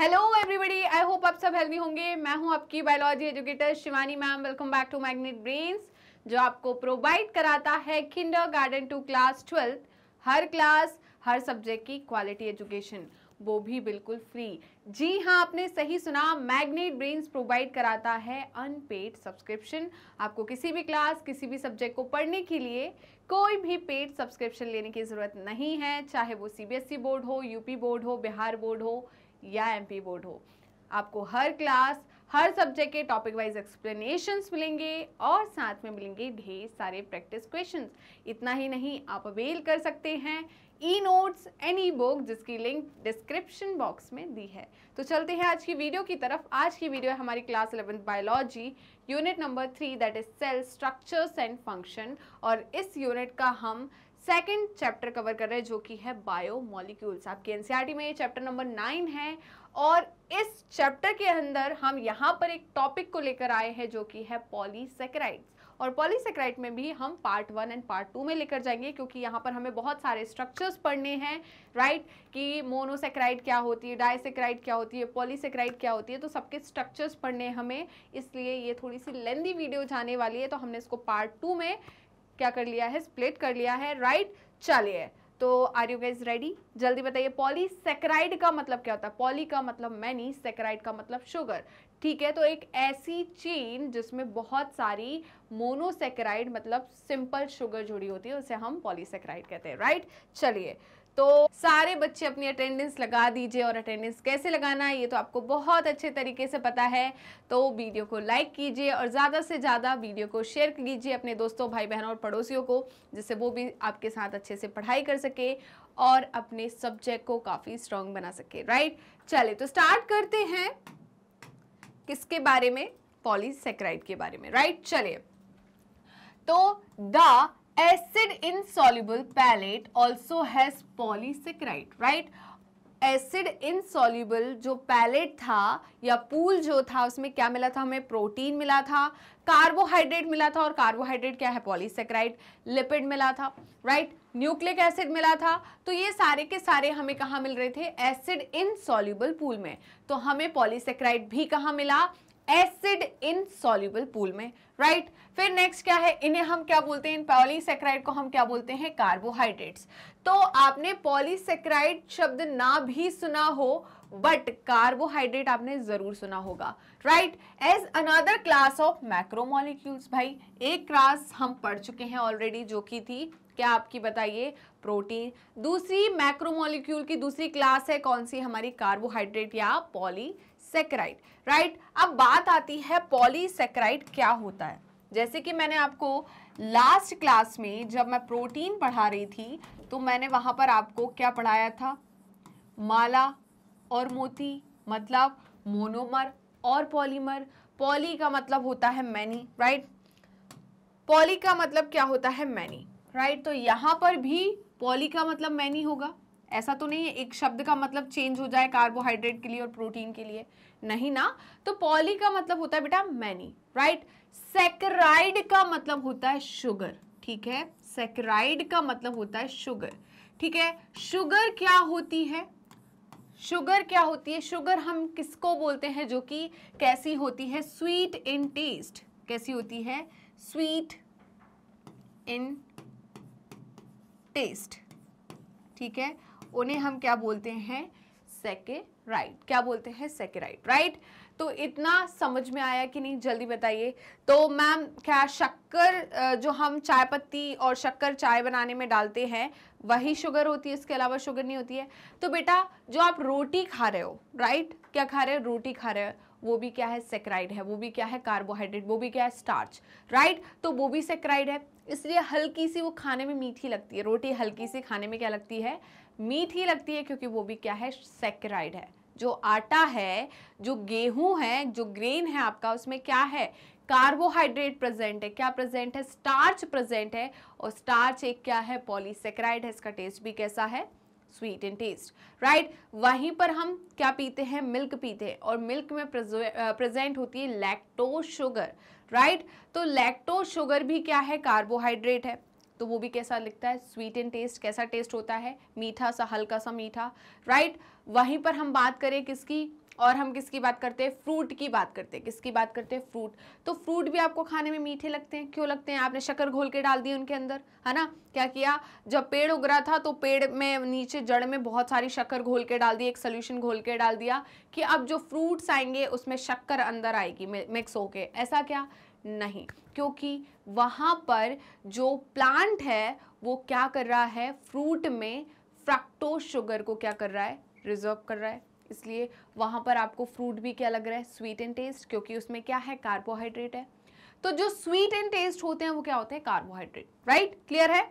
Hello everybody I hope आप सब healthy होंगे मैं हूं आपकी biology educator Shivani ma'am welcome back to Magnet Brains जो आपको प्रोवाइड कराता है kindergarten to class twelfth हर क्लास हर सब्जेक्ट की क्वालिटी एजुकेशन वो भी बिल्कुल फ्री जी हाँ आपने सही सुना मैग्नेट ब्रेन्स प्रोवाइड कराता है अनपेड सब्सक्रिप्शन आपको किसी भी क्लास किसी भी सब्जेक्ट को पढ़ने के लिए कोई भी पेड सब्सक्रिप्शन लेने की ज़रूरत नहीं है चाहे वो सीबीएसई बोर्ड e हो यूपी बोर्ड हो बिहार बोर्ड हो या एमपी बोर्ड हो आपको हर क्लास हर सब्जेक्ट के टॉपिक वाइज एक्सप्लेनेशंस मिलेंगे और साथ में मिलेंगे ढेर सारे प्रैक्टिस क्वेश्चंस इतना ही नहीं आप अवेल कर सकते हैं ई नोट्स एनी बुक जिसकी लिंक डिस्क्रिप्शन बॉक्स में दी है तो चलते हैं आज की वीडियो की तरफ आज की वीडियो है हमारी class eleventh biology unit number three that is cell structures and function और इस यूनिट का हम सेकेंड चैप्टर कवर कर रहे हैं जो कि है बायो मॉलिक्यूल्स आपके एनसीईआरटी e में ये चैप्टर नंबर नाइन है और इस चैप्टर के अंदर हम यहाँ पर एक टॉपिक को लेकर आए हैं जो कि है पॉलीसेक्राइड्स और पॉलीसेक्राइड में भी हम part one and part two में लेकर जाएंगे क्योंकि यहाँ पर हमें बहुत सारे स्ट्रक्चर्स पढ़ने हैं राइट कि मोनोसेक्राइड क्या होती है डायसेक्राइड क्या होती है पॉलीसेक्राइड क्या होती है तो सबके स्ट्रक्चर्स पढ़ने हमें इसलिए ये थोड़ी सी लेंदी वीडियो जाने वाली है तो हमने इसको पार्ट टू में क्या कर लिया है स्प्लिट कर लिया है राइट चलिए तो आर यू गाइज रेडी जल्दी बताइए पॉलीसेक्राइड का मतलब क्या होता है पॉली का मतलब मैनी सेक्राइड का मतलब शुगर ठीक है तो एक ऐसी चेन जिसमें बहुत सारी मोनोसेक्राइड मतलब सिंपल शुगर जुड़ी होती है उसे हम पॉलीसेक्राइड कहते हैं राइट चलिए तो सारे बच्चे अपनी अटेंडेंस लगा दीजिए और अटेंडेंस कैसे लगाना है ये तो आपको बहुत अच्छे तरीके से पता है तो वीडियो को लाइक कीजिए और ज़्यादा से ज़्यादा वीडियो को शेयर कीजिए अपने दोस्तों भाई बहनों और पड़ोसियों को जिससे वो भी आपके साथ अच्छे से पढ़ाई कर सके और अपने सब्जेक्ट को काफ़ी स्ट्रॉन्ग बना सके राइट चले तो स्टार्ट करते हैं किसके बारे में पॉलीसेक्राइड के बारे में राइट चले तो the insoluble pellet also has polysaccharide right acid insoluble जो पैलेट था या पूल जो था उसमें क्या मिला था हमें प्रोटीन मिला था कार्बोहाइड्रेट मिला था और कार्बोहाइड्रेट क्या है पॉलीसेक्राइड लिपिड मिला था राइट न्यूक्लिक एसिड मिला था तो ये सारे के सारे हमें कहाँ मिल रहे थे एसिड इनसॉल्यूबल पूल में तो हमें पॉलीसेक्राइड भी कहाँ मिला एसिड इन सॉल्यूबल पूल में राइट right? फिर नेक्स्ट क्या है इन्हें हम क्या बोलते हैं इन पॉलीसेक्राइड को हम क्या बोलते हैं कार्बोहाइड्रेट्स तो आपने पॉलीसेक्राइड शब्द ना भी सुना हो बट कार्बोहाइड्रेट आपने जरूर सुना होगा right as another class of macromolecules भाई एक क्लास हम पढ़ चुके हैं ऑलरेडी जो कि थी क्या आपकी बताइए प्रोटीन दूसरी मैक्रोमोलिक्यूल की दूसरी क्लास है कौन सी हमारी कार्बोहाइड्रेट या पॉली सेक्राइड राइट अब बात आती है पॉलीसेक्राइड क्या होता है जैसे कि मैंने आपको लास्ट क्लास में जब मैं प्रोटीन पढ़ा रही थी तो मैंने वहां पर आपको क्या पढ़ाया था माला और मोती मतलब मोनोमर और पॉलीमर पॉली का मतलब होता है मैनी राइट पॉली का मतलब क्या होता है मैनी राइट तो यहाँ पर भी पॉली का मतलब मैनी होगा ऐसा तो नहीं है एक शब्द का मतलब चेंज हो जाए कार्बोहाइड्रेट के लिए और प्रोटीन के लिए नहीं ना तो पॉली का मतलब होता है बेटा मैनी राइट सेक्राइड का मतलब होता है शुगर ठीक है सेक्राइड का मतलब होता है शुगर ठीक है शुगर क्या होती है शुगर क्या होती है शुगर हम किसको बोलते हैं जो कि कैसी होती है स्वीट इन टेस्ट कैसी होती है स्वीट इन टेस्ट ठीक है उन्हें हम क्या बोलते हैं सेके राइट क्या बोलते हैं सेके राइट राइट तो इतना समझ में आया कि नहीं जल्दी बताइए तो मैम क्या शक्कर जो हम चाय पत्ती और शक्कर चाय बनाने में डालते हैं वही शुगर होती है इसके अलावा शुगर नहीं होती है तो बेटा जो आप रोटी खा रहे हो राइट क्या खा रहे हो रोटी खा रहे हो वो भी क्या है सेक्राइड है वो भी क्या है कार्बोहाइड्रेट वो भी क्या है स्टार्च राइट तो वो भी सेक्राइड है इसलिए हल्की सी वो खाने में मीठी लगती है रोटी हल्की सी खाने में क्या लगती है मीठी लगती है क्योंकि वो भी क्या है सेक्राइड है जो आटा है जो गेहूं है जो ग्रेन है आपका उसमें क्या है कार्बोहाइड्रेट प्रेजेंट है क्या प्रेजेंट है स्टार्च प्रेजेंट है और स्टार्च एक क्या है पॉलीसेक्राइड है इसका टेस्ट भी कैसा है स्वीट इन टेस्ट राइट वहीं पर हम क्या पीते हैं मिल्क पीते हैं और मिल्क में प्रेजेंट होती है लैक्टोज शुगर राइट तो लैक्टोज शुगर भी क्या है कार्बोहाइड्रेट है तो वो भी कैसा लिखता है स्वीट एंड टेस्ट कैसा टेस्ट होता है मीठा सा हल्का सा मीठा राइट वहीं पर हम बात करें किसकी और हम किसकी बात करते हैं फ्रूट की बात करते हैं किसकी बात करते हैं फ्रूट तो फ्रूट भी आपको खाने में मीठे लगते हैं क्यों लगते हैं आपने शक्कर घोल के डाल दी उनके अंदर है ना क्या किया जब पेड़ उग रहा था तो पेड़ में नीचे जड़ में बहुत सारी शक्कर घोल के डाल दी एक सोल्यूशन घोल के डाल दिया कि अब जो फ्रूट्स आएंगे उसमें शक्कर अंदर आएगी मिक्स होके ऐसा क्या नहीं क्योंकि वहाँ पर जो प्लांट है वो क्या कर रहा है फ्रूट में फ्रक्टोज शुगर को क्या कर रहा है रिजर्व कर रहा है इसलिए वहाँ पर आपको फ्रूट भी क्या लग रहा है स्वीट एंड टेस्ट क्योंकि उसमें क्या है कार्बोहाइड्रेट है तो जो स्वीट एंड टेस्ट होते हैं वो क्या होते हैं कार्बोहाइड्रेट राइट क्लियर है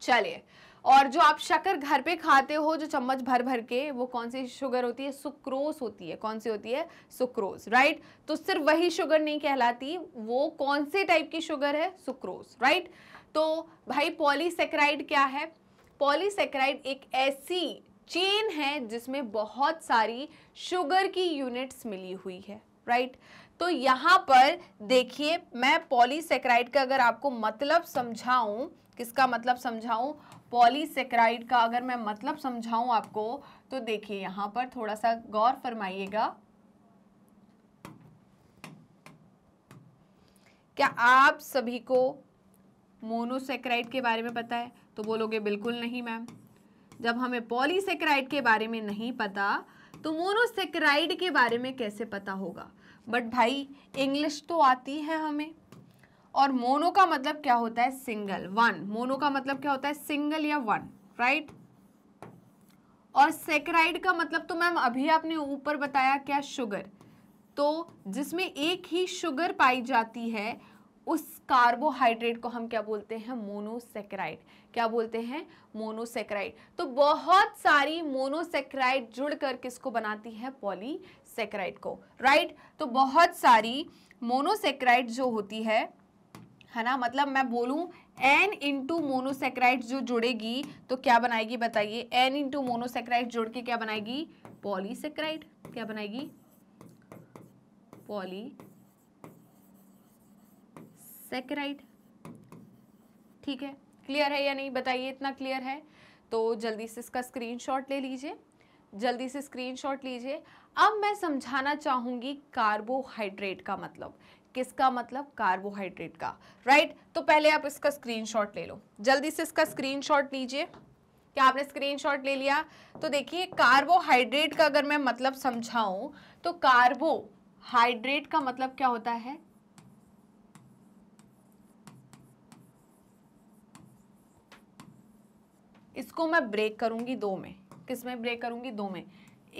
चलिए और जो आप शक्कर घर पे खाते हो जो चम्मच भर भर के वो कौन सी शुगर होती है सुक्रोस होती है कौन सी होती है सुक्रोस राइट तो सिर्फ वही शुगर नहीं कहलाती वो कौन से टाइप की शुगर है सुक्रोस राइट तो भाई पॉलीसेक्राइड क्या है पॉलीसेक्राइड एक ऐसी चेन है जिसमें बहुत सारी शुगर की यूनिट्स मिली हुई है राइट तो यहाँ पर देखिए मैं पॉलीसेक्राइड का अगर आपको मतलब समझाऊँ किसका मतलब समझाऊं पॉलीसेक्राइड का अगर मैं मतलब समझाऊं आपको तो देखिए यहां पर थोड़ा सा गौर फरमाइएगा क्या आप सभी को मोनोसेक्राइड के बारे में पता है तो बोलोगे बिल्कुल नहीं मैम जब हमें पॉलीसेक्राइड के बारे में नहीं पता तो मोनोसेक्राइड के बारे में कैसे पता होगा बट भाई इंग्लिश तो आती है हमें और मोनो का मतलब क्या होता है सिंगल वन मोनो का मतलब क्या होता है सिंगल या वन राइट और सेक्राइड का मतलब तो मैम अभी आपने ऊपर बताया क्या शुगर तो जिसमें एक ही शुगर पाई जाती है उस कार्बोहाइड्रेट को हम क्या बोलते हैं मोनोसेक्राइड क्या बोलते हैं मोनोसेक्राइड तो बहुत सारी मोनोसेक्राइड जुड़कर किसको बनाती है पॉलीसेक्राइड को राइट तो बहुत सारी मोनोसेक्राइड जो होती है है ना मतलब मैं बोलूं एन इंटू मोनोसेक्राइड जो जुड़ेगी तो क्या बनाएगी बताइए एन इंटू मोनोसेक्राइड जुड़ के क्या बनाएगी पॉलीसेक्राइड क्या बनाएगी पॉली सेक्राइड ठीक है क्लियर है या नहीं बताइए इतना क्लियर है तो जल्दी से इसका स्क्रीनशॉट ले लीजिए जल्दी से स्क्रीनशॉट लीजिए अब मैं समझाना चाहूँगी कार्बोहाइड्रेट का मतलब किसका मतलब कार्बोहाइड्रेट का राइट right? तो पहले आप इसका स्क्रीनशॉट ले लो जल्दी से इसका स्क्रीनशॉट लीजिए क्या आपने स्क्रीनशॉट ले लिया तो देखिए कार्बोहाइड्रेट का अगर मैं मतलब समझाऊं तो कार्बोहाइड्रेट का मतलब क्या होता है इसको मैं ब्रेक करूंगी दो में किस में ब्रेक करूंगी दो में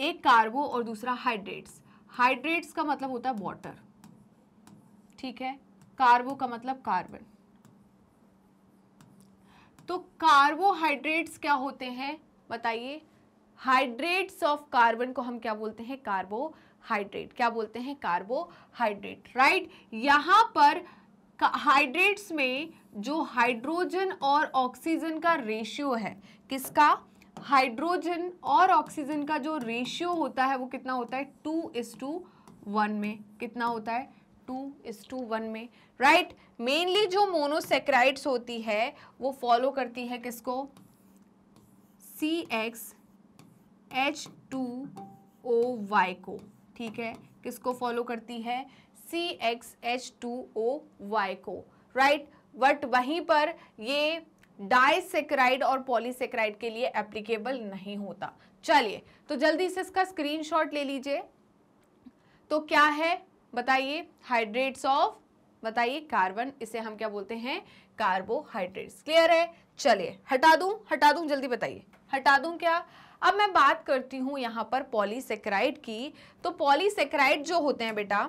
एक कार्बो और दूसरा हाइड्रेट्स हाइड्रेट्स का मतलब होता है वॉटर ठीक है कार्बो का मतलब कार्बन तो कार्बोहाइड्रेट्स क्या होते हैं बताइए हाइड्रेट्स ऑफ कार्बन को हम क्या बोलते हैं कार्बोहाइड्रेट क्या बोलते हैं कार्बोहाइड्रेट राइट यहां पर हाइड्रेट्स में जो हाइड्रोजन और ऑक्सीजन का रेशियो है किसका हाइड्रोजन और ऑक्सीजन का जो रेशियो होता है वो कितना होता है टू इस टू वन में कितना होता है टू इस टू वन में राइट right? मेनली जो मोनोसेक्राइड्स होती है वो फॉलो करती है किसको C X H two O Y को ठीक है किसको फॉलो करती है C X H two O Y को राइट right? बट वहीं पर ये डाइसेक्राइड और पॉलीसेक्राइड के लिए एप्लीकेबल नहीं होता चलिए तो जल्दी से इसका स्क्रीनशॉट ले लीजिए तो क्या है बताइए हाइड्रेट्स ऑफ बताइए कार्बन इसे हम क्या बोलते हैं कार्बोहाइड्रेट्स क्लियर है चलिए हटा दूं हटा दूं जल्दी बताइए हटा दूं क्या अब मैं बात करती हूं यहां पर पॉलीसेक्राइड की तो पॉलीसेक्राइड जो होते हैं बेटा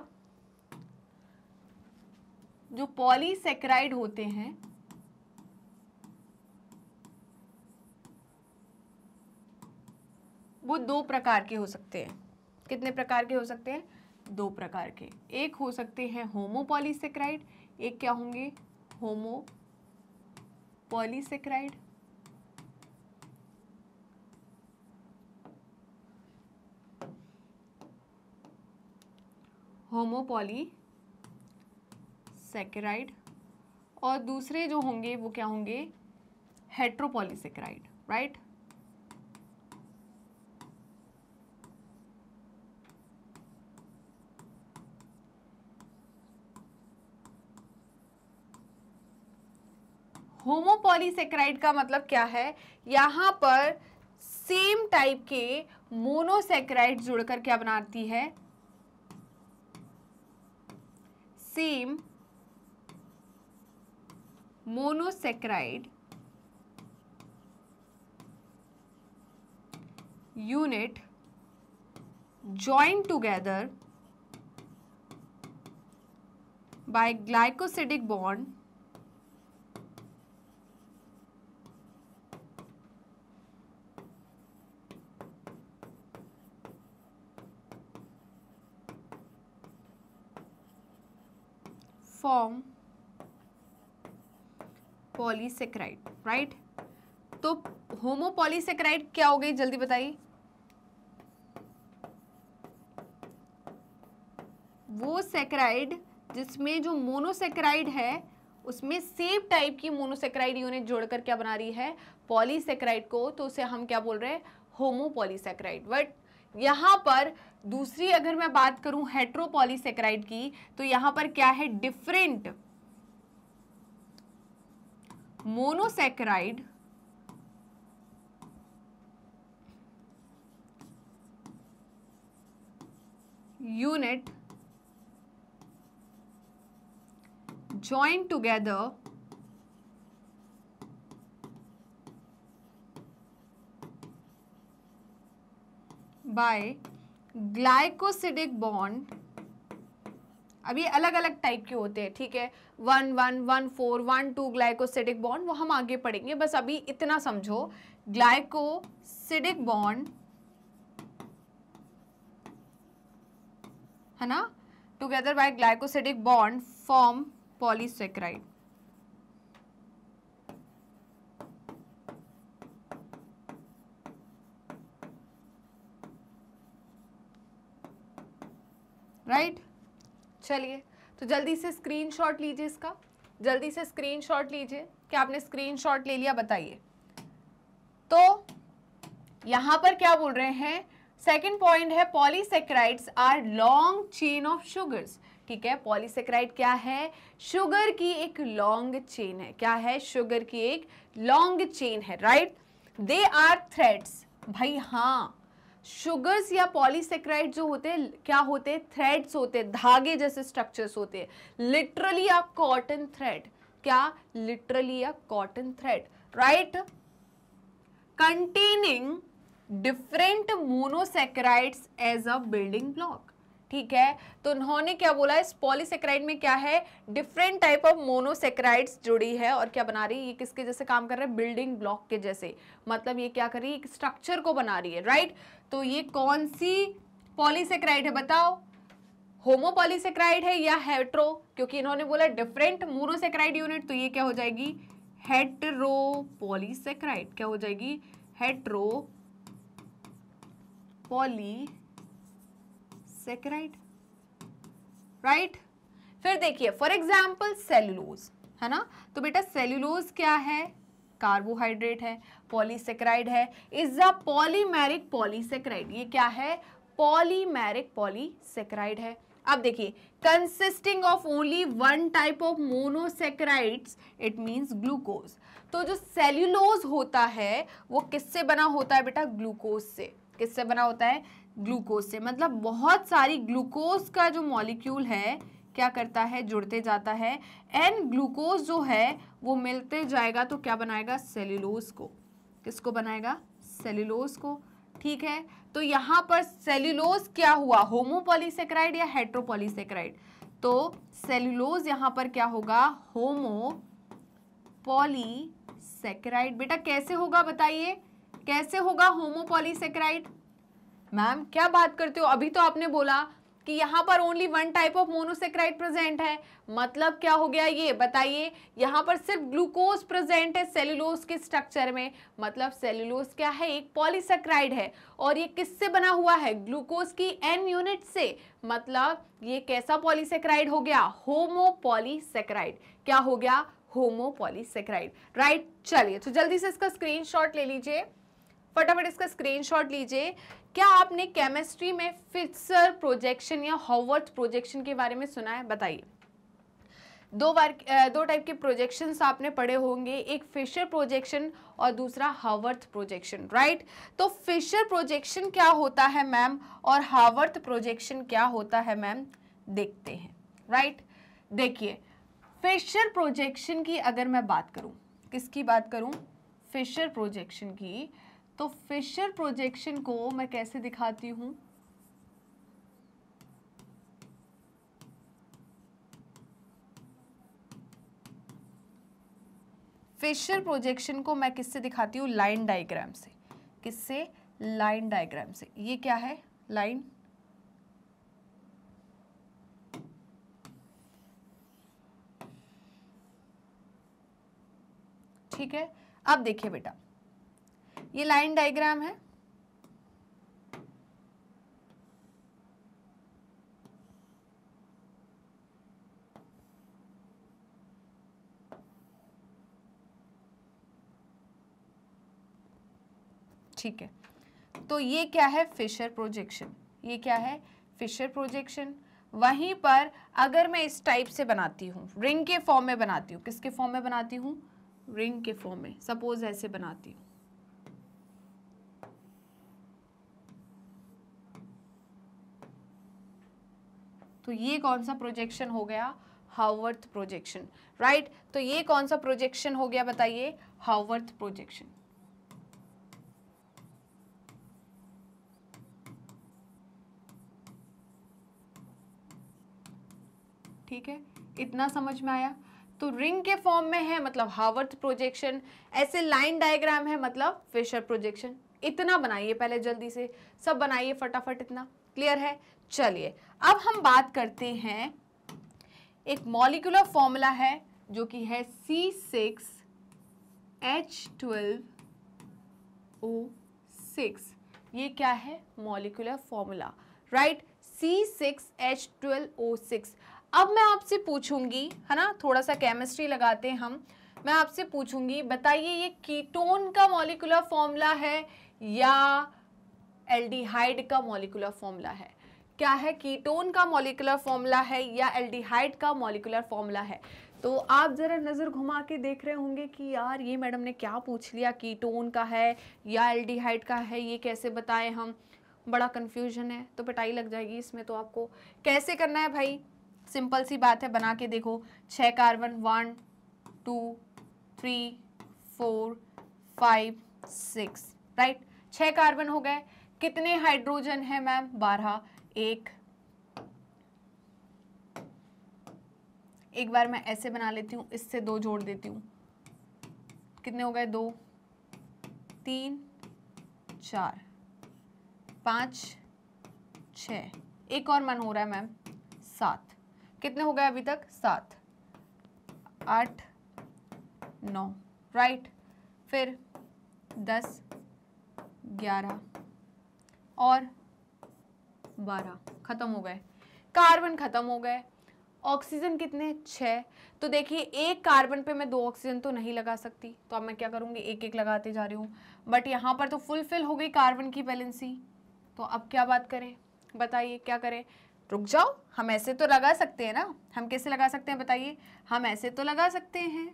जो पॉलीसेक्राइड होते हैं वो दो प्रकार के हो सकते हैं कितने प्रकार के हो सकते हैं दो प्रकार के एक हो सकते हैं होमोपॉलीसेक्राइड एक क्या होंगे होमो पॉलीसेक्राइड होमोपॉलीसेक्राइड और दूसरे जो होंगे वो क्या होंगे हेट्रोपॉलीसेक्राइड राइट right? होमोपॉलीसेक्राइड का मतलब क्या है यहाँ पर सेम टाइप के मोनोसेक्राइड जुड़कर क्या बनाती है same monosaccharide unit join together by glycosidic bond form polysaccharide right तो होमोपॉलीसेक्राइड क्या हो गई जल्दी बताइए वो सेक्राइड जिसमें जो मोनोसेक्राइड है उसमें सेम टाइप की मोनोसेक्राइड यूनिट जोड़कर क्या बना रही है पॉलीसेक्राइड को तो उसे हम क्या बोल रहे हैं होमोपॉलीसेक्राइड बट यहाँ पर दूसरी अगर मैं बात करूं हेट्रोपॉलीसेक्राइड की तो यहाँ पर क्या है different monosaccharide unit join together by glycosidic bond अब ये अलग अलग टाइप के होते हैं ठीक है one one one four one two glycosidic bond वो हम आगे पढ़ेंगे बस अभी इतना समझो ग्लाइकोसिडिक बॉन्ड है ना together by glycosidic bond form polysaccharide right चलिए तो जल्दी से स्क्रीनशॉट लीजिए इसका जल्दी से स्क्रीनशॉट लीजिए क्या आपने स्क्रीनशॉट ले लिया बताइए तो यहां पर क्या बोल रहे हैं सेकेंड पॉइंट है polysaccharides are long chain of sugars ठीक है पॉलीसेक्राइड क्या है शुगर की एक लॉन्ग चेन है क्या है शुगर की एक लॉन्ग चेन है राइट दे आर थ्रेड्स भाई हाँ शुगर्स या पॉलीसेक्राइड जो होते हैं क्या होते हैं थ्रेड्स होते हैं धागे जैसे स्ट्रक्चर्स होते हैं लिटरली या कॉटन थ्रेड क्या लिटरली या cotton thread right containing different monosaccharides as a building block ठीक है तो उन्होंने क्या बोला इस पॉलीसेक्राइड में क्या है डिफरेंट टाइप ऑफ मोनोसेक्राइड्स जुड़ी है और क्या बना रही है ये किसके जैसे काम कर रहा है बिल्डिंग ब्लॉक के जैसे मतलब ये क्या कर रही है एक स्ट्रक्चर को बना रही है राइट तो ये कौन सी पॉलीसेक्राइड है बताओ होमोपॉलीसेक्राइड है या हेट्रो क्योंकि इन्होंने बोला डिफरेंट मूरोसेक्राइड यूनिट तो ये क्या हो जाएगी पॉलीसेक्राइड क्या हो जाएगी हेट्रो पॉलीसेक्राइड राइट फिर देखिए फॉर एग्जाम्पल सेल्यूलोज है ना तो बेटा सेल्यूलोज क्या है कार्बोहाइड्रेट है पॉलीसेक्राइड है इज अ पॉलीमेरिक पॉलीसेक्राइड ये क्या है पॉलीमेरिक पॉलीसेक्राइड है अब देखिए consisting of only one type of monosaccharides it means glucose तो जो सेल्यूलोज होता है वो किससे बना होता है बेटा ग्लूकोज से किससे बना होता है ग्लूकोज से मतलब बहुत सारी ग्लूकोज का जो मॉलिक्यूल है क्या करता है जुड़ते जाता है एंड ग्लूकोज जो है वो मिलते जाएगा तो क्या बनाएगा सेल्यूलोज को किसको बनाएगा सेल्यूलोज को ठीक है तो यहाँ पर सेल्यूलोज क्या हुआ होमोपोलीसेक्राइड या हेट्रोपोलीसेक्राइड तो सेल्यूलोज यहाँ पर क्या होगा होमो पॉलीसेक्राइड बेटा कैसे होगा बताइए कैसे होगा होमोपोलीसेक्राइड मैम क्या बात करते हो अभी तो आपने बोला कि यहाँ पर only one type of monosaccharide present है मतलब क्या हो गया ये बताइए यहाँ पर सिर्फ ग्लूकोज प्रेजेंट है सेलुलोज के स्ट्रक्चर में मतलब सेलुलोज क्या है एक पॉलीसेक्राइड है और ये किससे बना हुआ है ग्लूकोज की एन यूनिट से मतलब ये कैसा पॉलीसेक्राइड हो गया होमोपॉलीसेक्राइड क्या हो गया होमोपॉलीसेक्राइड राइट चलिए तो जल्दी से इसका स्क्रीन ले लीजिए फटाफट इसका स्क्रीनशॉट लीजिए क्या आपने केमिस्ट्री में फिक्सर प्रोजेक्शन या हॉवर्थ प्रोजेक्शन के बारे में सुना है बताइए दो बार दो टाइप के प्रोजेक्शंस आपने पढ़े होंगे एक फिशर प्रोजेक्शन और दूसरा हावर्थ प्रोजेक्शन राइट तो फिशर प्रोजेक्शन क्या होता है मैम और हावर्थ प्रोजेक्शन क्या होता है मैम देखते हैं राइट देखिए फिशर प्रोजेक्शन की अगर मैं बात करूं किसकी बात करूं फिशर प्रोजेक्शन की तो फिशर प्रोजेक्शन को मैं कैसे दिखाती हूँ फिशर प्रोजेक्शन को मैं किससे दिखाती हूँ लाइन डायग्राम से किससे लाइन डायग्राम से ये क्या है लाइन ठीक है अब देखिए बेटा ये लाइन डायग्राम है ठीक है तो ये क्या है फिशर प्रोजेक्शन ये क्या है फिशर प्रोजेक्शन वहीं पर अगर मैं इस टाइप से बनाती हूँ रिंग के फॉर्म में बनाती हूँ किसके फॉर्म में बनाती हूँ रिंग के फॉर्म में सपोज ऐसे बनाती हूँ तो ये कौन सा प्रोजेक्शन हो गया हावर्थ प्रोजेक्शन राइट तो ये कौन सा प्रोजेक्शन हो गया बताइए हावर्थ प्रोजेक्शन ठीक है इतना समझ में आया तो रिंग के फॉर्म में है मतलब हावर्थ प्रोजेक्शन ऐसे लाइन डायग्राम है मतलब फिशर प्रोजेक्शन इतना बनाइए पहले जल्दी से सब बनाइए फटाफट इतना क्लियर है चलिए अब हम बात करते हैं एक मॉलिकुलर फॉर्मूला है जो कि है C six H twelve O six ये क्या है molecular formula right C six H twelve O six अब मैं आपसे पूछूंगी है ना थोड़ा सा केमिस्ट्री लगाते हैं हम मैं आपसे पूछूंगी बताइए ये कीटोन का मॉलिकुलर फॉर्मूला है या एल्डिहाइड का मॉलिकुलर फॉर्मूला है क्या है कीटोन का मॉलिकुलर फॉर्मूला है या एल्डिहाइड का मॉलिकुलर फॉर्मूला है तो आप ज़रा नज़र घुमा के देख रहे होंगे कि यार ये मैडम ने क्या पूछ लिया कीटोन का है या एल्डिहाइड का है ये कैसे बताएं हम बड़ा कन्फ्यूजन है तो पिटाई लग जाएगी इसमें तो आपको कैसे करना है भाई सिंपल सी बात है बना के देखो छः carbon one two three four five six right छः कार्बन हो गए कितने हाइड्रोजन है मैम बारह एक एक बार मैं ऐसे बना लेती हूँ इससे दो जोड़ देती हूँ कितने हो गए दो तीन चार पाँच छ एक और मन हो रहा है मैम सात कितने हो गए अभी तक सात आठ नौ राइट फिर दस ग्यारह और बारह खत्म हो गए कार्बन खत्म हो गए ऑक्सीजन कितने छः तो देखिए एक कार्बन पे मैं दो ऑक्सीजन तो नहीं लगा सकती तो अब मैं क्या करूँगी एक एक लगाते जा रही हूँ बट यहाँ पर तो फुलफिल हो गई कार्बन की बैलेंसी तो अब क्या बात करें बताइए क्या करें रुक जाओ हम ऐसे तो लगा सकते हैं ना हम कैसे लगा सकते हैं बताइए हम ऐसे तो लगा सकते हैं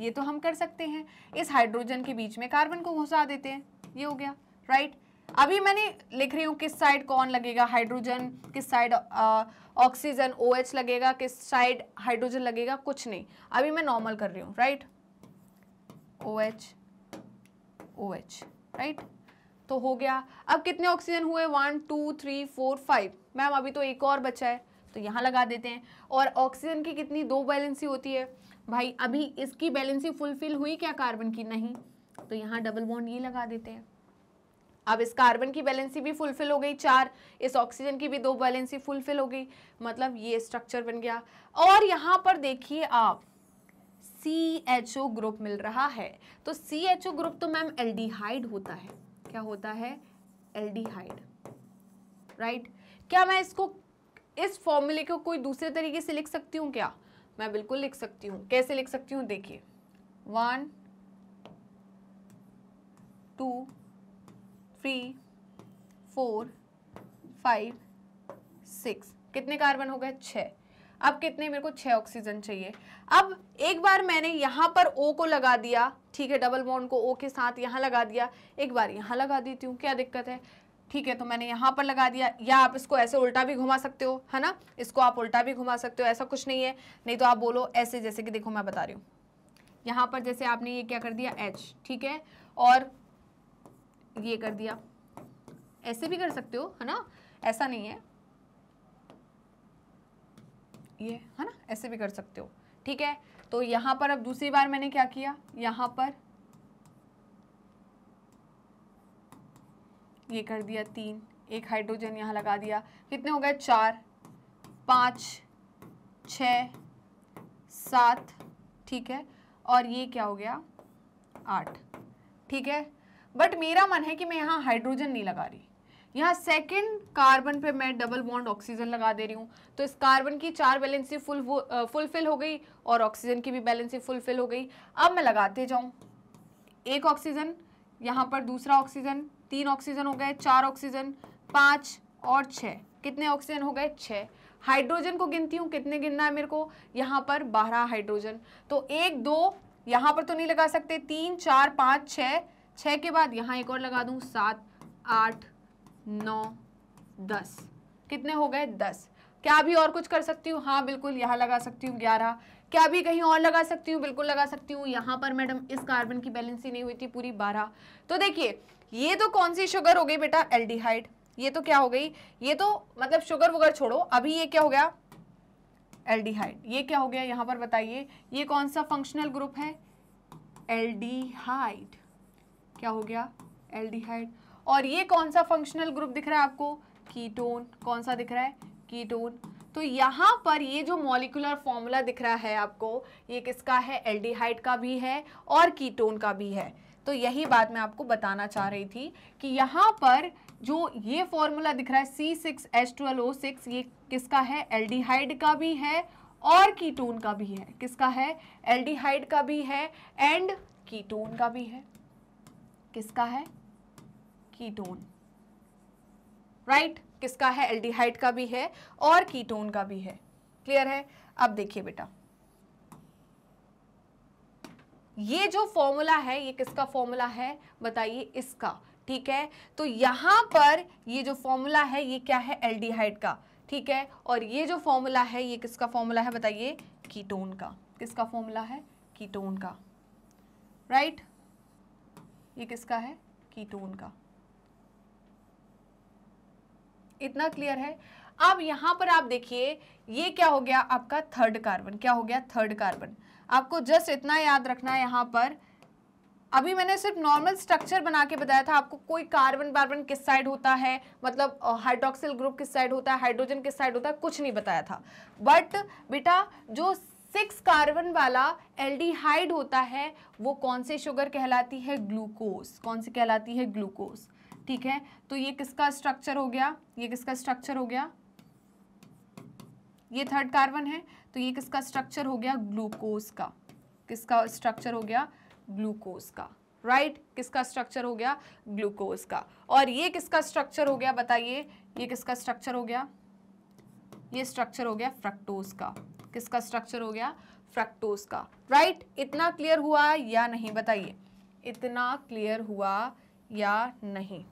ये तो हम कर सकते हैं इस हाइड्रोजन के बीच में कार्बन को घुसा देते हैं ये हो गया राइट right? अभी मैंने लिख रही हूँ किस साइड कौन लगेगा हाइड्रोजन किस साइड ऑक्सीजन ओ OH लगेगा किस साइड हाइड्रोजन लगेगा कुछ नहीं अभी मैं नॉर्मल कर रही हूँ right O H O H right तो हो गया अब कितने ऑक्सीजन हुए one two three four five ma'am अभी तो एक और बचा है तो यहाँ लगा देते हैं और ऑक्सीजन की कितनी दो बैलेंसी होती है भाई अभी इसकी बैलेंसी फुलफिल हुई क्या कार्बन की नहीं तो यहाँ डबल बॉन्ड ये लगा देते हैं अब इस कार्बन की बैलेंसी भी फुलफिल हो गई चार इस ऑक्सीजन की भी दो बैलेंसी फुलफिल हो गई मतलब ये स्ट्रक्चर बन गया और यहाँ पर देखिए आप सी एच ओ ग्रुप मिल रहा है तो सी एच ओ ग्रुप तो मैम एल्डिहाइड होता है क्या होता है एल्डिहाइड राइट क्या मैं इसको इस फॉर्मूले को कोई दूसरे तरीके से लिख सकती हूँ क्या मैं बिल्कुल लिख सकती हूँ कैसे लिख सकती हूँ देखिए one two three four five six कितने कार्बन हो गए छः अब कितने मेरे को छः ऑक्सीजन चाहिए अब एक बार मैंने यहाँ पर ओ को लगा दिया ठीक है डबल बॉन्ड को ओ के साथ यहाँ लगा दिया एक बार यहाँ लगा देती हूँ क्या दिक्कत है ठीक है तो मैंने यहाँ पर लगा दिया या आप इसको ऐसे उल्टा भी घुमा सकते हो है ना इसको आप उल्टा भी घुमा सकते हो ऐसा कुछ नहीं है नहीं तो आप बोलो ऐसे जैसे कि देखो मैं बता रही हूँ यहाँ पर जैसे आपने ये क्या कर दिया एच ठीक है और ये कर दिया ऐसे भी कर सकते हो है ना ऐसा नहीं है ये है ना ऐसे भी कर सकते हो ठीक है तो यहाँ पर अब दूसरी बार मैंने क्या किया यहाँ पर ये कर दिया तीन एक हाइड्रोजन यहाँ लगा दिया कितने हो गए चार पाँच छ सात ठीक है और ये क्या हो गया आठ ठीक है बट मेरा मन है कि मैं यहाँ हाइड्रोजन नहीं लगा रही यहाँ सेकंड कार्बन पे मैं डबल बॉन्ड ऑक्सीजन लगा दे रही हूँ तो इस कार्बन की चार बैलेंसी फुल फुलफिल हो गई और ऑक्सीजन की भी बैलेंसी फुलफिल हो गई अब मैं लगाते जाऊँ एक ऑक्सीजन यहाँ पर दूसरा ऑक्सीजन तीन ऑक्सीजन हो गए चार ऑक्सीजन पाँच और छः कितने ऑक्सीजन हो गए छः हाइड्रोजन को गिनती हूँ कितने गिनना है मेरे को यहाँ पर बारह हाइड्रोजन तो एक दो यहाँ पर तो नहीं लगा सकते तीन चार पाँच छः छः के बाद यहाँ एक और लगा दूँ सात आठ नौ दस कितने हो गए दस क्या अभी और कुछ कर सकती हूँ हाँ बिल्कुल यहाँ लगा सकती हूँ ग्यारह क्या अभी कहीं और लगा सकती हूँ बिल्कुल लगा सकती हूँ यहाँ पर मैडम इस कार्बन की बैलेंस ही नहीं हुई थी पूरी बारह तो देखिए ये तो कौन सी शुगर हो गई बेटा एल्डिहाइड ये तो क्या हो गई ये तो मतलब शुगर वगैरह छोड़ो अभी ये क्या हो गया एल्डिहाइड ये क्या हो गया यहाँ पर बताइए ये कौन सा फंक्शनल ग्रुप है एल्डिहाइड क्या हो गया एल्डिहाइड और ये कौन सा फंक्शनल ग्रुप दिख रहा है आपको कीटोन कौन सा दिख रहा है कीटोन तो यहाँ पर ये जो मॉलिकुलर फॉर्मूला दिख रहा है आपको ये किसका है एल्डिहाइड का भी है और कीटोन का भी है तो यही बात मैं आपको बताना चाह रही थी कि यहाँ पर जो ये फॉर्मूला दिख रहा है सी सिक्स ओ सिक्स ये किसका है एल्डिहाइड का भी है और कीटोन का भी है किसका है एल्डिहाइड का भी है एंड कीटोन का भी है किसका है कीटोन राइट right? किसका है एल्डिहाइड का भी है और कीटोन का भी है क्लियर है अब देखिए बेटा ये जो फॉर्मूला है ये किसका फॉर्मूला है बताइए इसका ठीक है तो यहां पर ये जो फॉर्मूला है ये क्या है एल्डिहाइड का ठीक है और ये जो फॉर्मूला है ये किसका फॉर्मूला है बताइए कीटोन का किसका फॉर्मूला है कीटोन का राइट right? ये किसका है कीटोन का इतना क्लियर है अब यहां पर आप देखिए ये क्या हो गया आपका थर्ड कार्बन क्या हो गया थर्ड कार्बन आपको जस्ट इतना याद रखना है यहां पर अभी मैंने सिर्फ नॉर्मल स्ट्रक्चर बना के बताया था आपको कोई कार्बन बार्बन किस साइड होता है मतलब हाइड्रोक्सिल ग्रुप किस साइड होता है हाइड्रोजन किस साइड होता है कुछ नहीं बताया था बट बेटा जो सिक्स कार्बन वाला एल्डिहाइड होता है वो कौन से शुगर कहलाती है ग्लूकोज कौन सी कहलाती है ग्लूकोज ठीक है तो ये किसका स्ट्रक्चर हो गया ये किसका स्ट्रक्चर हो गया ये थर्ड कार्बन है तो ये किसका स्ट्रक्चर हो गया ग्लूकोज का किसका स्ट्रक्चर हो गया ग्लूकोज का राइट right? किसका स्ट्रक्चर हो गया ग्लूकोज का और ये किसका स्ट्रक्चर हो गया बताइए ये किसका स्ट्रक्चर हो गया ये स्ट्रक्चर हो गया फ्रक्टोज का किसका स्ट्रक्चर हो गया फ्रक्टोज का राइट right? इतना क्लियर हुआ या नहीं बताइए इतना क्लियर हुआ या नहीं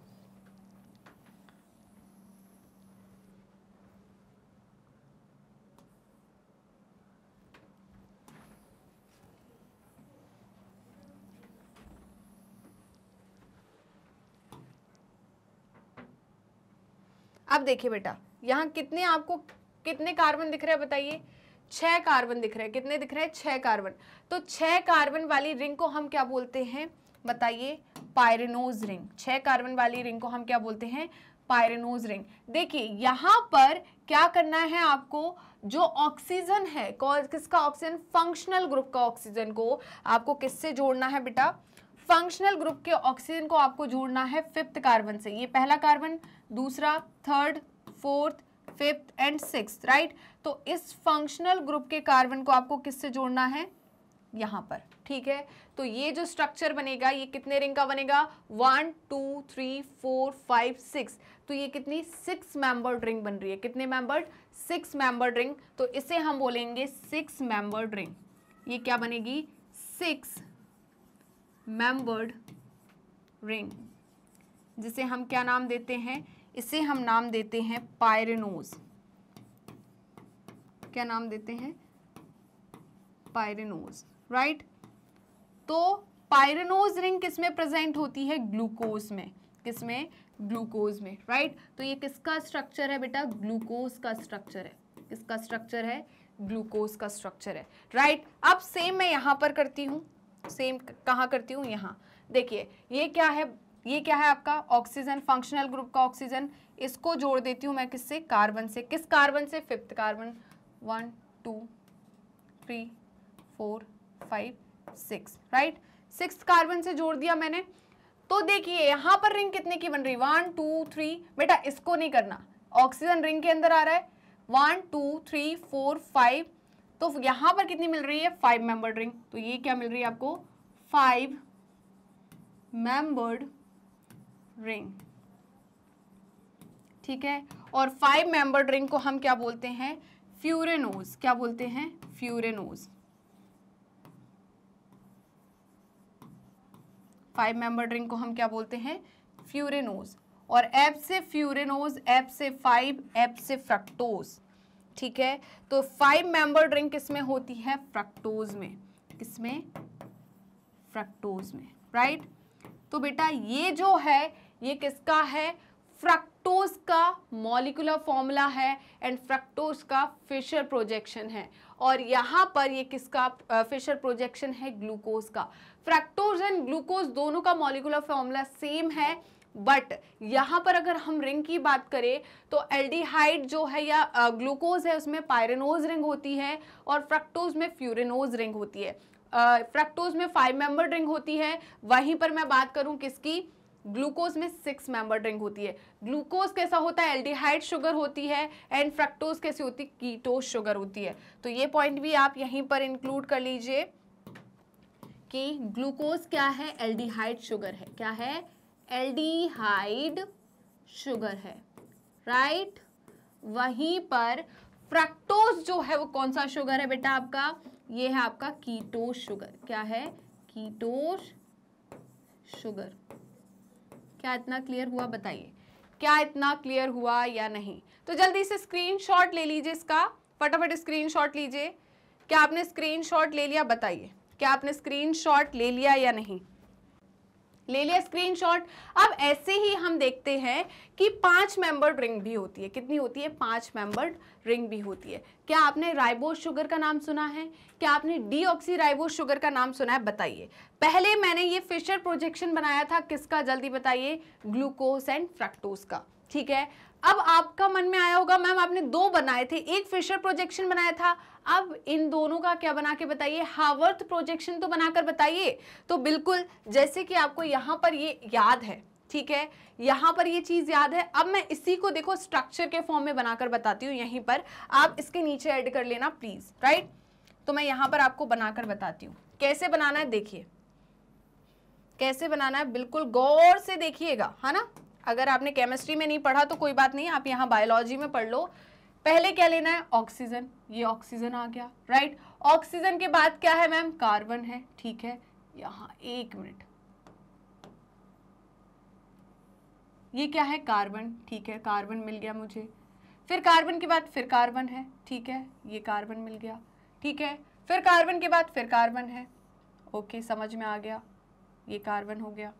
अब देखिए बेटा यहां कितने आपको कितने कार्बन दिख रहे हैं बताइए छह कार्बन दिख रहे हैं कितने दिख रहे हैं छह कार्बन तो छह कार्बन वाली रिंग को हम क्या बोलते हैं बताइए पायरेनोज रिंग छह कार्बन वाली रिंग को हम क्या बोलते हैं पायरेनोज रिंग देखिए यहां पर क्या करना है आपको जो ऑक्सीजन है किसका ऑक्सीजन फंक्शनल ग्रुप का ऑक्सीजन को आपको किससे जोड़ना है बेटा फंक्शनल ग्रुप के ऑक्सीजन को आपको जोड़ना है फिफ्थ कार्बन से ये पहला कार्बन दूसरा third fourth fifth and six right तो इस फंक्शनल ग्रुप के कार्बन को आपको किससे जोड़ना है यहां पर ठीक है तो ये जो स्ट्रक्चर बनेगा ये कितने रिंग का बनेगा one two three four five six तो ये कितनी सिक्स मेंबर्ड रिंग बन रही है कितने मेंबर्ड सिक्स मेंबर्ड रिंग तो इसे हम बोलेंगे सिक्स मेंबर्ड रिंग ये क्या बनेगी सिक्स मेंबर्ड रिंग जिसे हम क्या नाम देते हैं इसे हम नाम देते हैं पायरेनोज क्या नाम देते हैं पायरेनोज राइट तो पायरेनोज रिंग किसमें प्रेजेंट होती है ग्लूकोज में किसमें ग्लूकोज में राइट right? तो ये किसका स्ट्रक्चर है बेटा ग्लूकोज का स्ट्रक्चर है किसका स्ट्रक्चर है ग्लूकोज का स्ट्रक्चर है राइट right? अब सेम मैं यहां पर करती हूं सेम कहां करती हूं यहां देखिए ये क्या है ये क्या है आपका ऑक्सीजन फंक्शनल ग्रुप का ऑक्सीजन इसको जोड़ देती हूँ मैं किससे कार्बन से किस कार्बन से fifth carbon one two three four five six right six carbon से जोड़ दिया मैंने तो देखिए यहाँ पर रिंग कितने की बन रही वन टू थ्री बेटा इसको नहीं करना ऑक्सीजन रिंग के अंदर आ रहा है one two three four five तो यहाँ पर कितनी मिल रही है फाइव मेंबर्ड रिंग तो ये क्या मिल रही है आपको फाइव मेंबर्ड रिंग ठीक है और फाइव मेंबर रिंग को हम क्या बोलते हैं फ्यूरेनोज क्या बोलते हैं फ्यूरेनोज फाइव मेंबर रिंग को हम क्या बोलते हैं फ्यूरेनोज और एप से फ्यूरेनोज एप से फाइव एप से फ्रक्टोज ठीक है तो फाइव मेंबर रिंग किसमें होती है फ्रक्टोज में किसमें फ्रक्टोज में राइट तो बेटा ये जो है ये किसका है फ्रक्टोज का मॉलिकुलर फॉर्मूला है एंड फ्रक्टोज का फिशर प्रोजेक्शन है और यहाँ पर ये किसका फिशर प्रोजेक्शन है ग्लूकोज का फ्रक्टोज एंड ग्लूकोज दोनों का मॉलिकुलर फॉर्मूला सेम है बट यहाँ पर अगर हम रिंग की बात करें तो एल्डिहाइड जो है या ग्लूकोज है उसमें पायरेनोज रिंग होती है और फ्रक्टोज में फ्यूरेनोज रिंग होती है फ्रक्टोज में फाइव मेंबर रिंग होती है वहीं पर मैं बात करूँ किसकी ग्लूकोज में सिक्स मेंबर ड्रिंक होती है ग्लूकोज कैसा होता है एल्डिहाइड शुगर होती है एंड फ्रक्टोज कैसी होती है कीटोज शुगर होती है तो ये पॉइंट भी आप यहीं पर इंक्लूड कर लीजिए कि ग्लूकोज क्या है एल्डिहाइड शुगर है क्या है एल्डिहाइड शुगर है राइट वहीं पर फ्रक्टोज जो है वो कौन सा शुगर है बेटा आपका ये है आपका कीटोज शुगर क्या है कीटोज शुगर क्या इतना क्लियर हुआ बताइए क्या इतना क्लियर हुआ या नहीं तो जल्दी से स्क्रीनशॉट ले लीजिए इसका फटाफट स्क्रीनशॉट लीजिए क्या आपने स्क्रीनशॉट ले लिया बताइए क्या आपने स्क्रीनशॉट ले लिया या नहीं ले लिया स्क्रीनशॉट अब ऐसे ही हम देखते हैं कि पांच मेंबर रिंग भी होती है कितनी होती है पांच मेंबर्ड रिंग भी होती है क्या आपने राइबो शुगर का नाम सुना है क्या आपने डी राइबो शुगर का नाम सुना है बताइए पहले मैंने ये फिशर प्रोजेक्शन बनाया था किसका जल्दी बताइए ग्लूकोज एंड फ्रक्टोज का ठीक है अब आपका मन में आया होगा मैम आपने दो बनाए थे एक फिशर प्रोजेक्शन बनाया था अब इन दोनों का क्या बना के बताइए हावर्थ प्रोजेक्शन तो बनाकर बताइए तो बिल्कुल जैसे कि आपको यहाँ पर ये याद है ठीक है यहाँ पर ये चीज़ याद है अब मैं इसी को देखो स्ट्रक्चर के फॉर्म में बनाकर बताती हूँ यहीं पर आप इसके नीचे एड कर लेना प्लीज़ राइट तो मैं यहाँ पर आपको बनाकर बताती हूँ कैसे बनाना है देखिए कैसे बनाना है बिल्कुल गौर से देखिएगा है ना अगर आपने केमिस्ट्री में नहीं पढ़ा तो कोई बात नहीं आप यहाँ बायोलॉजी में पढ़ लो पहले क्या लेना है ऑक्सीजन ये ऑक्सीजन आ गया राइट ऑक्सीजन के बाद क्या है मैम कार्बन है ठीक है यहाँ एक मिनट ये क्या है कार्बन ठीक है कार्बन मिल गया मुझे फिर कार्बन के बाद फिर कार्बन है ठीक है ये कार्बन मिल गया ठीक है फिर कार्बन के बाद फिर कार्बन है ओके समझ में आ गया ये कार्बन हो गया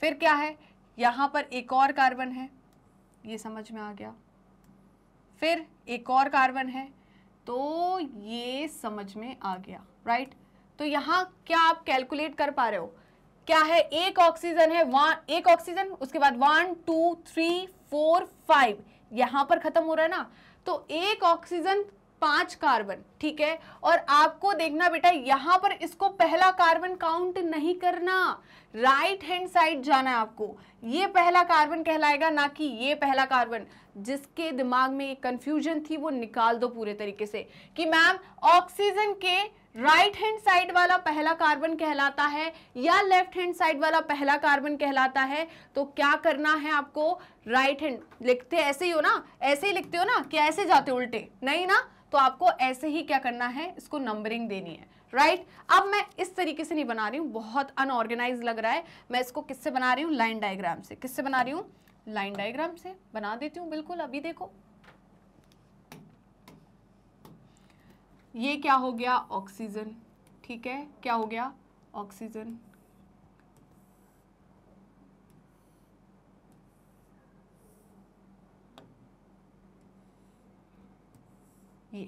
फिर क्या है यहां पर एक और कार्बन है ये समझ में आ गया फिर एक और कार्बन है तो ये समझ में आ गया राइट तो यहाँ क्या आप कैलकुलेट कर पा रहे हो क्या है एक ऑक्सीजन है वन एक ऑक्सीजन उसके बाद one two three four five यहाँ पर ख़त्म हो रहा है ना तो एक ऑक्सीजन पांच कार्बन ठीक है और आपको देखना बेटा यहां पर इसको पहला कार्बन काउंट नहीं करना राइट हैंड साइड जाना है आपको ये पहला कार्बन कहलाएगा ना कि ये पहला कार्बन जिसके दिमाग में ये कंफ्यूजन थी वो निकाल दो पूरे तरीके से कि मैम ऑक्सीजन के राइट हैंड साइड वाला पहला कार्बन कहलाता है या लेफ्ट हैंड साइड वाला पहला कार्बन कहलाता है तो क्या करना है आपको राइट हैंड लिखते ऐसे ही हो ना ऐसे ही लिखते हो ना कि ऐसे जाते उल्टे नहीं ना तो आपको ऐसे ही क्या करना है इसको नंबरिंग देनी है राइट right? अब मैं इस तरीके से नहीं बना रही हूँ बहुत अनऑर्गेनाइज लग रहा है मैं इसको किससे बना रही हूँ लाइन डायग्राम से किससे बना रही हूँ लाइन डायग्राम से बना देती हूँ बिल्कुल अभी देखो ये क्या हो गया ऑक्सीजन ठीक है क्या हो गया ऑक्सीजन ये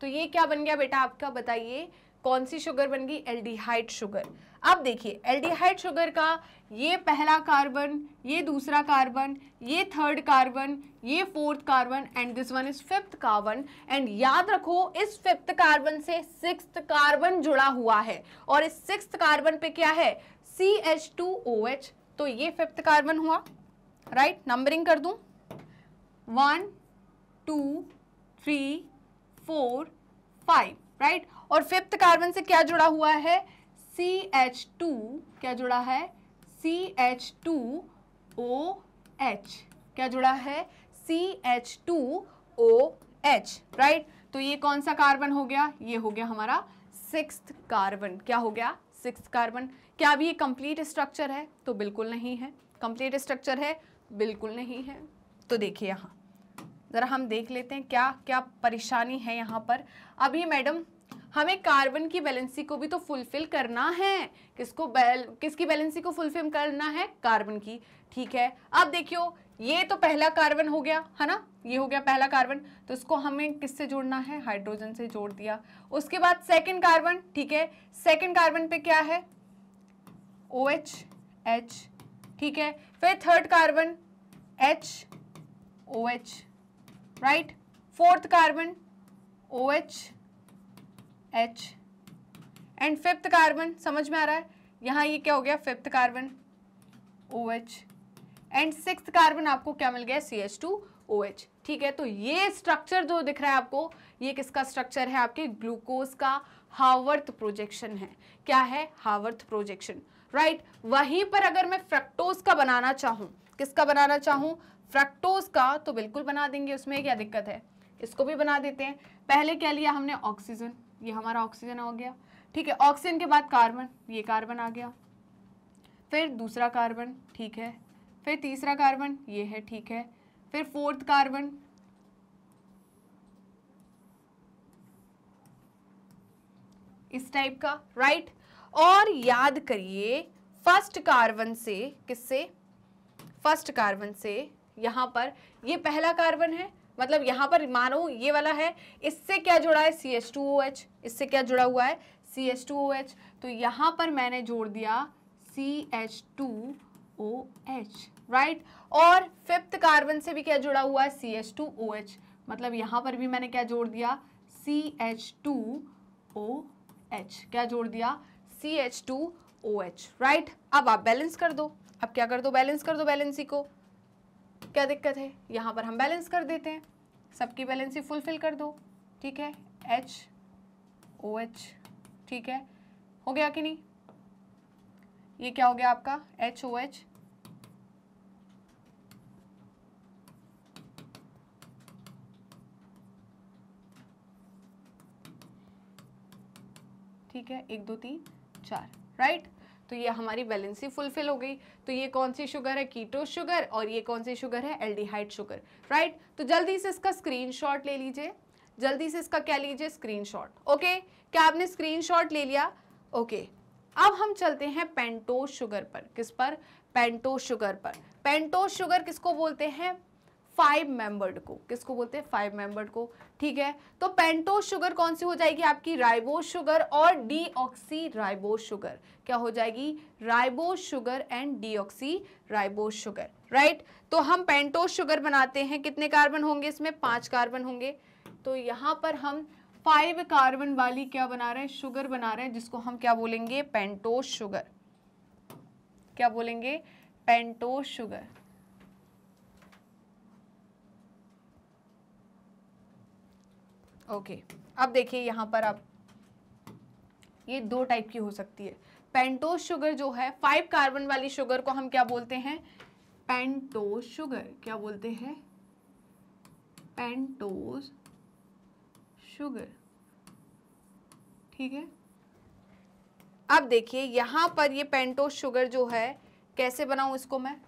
तो ये क्या बन गया बेटा आपका बताइए कौन सी शुगर बन गई एल्डिहाइड शुगर अब देखिए एल्डिहाइड शुगर का ये पहला कार्बन ये दूसरा कार्बन ये थर्ड कार्बन ये fourth carbon and this one is fifth carbon and याद रखो इस फिफ्थ कार्बन से सिक्स कार्बन जुड़ा हुआ है और इस सिक्स कार्बन पे क्या है C H two O H तो ये फिफ्थ कार्बन हुआ राइट right? नंबरिंग कर दू one two three four five right और फिफ्थ कार्बन से क्या जुड़ा हुआ है सी एच टू क्या जुड़ा है C H two O H क्या जुड़ा है C H two O H right तो ये कौन सा कार्बन हो गया ये हो गया हमारा सिक्स कार्बन क्या हो गया सिक्स कार्बन क्या अभी ये कंप्लीट स्ट्रक्चर है तो बिल्कुल नहीं है कंप्लीट स्ट्रक्चर है बिल्कुल नहीं है तो देखिए यहाँ ज़रा हम देख लेते हैं क्या क्या परेशानी है यहाँ पर अभी मैडम हमें कार्बन की बैलेंसी को भी तो फुलफिल करना है किसको बैल किसकी बैलेंसी को फुलफिल करना है कार्बन की ठीक है अब देखियो ये तो पहला कार्बन हो गया है ना ये हो गया पहला कार्बन तो इसको हमें किससे जोड़ना है हाइड्रोजन से जोड़ दिया उसके बाद सेकंड कार्बन ठीक है सेकंड कार्बन पे क्या है ओ एच एच ठीक है फिर third carbon H O H right fourth carbon O H H and fifth carbon समझ में आ रहा है यहाँ ये क्या हो गया fifth carbon O H and six carbon आपको क्या मिल गया C H two O H ठीक है तो ये स्ट्रक्चर जो दिख रहा है आपको ये किसका स्ट्रक्चर है आपके ग्लूकोज का हावर्थ प्रोजेक्शन है क्या है हावर्थ प्रोजेक्शन राइट वहीं पर अगर मैं फ्रक्टोज का बनाना चाहूँ किसका बनाना चाहूँ फ्रक्टोज का तो बिल्कुल बना देंगे उसमें क्या दिक्कत है इसको भी बना देते हैं पहले क्या लिया हमने ऑक्सीजन ये हमारा ऑक्सीजन हो गया ठीक है ऑक्सीजन के बाद कार्बन ये कार्बन आ गया फिर दूसरा कार्बन ठीक है फिर तीसरा कार्बन ये है ठीक है फिर फोर्थ कार्बन इस टाइप का राइट और याद करिए फर्स्ट कार्बन से किससे फर्स्ट कार्बन से यहां पर ये पहला कार्बन है मतलब यहाँ पर मानो ये वाला है इससे क्या जुड़ा है C H two O H इससे क्या जुड़ा हुआ है C H two O H तो यहाँ पर मैंने जोड़ दिया C H two O H right और फिफ्थ कार्बन से भी क्या जुड़ा हुआ है C H two O H मतलब यहाँ पर भी मैंने क्या जोड़ दिया C H two O H क्या जोड़ दिया C H two O H right अब आप बैलेंस कर दो अब क्या कर दो बैलेंस कर दो बैलेंसी को क्या दिक्कत है यहाँ पर हम बैलेंस कर देते हैं सबकी बैलेंस ही फुलफिल कर दो ठीक है एच ओ एच ठीक है हो गया कि नहीं ये क्या हो गया आपका एच ओ एच ठीक है एक दो तीन चार राइट तो ये हमारी बैलेंसी फुलफिल हो गई तो ये कौन सी शुगर है कीटो शुगर और ये कौन सी शुगर है एल्डिहाइड शुगर राइट तो जल्दी से इसका स्क्रीनशॉट ले लीजिए जल्दी से इसका क्या लीजिए स्क्रीनशॉट ओके क्या आपने स्क्रीनशॉट ले लिया ओके अब हम चलते हैं पेंटोज शुगर पर किस पर पेंटोज शुगर पर पेंटोज शुगर किसको बोलते हैं फाइव मेंबर्ड को किसको बोलते हैं फाइव मेंबर्ड को ठीक है तो पेंटो शुगर कौन सी हो जाएगी आपकी राइबो शुगर और डी राइबो शुगर क्या हो जाएगी ribo sugar and D ribo sugar right तो हम पेंटो शुगर बनाते हैं कितने कार्बन होंगे इसमें पांच कार्बन होंगे तो यहाँ पर हम फाइव कार्बन वाली क्या बना रहे हैं शुगर बना रहे हैं जिसको हम क्या बोलेंगे पेंटो शुगर क्या बोलेंगे पेंटो शुगर ओके okay. अब देखिए यहाँ पर आप ये दो टाइप की हो सकती है पेंटोस शुगर जो है फाइव कार्बन वाली शुगर को हम क्या बोलते हैं पेंटोस शुगर क्या बोलते हैं पेंटोज शुगर ठीक है अब देखिए यहां पर ये पेंटोस शुगर जो है कैसे बनाऊ इसको मैं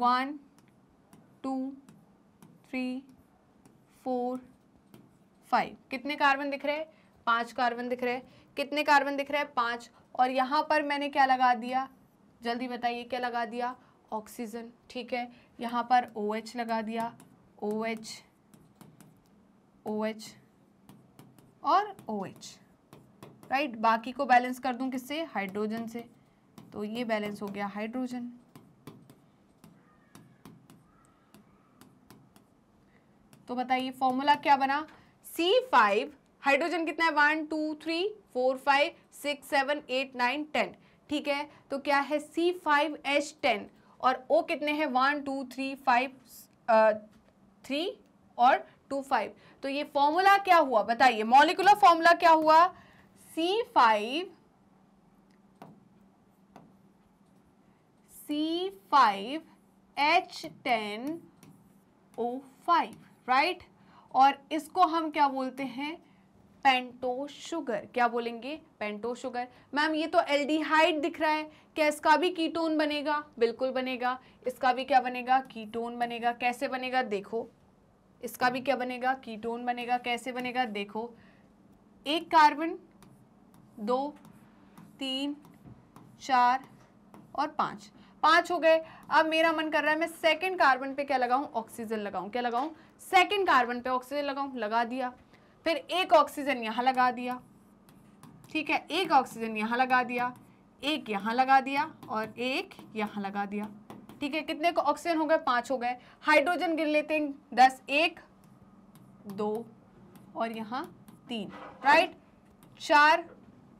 one two three four five कितने कार्बन दिख रहे हैं पांच कार्बन दिख रहे हैं कितने कार्बन दिख रहे हैं पांच और यहाँ पर मैंने क्या लगा दिया जल्दी बताइए क्या लगा दिया ऑक्सीजन ठीक है यहाँ पर ओ OH लगा दिया ओ OH, OH और ओ OH राइट बाकी को बैलेंस कर दूँ किससे हाइड्रोजन से तो ये बैलेंस हो गया हाइड्रोजन तो बताइए फॉर्मूला क्या बना सी फाइव हाइड्रोजन कितना है one two three four five six seven eight nine ten ठीक है तो क्या है सी फाइव एच टेन और ओ कितने हैं one two three five three और टू फाइव तो ये फॉर्मूला क्या हुआ बताइए मॉलिकुलर फॉर्मूला क्या हुआ C five C five H ten O five right और इसको हम क्या बोलते हैं पेंटो शुगर क्या बोलेंगे पेंटो शुगर मैम ये तो एल्डिहाइड दिख रहा है क्या इसका भी कीटोन बनेगा बिल्कुल बनेगा इसका भी क्या बनेगा कीटोन बनेगा कैसे बनेगा देखो इसका भी क्या बनेगा कीटोन बनेगा कैसे बनेगा देखो एक कार्बन दो तीन चार और पाँच पाँच हो गए अब मेरा मन कर रहा है मैं सेकेंड कार्बन पे क्या लगाऊँ ऑक्सीजन लगाऊं क्या लगाऊँ सेकेंड कार्बन पे ऑक्सीजन लगाऊं लगा दिया फिर एक ऑक्सीजन यहाँ लगा दिया ठीक है एक ऑक्सीजन यहाँ लगा दिया एक यहाँ लगा दिया और एक यहाँ लगा दिया ठीक है कितने को ऑक्सीजन हो गए पाँच हो गए हाइड्रोजन गिन लेते हैं दस एक दो और यहाँ तीन राइट चार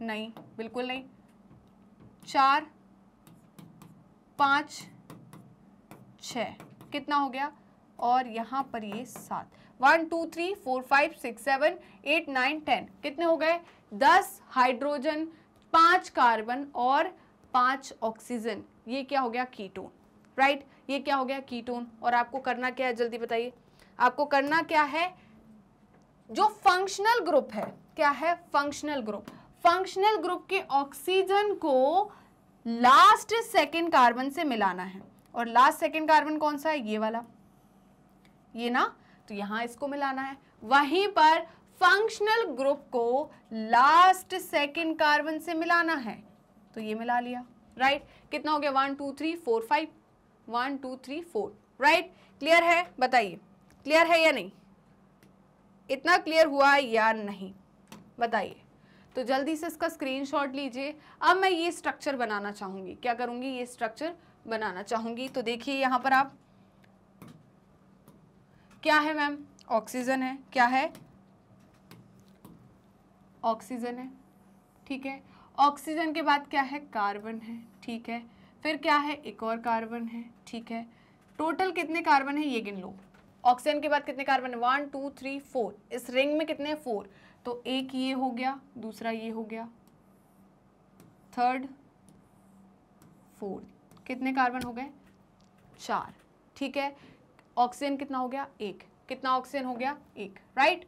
नहीं बिल्कुल नहीं चार पाँच छ कितना हो गया और यहाँ पर ये सात one two three four five six seven eight nine ten कितने हो गए दस हाइड्रोजन पांच कार्बन और पांच ऑक्सीजन ये क्या हो गया कीटोन राइट right? ये क्या हो गया कीटोन और आपको करना क्या है जल्दी बताइए आपको करना क्या है जो फंक्शनल ग्रुप है क्या है फंक्शनल ग्रुप फंक्शनल ग्रुप के ऑक्सीजन को लास्ट सेकेंड कार्बन से मिलाना है और लास्ट सेकेंड कार्बन कौन सा है ये वाला ये ना तो यहां इसको मिलाना है वहीं पर फंक्शनल ग्रुप को लास्ट सेकेंड कार्बन से मिलाना है तो ये मिला लिया राइट right? कितना हो गया one two three four five one two three four right clear है बताइए क्लियर है या नहीं इतना क्लियर हुआ या नहीं बताइए तो जल्दी से इसका स्क्रीनशॉट लीजिए अब मैं ये स्ट्रक्चर बनाना चाहूंगी क्या करूँगी ये स्ट्रक्चर बनाना चाहूंगी तो देखिए यहां पर आप क्या है मैम ऑक्सीजन है क्या है ऑक्सीजन है ठीक है ऑक्सीजन के बाद क्या है कार्बन है ठीक है फिर क्या है एक और कार्बन है ठीक है टोटल कितने कार्बन है ये गिन लो ऑक्सीजन के बाद कितने कार्बन है वन टू थ्री फोर इस रिंग में कितने हैं फोर तो एक ये हो गया दूसरा ये हो गया थर्ड फोर्थ कितने कार्बन हो गए चार ठीक है ऑक्सीजन कितना हो गया एक कितना ऑक्सीजन हो गया एक राइट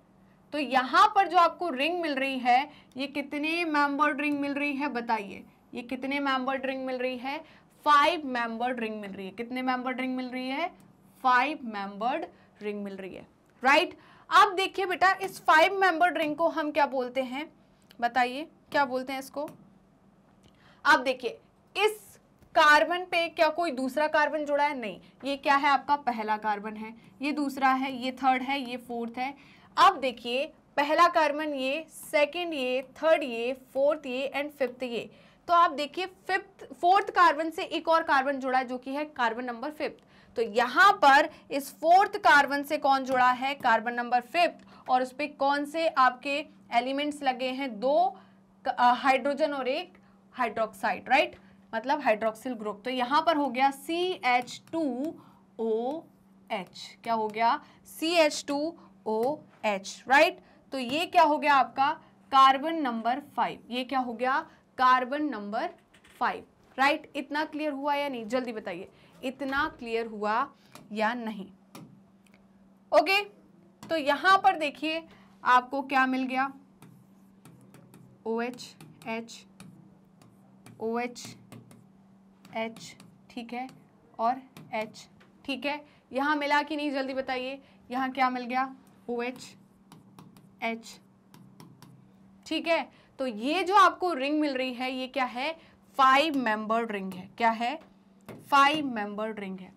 तो यहां पर जो आपको रिंग मिल रही है ये कितने मेंबर्ड रिंग मिल रही है बताइए ये कितने मेंबर्ड रिंग मिल रही है फाइव मेंबर्ड रिंग मिल रही है कितने मेंबर्ड रिंग मिल रही है फाइव मेंबर्ड रिंग मिल रही है राइट अब देखिए बेटा इस फाइव मेंबर्ड रिंग को हम क्या बोलते हैं बताइए क्या बोलते हैं इसको अब देखिए इस कार्बन पे क्या कोई दूसरा कार्बन जुड़ा है नहीं ये क्या है आपका पहला कार्बन है ये दूसरा है ये थर्ड है ये फोर्थ है अब देखिए पहला कार्बन ये सेकंड ये थर्ड ये फोर्थ ये एंड फिफ्थ ये तो आप देखिए फिफ्थ फोर्थ कार्बन से एक और कार्बन जुड़ा है जो कि है कार्बन नंबर फिफ्थ तो यहाँ पर इस फोर्थ कार्बन से कौन जुड़ा है कार्बन नंबर फिफ्थ और उस पर कौन से आपके एलिमेंट्स लगे हैं दो हाइड्रोजन और एक हाइड्रोक्साइड राइट right? मतलब हाइड्रोक्सिल ग्रुप तो यहाँ पर हो गया C H two O H क्या हो गया C H two O H right तो ये क्या हो गया आपका कार्बन नंबर फाइव ये क्या हो गया कार्बन नंबर फाइव राइट इतना क्लियर हुआ या नहीं जल्दी बताइए इतना क्लियर हुआ या नहीं ओके okay, तो यहां पर देखिए आपको क्या मिल गया O H H O H H ठीक है और एच ठीक है यहाँ मिला कि नहीं जल्दी बताइए यहाँ क्या मिल गया ओ एच एच ठीक है तो ये जो आपको रिंग मिल रही है ये क्या है फाइव मेंबर रिंग है क्या है फाइव मेंबर रिंग है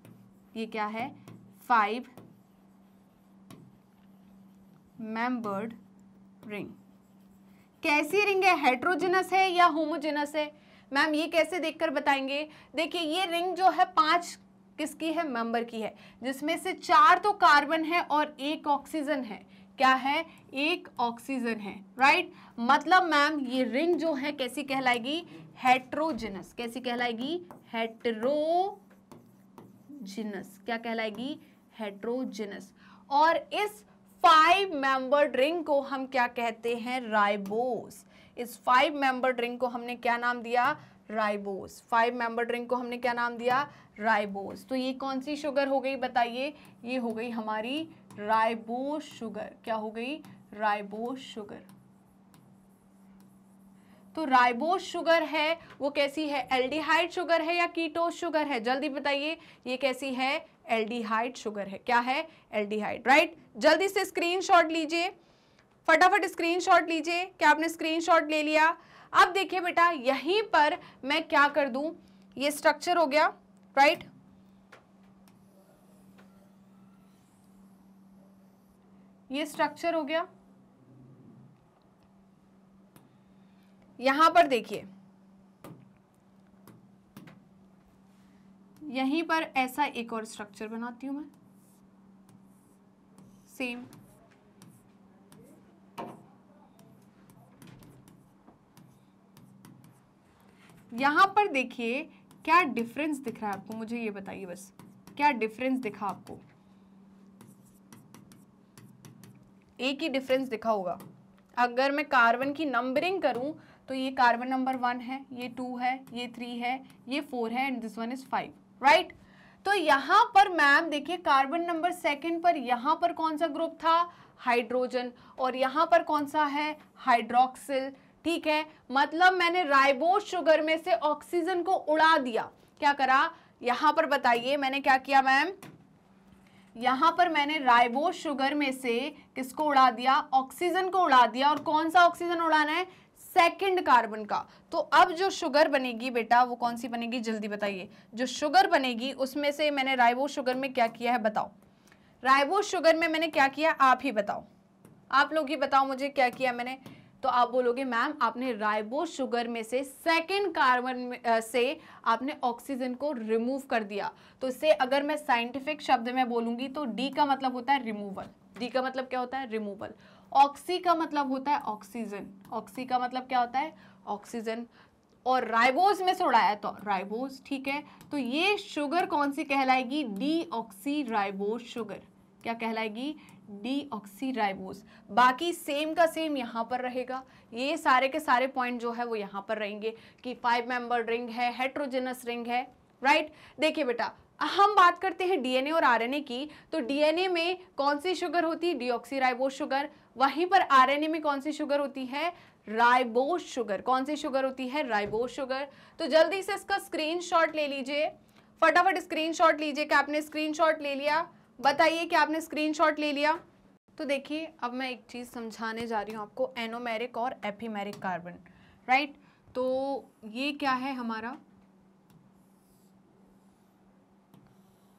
ये क्या है फाइव मेंबर्ड रिंग कैसी रिंग है हेट्रोजिनस है या होमोजिनस है मैम ये कैसे देखकर बताएंगे देखिए ये रिंग जो है पांच किसकी है मेंबर की है जिसमें से चार तो कार्बन है और एक ऑक्सीजन है क्या है एक ऑक्सीजन है राइट मतलब मैम ये रिंग जो है कैसी कहलाएगी हेट्रोजिनस कैसी कहलाएगी हेट्रोजिनस क्या कहलाएगी हेट्रोजिनस और इस फाइव मेंबर रिंग को हम क्या कहते हैं राइबोस इस फाइव मेंबर ड्रिंक को हमने क्या नाम दिया राइबोस फाइव मेंबर ड्रिंक को हमने क्या नाम दिया राइबोस तो ये कौन सी शुगर हो गई बताइए ये हो गई हमारी राइबोस शुगर क्या हो गई राइबोस शुगर तो राइबोस शुगर है वो कैसी है एल्डिहाइड शुगर है या कीटोस शुगर है जल्दी बताइए ये कैसी है एल्डिहाइड शुगर है क्या है एल्डिहाइड राइट जल्दी से स्क्रीनशॉट लीजिए फटाफट स्क्रीनशॉट लीजिए क्या आपने स्क्रीनशॉट ले लिया अब देखिए बेटा यहीं पर मैं क्या कर दूं ये स्ट्रक्चर हो गया राइट ये स्ट्रक्चर हो गया यहां पर देखिए यहीं पर ऐसा एक और स्ट्रक्चर बनाती हूं मैं सेम यहाँ पर देखिए क्या डिफरेंस दिख रहा है आपको मुझे ये बताइए बस क्या डिफरेंस दिखा आपको एक ही डिफरेंस दिखा होगा अगर मैं कार्बन की नंबरिंग करूं तो ये कार्बन नंबर वन है ये टू है ये थ्री है ये फोर है and this one is five right तो यहां पर मैम देखिए कार्बन नंबर सेकंड पर यहां पर कौन सा ग्रुप था हाइड्रोजन और यहां पर कौन सा है हाइड्रोक्सिल ठीक है मतलब मैंने राइबोज शुगर में से ऑक्सीजन को उड़ा दिया क्या करा यहां पर बताइए मैंने क्या किया मैम यहां पर मैंने राइबोज शुगर में से किसको उड़ा दिया ऑक्सीजन को उड़ा दिया और कौन सा ऑक्सीजन उड़ाना है सेकंड कार्बन का तो अब जो शुगर बनेगी बेटा वो कौन सी बनेगी जल्दी बताइए जो शुगर बनेगी उसमें से मैंने राइबो शुगर में क्या किया है बताओ राइबो शुगर में मैंने क्या किया आप ही बताओ आप लोग ही बताओ मुझे क्या किया मैंने तो आप बोलोगे मैम आपने राइबो शुगर में से सेकेंड कार्बन से आपने ऑक्सीजन को रिमूव कर दिया तो इससे अगर मैं साइंटिफिक शब्द में बोलूंगी तो डी का मतलब होता है रिमूवल डी का मतलब क्या होता है रिमूवल ऑक्सी का मतलब होता है ऑक्सीजन ऑक्सी का मतलब क्या होता है ऑक्सीजन और राइबोज में से उड़ाया तो राइबोज ठीक है तो ये शुगर कौन सी कहलाएगी डी ऑक्सी राइबोज शुगर क्या कहलाएगी डीऑक्सीराइबोज बाकी सेम का सेम यहाँ पर रहेगा ये सारे के सारे पॉइंट जो है वो यहाँ पर रहेंगे कि फाइव मेंबर रिंग है हेट्रोजेनस रिंग है राइट देखिए बेटा हम बात करते हैं डीएनए और आरएनए की तो डीएनए में कौन सी शुगर होती है डीऑक्सीराइबोज शुगर वहीं पर आरएनए में कौन सी शुगर होती है राइबोस शुगर कौन सी शुगर होती है राइबोस शुगर तो जल्दी से इसका स्क्रीनशॉट ले लीजिए फटाफट स्क्रीनशॉट लीजिए कि आपने स्क्रीनशॉट ले लिया बताइए कि आपने स्क्रीनशॉट ले लिया तो देखिए अब मैं एक चीज़ समझाने जा रही हूँ आपको एनोमेरिक और एफीमेरिक कार्बन राइट तो ये क्या है हमारा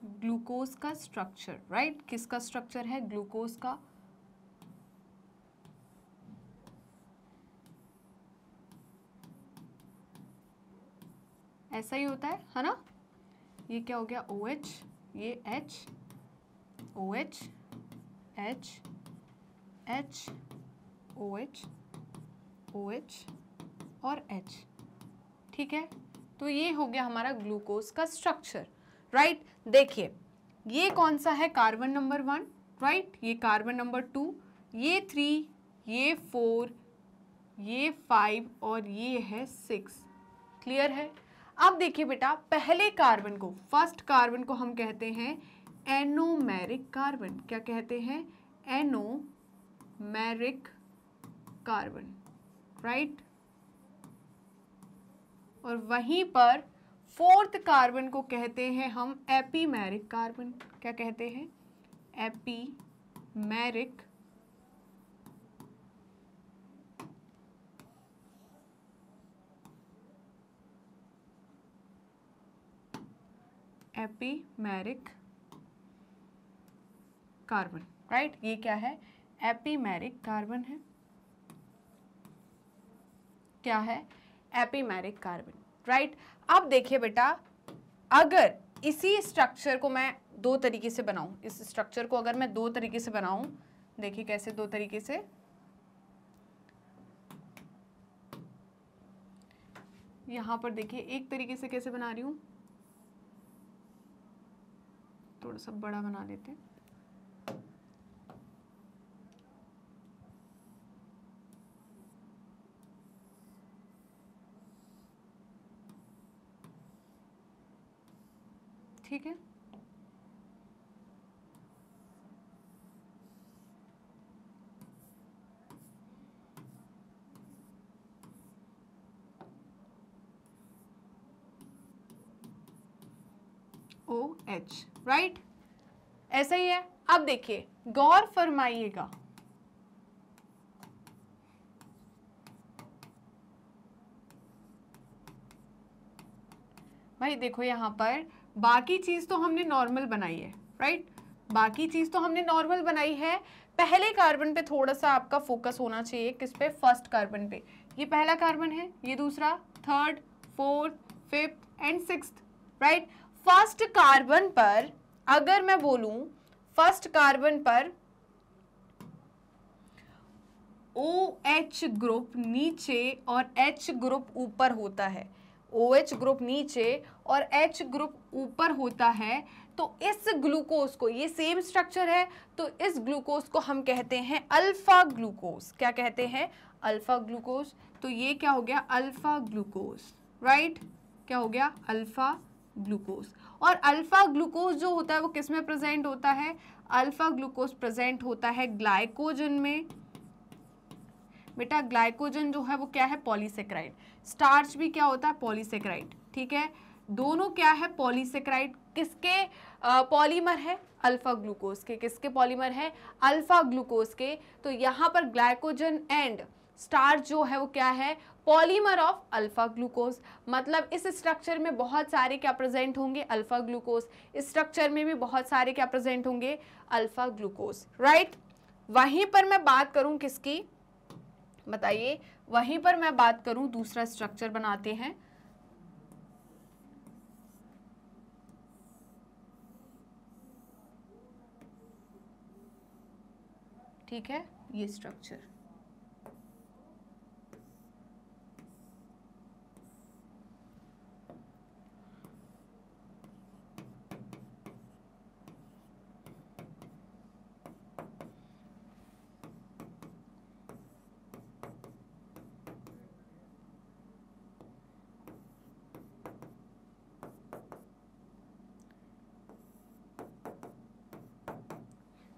ग्लूकोज का स्ट्रक्चर राइट किसका स्ट्रक्चर है ग्लूकोज का ऐसा ही होता है है ना ये क्या हो गया ओ OH, एच ये H OH, H, H, OH, OH और H ठीक है तो ये हो गया हमारा ग्लूकोज का स्ट्रक्चर राइट देखिए ये कौन सा है कार्बन नंबर वन राइट ये कार्बन नंबर टू ये थ्री ये फोर ये फाइव और ये है सिक्स क्लियर है अब देखिए बेटा पहले कार्बन को फर्स्ट कार्बन को हम कहते हैं एनोमेरिक कार्बन क्या कहते हैं एनोमेरिक कार्बन राइट और वहीं पर फोर्थ कार्बन को कहते हैं हम एपीमेरिक कार्बन क्या कहते हैं एपीमेरिक एपीमेरिक कार्बन राइट ये क्या है एपीमेरिक कार्बन है क्या है एपीमेरिक कार्बन राइट अब देखिए बेटा अगर इसी स्ट्रक्चर को मैं दो तरीके से बनाऊं इस स्ट्रक्चर को अगर मैं दो तरीके से बनाऊं देखिए कैसे दो तरीके से यहां पर देखिए एक तरीके से कैसे बना रही हूं थोड़ा सा बड़ा बना लेते हैं ठीक है ओ एच राइट ऐसा ही है अब देखिए गौर फरमाइएगा भाई देखो यहां पर बाकी चीज़ तो हमने नॉर्मल बनाई है राइट बाकी चीज़ तो हमने नॉर्मल बनाई है पहले कार्बन पे थोड़ा सा आपका फोकस होना चाहिए किस पे फर्स्ट कार्बन पे ये पहला कार्बन है ये दूसरा third fourth fifth and six right first carbon पर अगर मैं बोलूं फर्स्ट कार्बन पर ओ एच ग्रुप नीचे और एच ग्रुप ऊपर होता है ओ OH ग्रुप नीचे और H ग्रुप ऊपर होता है तो इस ग्लूकोज को ये सेम स्ट्रक्चर है तो इस ग्लूकोज को हम कहते हैं अल्फ़ा ग्लूकोज क्या कहते हैं अल्फ़ा ग्लूकोज तो ये क्या हो गया अल्फ़ा ग्लूकोज राइट क्या हो गया अल्फ़ा ग्लूकोज और अल्फ़ा ग्लूकोज जो होता है वो किस में प्रेजेंट होता है अल्फ़ा ग्लूकोज प्रेजेंट होता है ग्लाइकोजन में बेटा ग्लाइकोजन जो है वो क्या है पॉलीसेक्राइड स्टार्च भी क्या होता है पॉलीसेक्राइड ठीक है दोनों क्या है पॉलीसेक्राइड किसके पॉलीमर है अल्फ़ा ग्लूकोज के किसके पॉलीमर है अल्फ़ा ग्लूकोज के तो यहाँ पर ग्लाइकोजन एंड स्टार्च जो है वो क्या है पॉलीमर ऑफ अल्फ़ा ग्लूकोज मतलब इस स्ट्रक्चर में बहुत सारे क्या प्रेजेंट होंगे अल्फ़ा ग्लूकोज इस स्ट्रक्चर में भी बहुत सारे क्या प्रेजेंट होंगे अल्फ़ा ग्लूकोज राइट वहीं पर मैं बात करूं किसकी बताइए वहीं पर मैं बात करूं दूसरा स्ट्रक्चर बनाते हैं ठीक है ये स्ट्रक्चर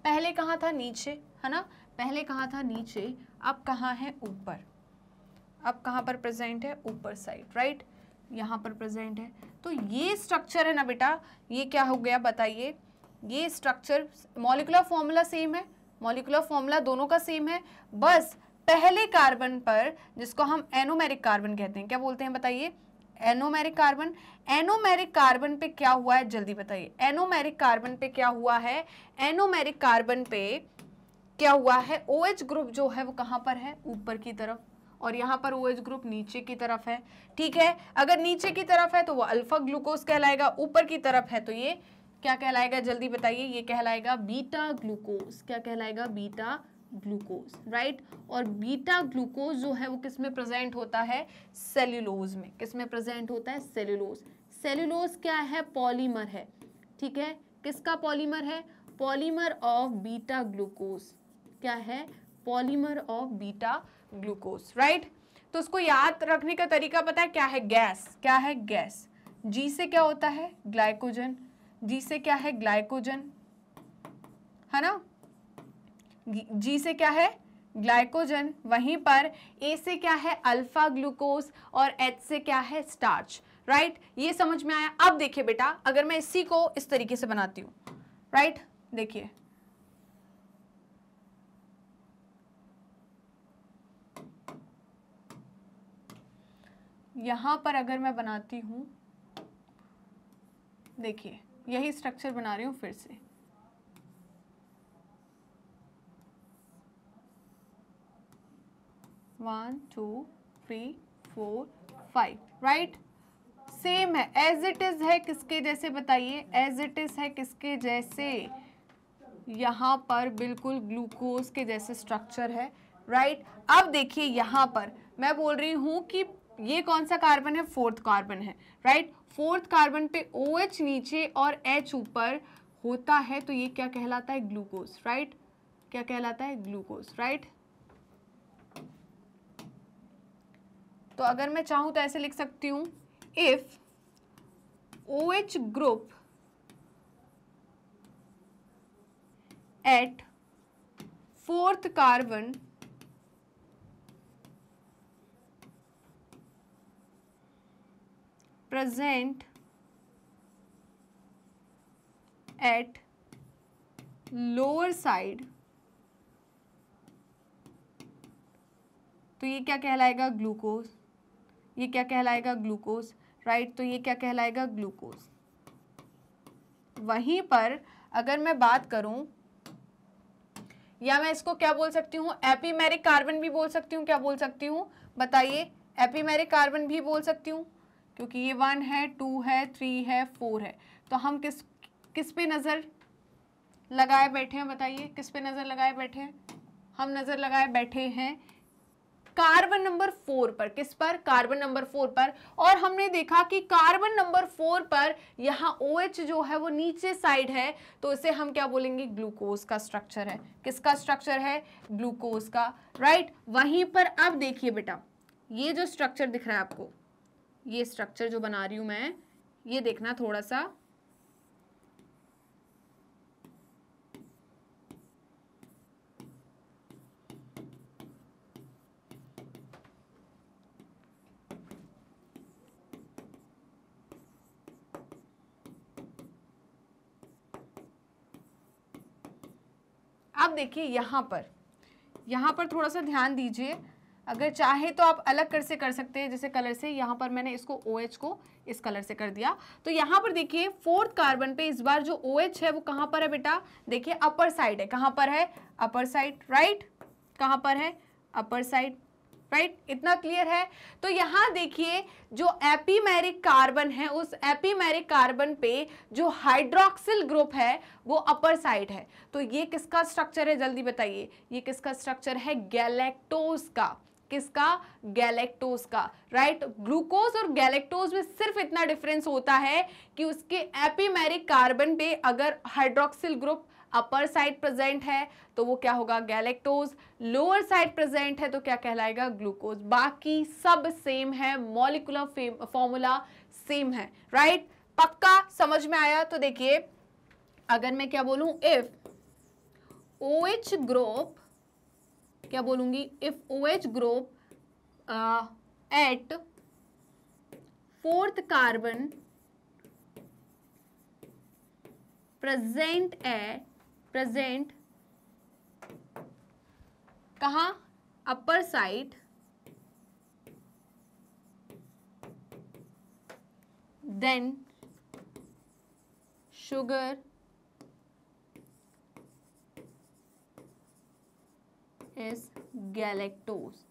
पहले कहाँ था नीचे है ना पहले कहाँ था नीचे अब कहाँ है ऊपर अब कहाँ पर प्रेजेंट है ऊपर साइड राइट यहाँ पर प्रेजेंट है तो ये स्ट्रक्चर है ना बेटा ये क्या हो गया बताइए ये स्ट्रक्चर मॉलिकुलर फॉर्मूला सेम है मॉलिकुलर फॉर्मूला दोनों का सेम है बस पहले कार्बन पर जिसको हम एनोमेरिक कार्बन कहते हैं क्या बोलते हैं बताइए एनोमेरिक कार्बन एनोमेरिक कार्बन पे क्या हुआ है जल्दी बताइए एनोमेरिक कार्बन पे क्या हुआ है एनोमेरिक कार्बन पे क्या हुआ है ओ OH ग्रुप जो है वो कहाँ पर है ऊपर की तरफ और यहाँ पर ओ OH ग्रुप नीचे की तरफ है ठीक है अगर नीचे की तरफ है तो वो अल्फा ग्लूकोज कहलाएगा ऊपर की तरफ है तो ये क्या कहलाएगा जल्दी बताइए ये कहलाएगा बीटा ग्लूकोज क्या कहलाएगा बीटा ग्लूकोज राइट और बीटा ग्लूकोज जो है वो किस में प्रेजेंट होता है सेल्यूलोज में किस में प्रेजेंट होता है सेल्यूलोज सेल्यूलोज क्या है पॉलीमर है ठीक है किसका पॉलीमर है पॉलीमर ऑफ बीटा ग्लूकोज क्या है polymer of beta glucose right तो उसको याद रखने का तरीका पता है क्या है गैस क्या है गैस जी से क्या होता है ग्लाइकोजन जी से क्या है ग्लाइकोजन है ना जी से क्या है ग्लाइकोजन वहीं पर ए से क्या है अल्फा ग्लूकोज और एच से क्या है स्टार्च राइट right? ये समझ में आया अब देखिए बेटा अगर मैं इसी को इस तरीके से बनाती हूँ राइट right? देखिए यहां पर अगर मैं बनाती हूं देखिए यही स्ट्रक्चर बना रही हूं फिर से one two three four five right same है एज इट इज़ है किसके जैसे बताइए एज इट इज़ है किसके जैसे यहाँ पर बिल्कुल ग्लूकोज के जैसे स्ट्रक्चर है राइट right? अब देखिए यहाँ पर मैं बोल रही हूँ कि ये कौन सा कार्बन है फोर्थ कार्बन है राइट फोर्थ कार्बन पे ओ OH नीचे और एच ऊपर होता है तो ये क्या कहलाता है ग्लूकोज राइट right? क्या कहलाता है ग्लूकोज राइट right? तो अगर मैं चाहूँ तो ऐसे लिख सकती हूँ if O H group at fourth carbon present at lower side तो ये क्या कहलाएगा ग्लूकोज ये क्या कहलाएगा ग्लूकोज राइट तो ये क्या कहलाएगा ग्लूकोज वहीं पर अगर मैं बात करूं या मैं इसको क्या बोल सकती हूँ एपीमेरिक कार्बन भी बोल सकती हूँ क्या बोल सकती हूँ बताइए एपीमेरिक कार्बन भी बोल सकती हूँ क्योंकि ये वन है टू है थ्री है फोर है तो हम किस किस पे नज़र लगाए बैठे हैं बताइए किस पे नज़र लगाए बैठे हैं हम नज़र लगाए बैठे हैं कार्बन नंबर फोर पर किस पर कार्बन नंबर फोर पर और हमने देखा कि कार्बन नंबर फोर पर यहाँ ओ OH जो है वो नीचे साइड है तो इसे हम क्या बोलेंगे ग्लूकोज का स्ट्रक्चर है किसका स्ट्रक्चर है ग्लूकोज का राइट वहीं पर अब देखिए बेटा ये जो स्ट्रक्चर दिख रहा है आपको ये स्ट्रक्चर जो बना रही हूँ मैं ये देखना थोड़ा सा अब देखिए यहाँ पर यहाँ पर थोड़ा सा ध्यान दीजिए अगर चाहे तो आप अलग कर से कर सकते हैं जैसे कलर से यहाँ पर मैंने इसको ओ OH को इस कलर से कर दिया तो यहाँ पर देखिए फोर्थ कार्बन पे इस बार जो ओ OH है वो कहाँ पर है बेटा देखिए अपर साइड है कहाँ पर है अपर साइड राइट कहाँ पर है अपर साइड राइट right? इतना क्लियर है तो यहाँ देखिए जो एपीमेरिक कार्बन है उस एपीमेरिक कार्बन पे जो हाइड्रोक्सिल ग्रुप है वो अपर साइड है तो ये किसका स्ट्रक्चर है जल्दी बताइए ये किसका स्ट्रक्चर है गैलेक्टोज का किसका गैलेक्टोज का राइट ग्लूकोज और गैलेक्टोज में सिर्फ इतना डिफरेंस होता है कि उसके एपीमेरिक कार्बन पे अगर hydroxyl group upper side present है तो वो क्या होगा गैलेक्टोज लोअर साइड प्रेजेंट है तो क्या कहलाएगा ग्लूकोज बाकी सब सेम है मॉलिकुलर फॉर्मूला सेम है राइट right? पक्का समझ में आया तो देखिए अगर मैं क्या बोलूं इफ ओ एच ग्रोप क्या बोलूंगी if O H group at fourth carbon present at present कहा upper side then sugar is galactose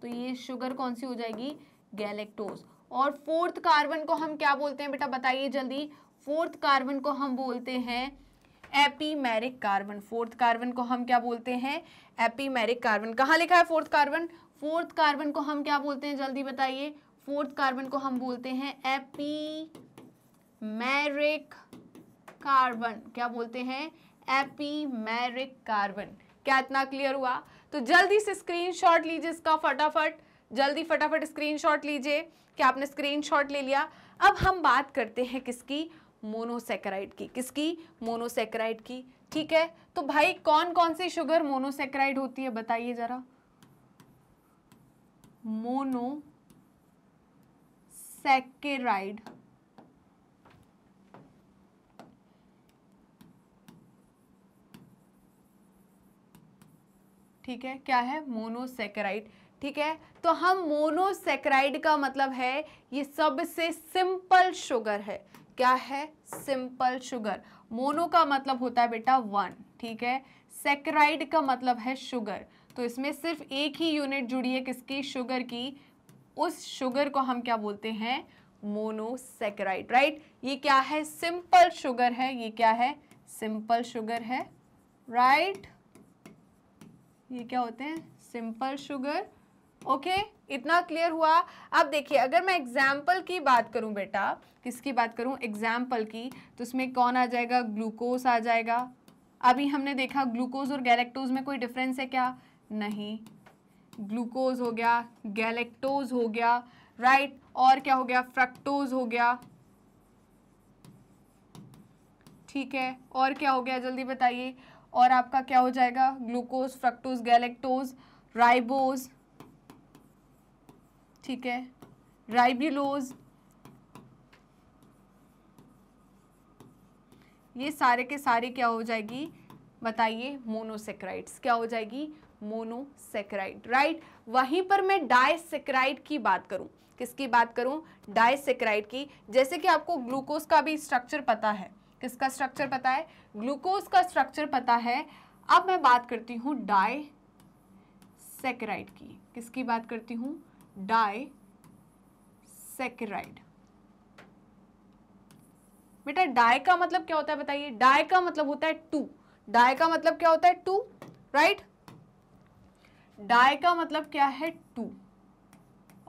तो ये शुगर कौन सी हो जाएगी गैलेक्टोज और फोर्थ कार्बन को हम क्या बोलते हैं बेटा बताइए जल्दी फोर्थ कार्बन को हम बोलते हैं एपीमेरिक कार्बन फोर्थ कार्बन को हम क्या बोलते हैं एपीमेरिक कार्बन कहाँ लिखा है फोर्थ कार्बन फोर्थ कार्बन को हम क्या बोलते हैं जल्दी बताइए फोर्थ कार्बन को हम बोलते हैं एपीमेरिक कार्बन क्या बोलते हैं एपीमेरिक कार्बन क्या इतना क्लियर हुआ तो जल्दी से स्क्रीनशॉट लीजिए इसका फटाफट जल्दी फटाफट स्क्रीनशॉट लीजिए क्या आपने स्क्रीनशॉट ले लिया अब हम बात करते हैं किसकी मोनोसेक्राइड की किसकी मोनोसेक्राइड की ठीक है तो भाई कौन कौन सी शुगर मोनोसेक्राइड होती है बताइए जरा सेकेराइड ठीक है क्या है मोनोसेकेराइड ठीक है तो हम मोनोसेक्राइड का मतलब है ये सबसे सिंपल शुगर है क्या है सिंपल शुगर मोनो का मतलब होता है बेटा वन ठीक है सेक्राइड का मतलब है शुगर तो इसमें सिर्फ एक ही यूनिट जुड़ी है किसकी शुगर की उस शुगर को हम क्या बोलते हैं मोनोसेक्राइड राइट ये क्या है सिंपल शुगर है ये क्या है सिंपल शुगर है राइट right? ये क्या होते हैं सिंपल शुगर ओके okay? इतना क्लियर हुआ अब देखिए अगर मैं एग्जाम्पल की बात करूं बेटा किसकी बात करूं एग्जाम्पल की तो उसमें कौन आ जाएगा ग्लूकोज आ जाएगा अभी हमने देखा ग्लूकोज और गैलेक्टोज में कोई डिफरेंस है क्या नहीं ग्लूकोज हो गया गैलेक्टोज हो गया राइट right? और क्या हो गया फ्रक्टोज हो गया ठीक है और क्या हो गया जल्दी बताइए और आपका क्या हो जाएगा ग्लूकोज फ्रक्टोज गैलेक्टोज राइबोज ठीक है राइब्यूलोज ये सारे के सारे क्या हो जाएगी बताइए मोनोसेक्राइड्स क्या हो जाएगी मोनोसेक्राइड राइट वहीं पर मैं डायसेक्राइड की बात करूं किसकी बात करूं डायसेक्राइड की जैसे कि आपको ग्लूकोज का भी स्ट्रक्चर पता है किसका स्ट्रक्चर पता है ग्लूकोज का स्ट्रक्चर पता है अब मैं बात करती हूँ डायसेक्राइड सेक्राइड की किसकी बात करती हूँ डाइसेकेराइड बेटा डाय का मतलब क्या होता है बताइए डाय का मतलब होता है टू डाय का मतलब क्या होता है टू राइट डाय का मतलब क्या है टू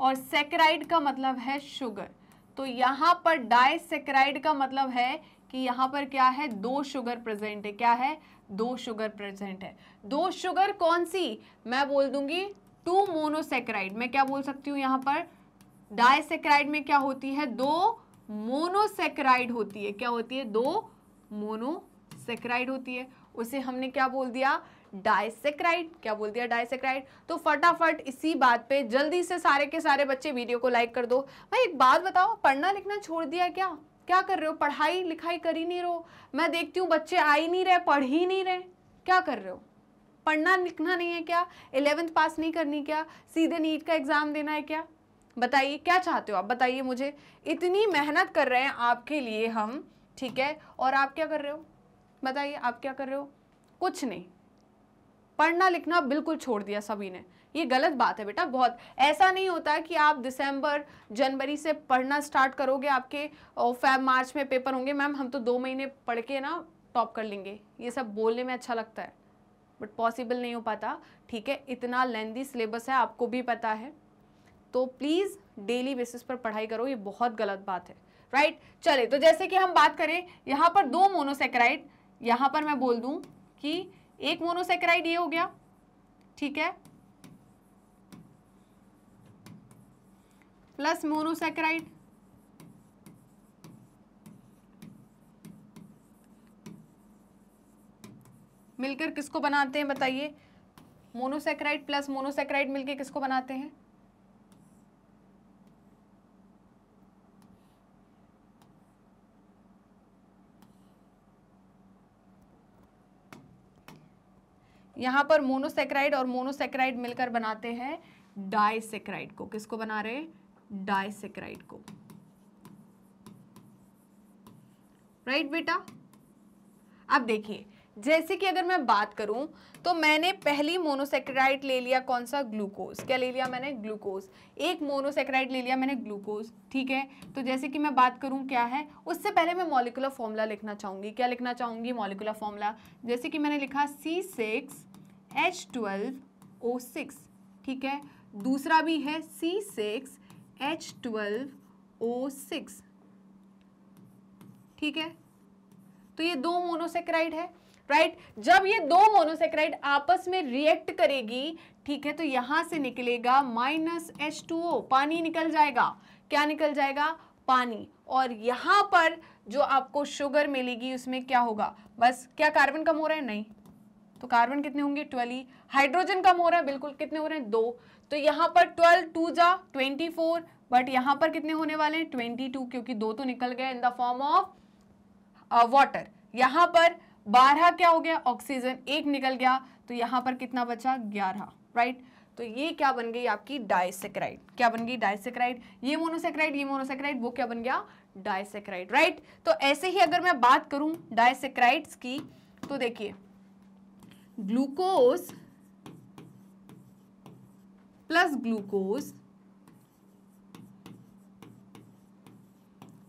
और सेक्राइड का मतलब है शुगर तो यहां पर डाय सेक्राइड का मतलब है कि यहां पर क्या है दो शुगर प्रेजेंट है क्या है दो शुगर प्रेजेंट है दो शुगर कौन सी मैं बोल दूंगी टू मोनोसेक्राइड मैं क्या बोल सकती हूँ यहाँ पर डायसेक्राइड में क्या होती है दो मोनोसेक्राइड होती है क्या होती है दो मोनोसेक्राइड होती है उसे हमने क्या बोल दिया डायसेक्राइड क्या बोल दिया डायसेक्राइड तो फटाफट इसी बात पे जल्दी से सारे के सारे बच्चे वीडियो को लाइक कर दो भाई एक बात बताओ पढ़ना लिखना छोड़ दिया क्या क्या कर रहे हो पढ़ाई लिखाई कर ही नहीं रहो मैं देखती हूँ बच्चे आ ही नहीं रहे पढ़ ही नहीं रहे क्या कर रहे हो पढ़ना लिखना नहीं है क्या इलेवेंथ पास नहीं करनी क्या सीधे नीट का एग्ज़ाम देना है क्या बताइए क्या चाहते हो आप बताइए मुझे इतनी मेहनत कर रहे हैं आपके लिए हम ठीक है और आप क्या कर रहे हो बताइए आप क्या कर रहे हो कुछ नहीं पढ़ना लिखना बिल्कुल छोड़ दिया सभी ने ये गलत बात है बेटा बहुत ऐसा नहीं होता कि आप दिसंबर जनवरी से पढ़ना स्टार्ट करोगे आपके फैब मार्च में पेपर होंगे मैम हम तो दो महीने पढ़ के ना टॉप कर लेंगे ये सब बोलने में अच्छा लगता है बट पॉसिबल नहीं हो पाता ठीक है इतना लेंदी सिलेबस है आपको भी पता है तो प्लीज़ डेली बेसिस पर पढ़ाई करो ये बहुत गलत बात है राइट चले तो जैसे कि हम बात करें यहाँ पर दो मोनोसेक्राइड यहाँ पर मैं बोल दूँ कि एक मोनोसेक्राइड ये हो गया ठीक है प्लस मोनोसेक्राइड मिलकर किसको बनाते हैं बताइए मोनोसेक्राइड प्लस मोनोसेक्राइड मिलकर किसको बनाते हैं यहां पर मोनोसेक्राइड और मोनोसेक्राइड मिलकर बनाते हैं डाइसेक्राइड को किसको बना रहे हैं डाइसेक्राइड को राइट right, बेटा अब देखिए जैसे कि अगर मैं बात करूं तो मैंने पहली मोनोसेक्राइड ले लिया कौन सा ग्लूकोज क्या ले लिया मैंने ग्लूकोज एक मोनोसेक्राइड ले लिया मैंने ग्लूकोज ठीक है तो जैसे कि मैं बात करूं क्या है उससे पहले मैं मॉलिकुलर फॉर्मूला लिखना चाहूंगी क्या लिखना चाहूंगी मॉलिकुलर फॉर्मूला जैसे कि मैंने लिखा C six H twelve O six ठीक है दूसरा भी है C six H twelve O six ठीक है तो ये दो मोनोसेक्राइड है राइट जब ये दो मोनोसेक्राइड आपस में रिएक्ट करेगी ठीक है तो यहां से निकलेगा माइनस एच टू ओ पानी निकल जाएगा क्या निकल जाएगा पानी और यहां पर जो आपको शुगर मिलेगी उसमें क्या होगा बस क्या कार्बन कम हो रहा है नहीं तो कार्बन कितने होंगे ट्वेल्व हाइड्रोजन कम हो रहा है बिल्कुल कितने हो रहे हैं दो तो यहां पर ट्वेल्व टू जा ट्वेंटी फोर बट यहां पर कितने होने वाले हैं ट्वेंटी टू क्योंकि दो तो निकल गए in the form of water यहां पर बारह क्या हो गया ऑक्सीजन एक निकल गया तो यहां पर कितना बचा ग्यारह राइट तो ये क्या बन गई आपकी डायसेक्राइड क्या बन गई डायसेक्राइड ये मोनोसेक्राइड ये मोनोसेक्राइड वो क्या बन गया डायसेक्राइड राइट तो ऐसे ही अगर मैं बात करूं डायसेक्राइड की तो देखिए ग्लूकोज प्लस ग्लूकोज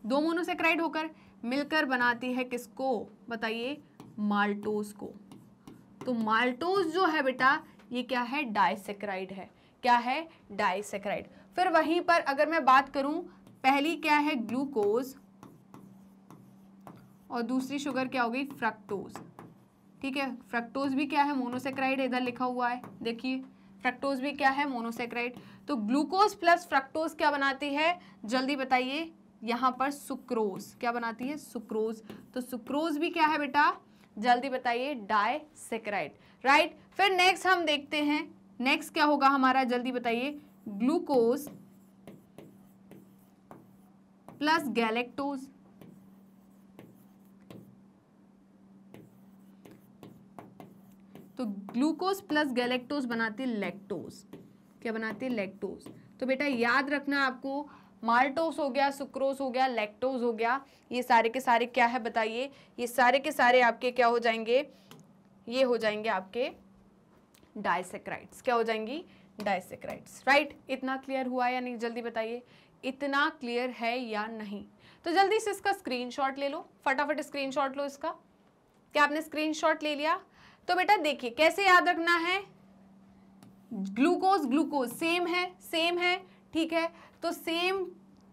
दो मोनोसेक्राइड होकर मिलकर बनाती है किसको बताइए माल्टोज को तो माल्टोज जो है बेटा ये क्या है डाइसेक्राइड है क्या है डाइसेक्राइड फिर वहीं पर अगर मैं बात करूं पहली क्या है ग्लूकोज और दूसरी शुगर क्या हो गई फ्रक्टोज ठीक है फ्रक्टोज भी क्या है मोनोसेक्राइड इधर लिखा हुआ है देखिए फ्रक्टोज भी क्या है मोनोसेक्राइड तो ग्लूकोज प्लस फ्रक्टोज क्या बनाती है जल्दी बताइए यहां पर सुक्रोज क्या बनाती है सुक्रोज तो सुक्रोज भी क्या है बेटा जल्दी बताइए डाई सेक्राइट राइट फिर नेक्स्ट हम देखते हैं नेक्स्ट क्या होगा हमारा जल्दी बताइए ग्लूकोज प्लस गैलेक्टोज तो ग्लूकोज प्लस गैलेक्टोज बनाते लेक्टोज क्या बनाते लेक्टोज तो बेटा याद रखना आपको माल्टोस हो गया सुक्रोस हो गया लेक्टोज हो गया ये सारे के सारे क्या है बताइए ये सारे के सारे आपके क्या हो जाएंगे ये हो जाएंगे आपके डाइसेक्राइड्स क्या हो जाएंगी डाइसेक्राइड्स राइट इतना क्लियर हुआ या नहीं जल्दी बताइए इतना क्लियर है या नहीं तो जल्दी से इसका स्क्रीनशॉट ले लो फटाफट स्क्रीनशॉट लो इसका क्या आपने स्क्रीनशॉट ले लिया तो बेटा देखिए कैसे याद रखना है ग्लूकोज ग्लूकोज सेम है सेम है ठीक है तो सेम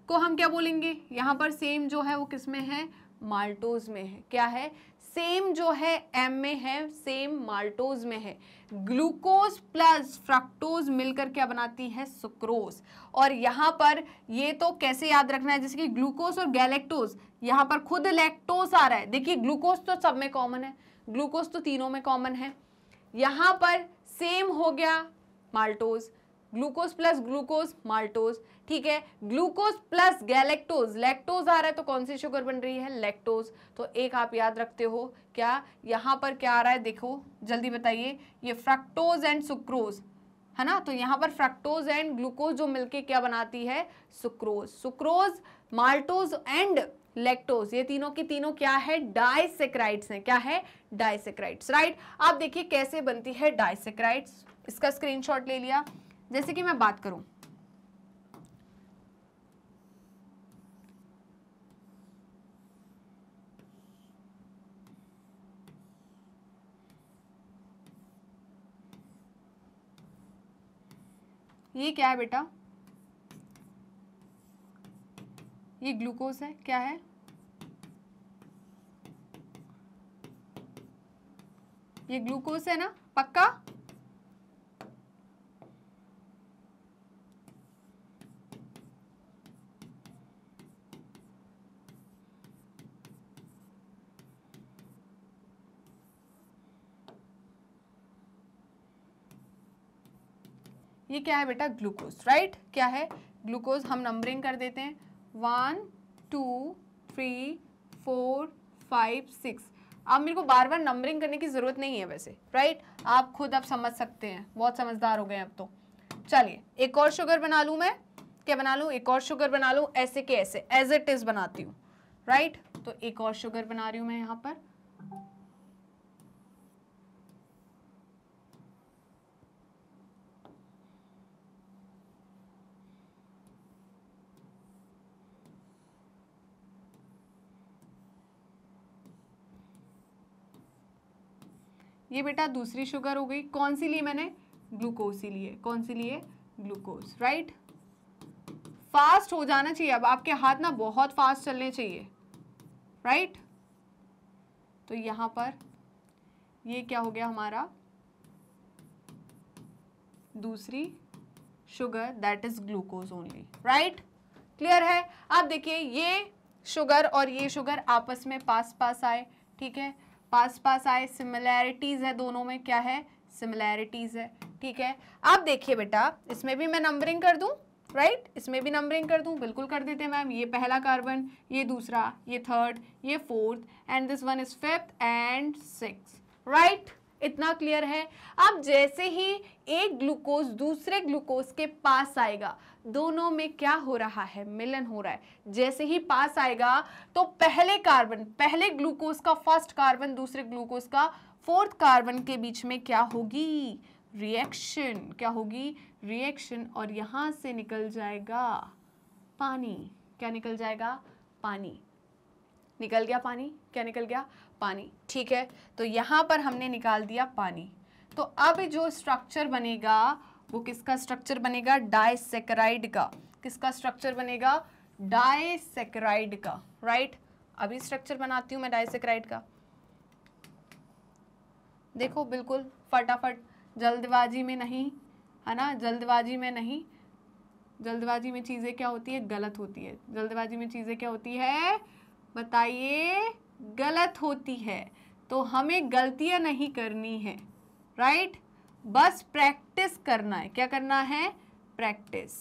को हम क्या बोलेंगे यहाँ पर सेम जो है वो किस में है माल्टोज में है क्या है सेम जो है एम में है सेम माल्टोज में है ग्लूकोज प्लस फ्रक्टोज मिलकर क्या बनाती है सुक्रोज और यहाँ पर ये तो कैसे याद रखना है जैसे कि ग्लूकोज और गैलेक्टोज यहाँ पर खुद लैक्टोज आ रहा है देखिए ग्लूकोज तो सब में कॉमन है ग्लूकोज तो तीनों में कॉमन है यहाँ पर सेम हो गया maltose glucose plus glucose maltose ठीक है ग्लूकोज प्लस गैलेक्टोज लैक्टोज आ रहा है तो कौन सी शुगर बन रही है लैक्टोज तो एक आप याद रखते हो क्या यहाँ पर क्या आ रहा है देखो जल्दी बताइए ये फ्रक्टोज एंड सुक्रोज है ना तो यहाँ पर फ्रक्टोज एंड ग्लूकोज जो मिलके क्या बनाती है sucrose sucrose maltose and lactose ये तीनों की तीनों क्या है डाइसेक्राइड्स हैं क्या है डाइसेक्राइड्स राइट आप देखिए कैसे बनती है डाइसेक्राइड्स इसका स्क्रीनशॉट ले लिया जैसे कि मैं बात करूं ये क्या है बेटा ये ग्लूकोज है क्या है ये ग्लूकोज है ना पक्का ये क्या है बेटा ग्लूकोज राइट क्या है ग्लूकोज हम नंबरिंग कर देते हैं one two three four five six आप मेरे को बार बार नंबरिंग करने की ज़रूरत नहीं है वैसे राइट आप खुद अब समझ सकते हैं बहुत समझदार हो गए अब तो चलिए एक और शुगर बना लूँ मैं क्या बना लूँ एक और शुगर बना लूँ ऐसे के ऐसे एज इट इज़ बनाती हूँ राइट तो एक और शुगर बना रही हूँ मैं यहाँ पर ये बेटा दूसरी शुगर हो गई कौन सी ली मैंने ग्लूकोज ही लिए कौन सी लिए ग्लूकोज राइट फास्ट हो जाना चाहिए अब आपके हाथ ना बहुत फास्ट चलने चाहिए राइट तो यहां पर ये क्या हो गया हमारा दूसरी sugar that is glucose only right clear है आप देखिए ये शुगर और ये शुगर आपस में पास पास आए ठीक है पास पास आए सिमिलैरिटीज़ है दोनों में क्या है सिमिलैरिटीज़ है ठीक है अब देखिए बेटा इसमें भी मैं नंबरिंग कर दूँ राइट right? इसमें भी नंबरिंग कर दूँ बिल्कुल कर देते हैं मैम ये पहला कार्बन ये दूसरा ये थर्ड ये fourth and this one is fifth and six right इतना क्लियर है अब जैसे ही एक ग्लूकोज दूसरे ग्लूकोज के पास आएगा दोनों में क्या हो रहा है मिलन हो रहा है जैसे ही पास आएगा तो पहले कार्बन पहले ग्लूकोज का फर्स्ट कार्बन दूसरे ग्लूकोज का फोर्थ कार्बन के बीच में क्या होगी रिएक्शन क्या होगी रिएक्शन और यहाँ से निकल जाएगा पानी क्या निकल जाएगा पानी निकल गया पानी क्या निकल गया पानी ठीक है तो यहाँ पर हमने निकाल दिया पानी तो अब जो स्ट्रक्चर बनेगा वो किसका स्ट्रक्चर बनेगा डाइसेक्राइड का किसका स्ट्रक्चर बनेगा डाइसेक्राइड का राइट अभी स्ट्रक्चर बनाती हूँ मैं डाइसेक्राइड का देखो बिल्कुल फटाफट जल्दबाजी में नहीं है ना जल्दबाजी में नहीं जल्दबाजी में चीज़ें क्या होती है गलत होती है जल्दबाजी में चीज़ें क्या होती है बताइए गलत होती है तो हमें गलतियाँ नहीं करनी है राइट बस प्रैक्टिस करना है क्या करना है प्रैक्टिस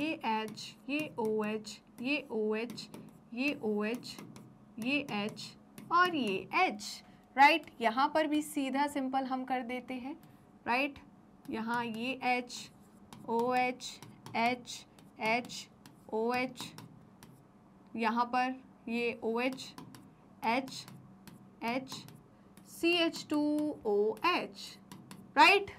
ये एच ये ओ एच ये ओ एच ये ओ एच ये एच और ये एच राइट right? यहाँ पर भी सीधा सिंपल हम कर देते हैं राइट right? यहाँ ये H O H H H O H यहाँ पर ये O H H H C H two O H right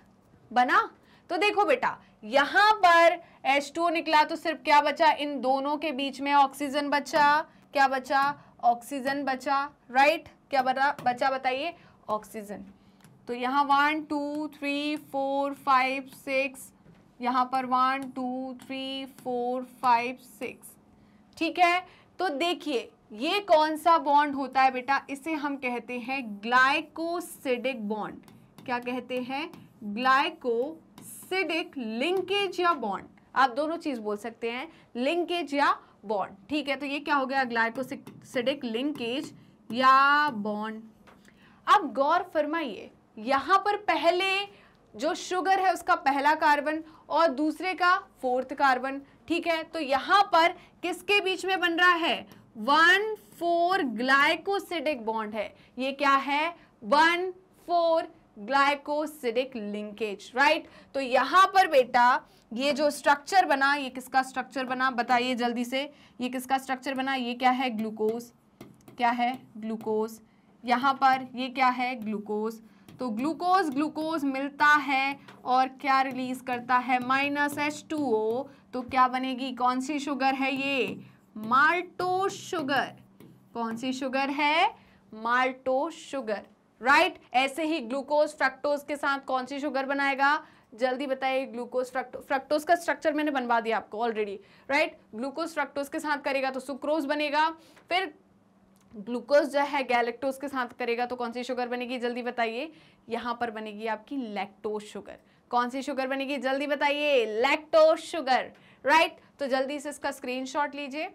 बना तो देखो बेटा यहाँ पर एच टू निकला तो सिर्फ क्या बचा इन दोनों के बीच में ऑक्सीजन बचा क्या बचा ऑक्सीजन बचा राइट right? क्या बचा बचा बताइए ऑक्सीजन तो यहाँ one two three four five six यहाँ पर one two three four five six ठीक है तो देखिए ये कौन सा बॉन्ड होता है बेटा इसे हम कहते हैं ग्लाइकोसिडिक बॉन्ड क्या कहते हैं ग्लाइकोसिडिक लिंकेज या बॉन्ड आप दोनों चीज़ बोल सकते हैं लिंकेज या बॉन्ड ठीक है तो ये क्या हो गया ग्लाइकोसिडिक लिंकेज या बॉन्ड अब गौर फरमाइए यहां पर पहले जो शुगर है उसका पहला कार्बन और दूसरे का फोर्थ कार्बन ठीक है तो यहां पर किसके बीच में बन रहा है वन फोर ग्लाइकोसिडिक बॉन्ड है ये क्या है one four glycosidic linkage right तो यहां पर बेटा ये जो स्ट्रक्चर बना ये किसका स्ट्रक्चर बना बताइए जल्दी से ये किसका स्ट्रक्चर बना ये क्या है ग्लूकोज क्या है ग्लूकोज यहां पर ये क्या है ग्लूकोज तो ग्लूकोज ग्लूकोज मिलता है और क्या रिलीज करता है माइनस एच टू ओ तो क्या बनेगी कौन सी शुगर है ये माल्टो शुगर कौन सी शुगर है माल्टो शुगर राइट right? ऐसे ही ग्लूकोज फ्रक्टोज के साथ कौन सी शुगर बनाएगा जल्दी बताइए ग्लूकोज फ्रक्टो फ्रक्टोज का स्ट्रक्चर मैंने बनवा दिया आपको ऑलरेडी राइट ग्लूकोज फ्रक्टोज के साथ करेगा तो सुक्रोज बनेगा फिर ग्लूकोज जो है गैलेक्टोज के साथ करेगा तो कौन सी शुगर बनेगी जल्दी बताइए यहाँ पर बनेगी आपकी लैक्टोज शुगर कौन सी शुगर बनेगी जल्दी बताइए लैक्टोज शुगर राइट तो जल्दी से इसका स्क्रीनशॉट लीजिए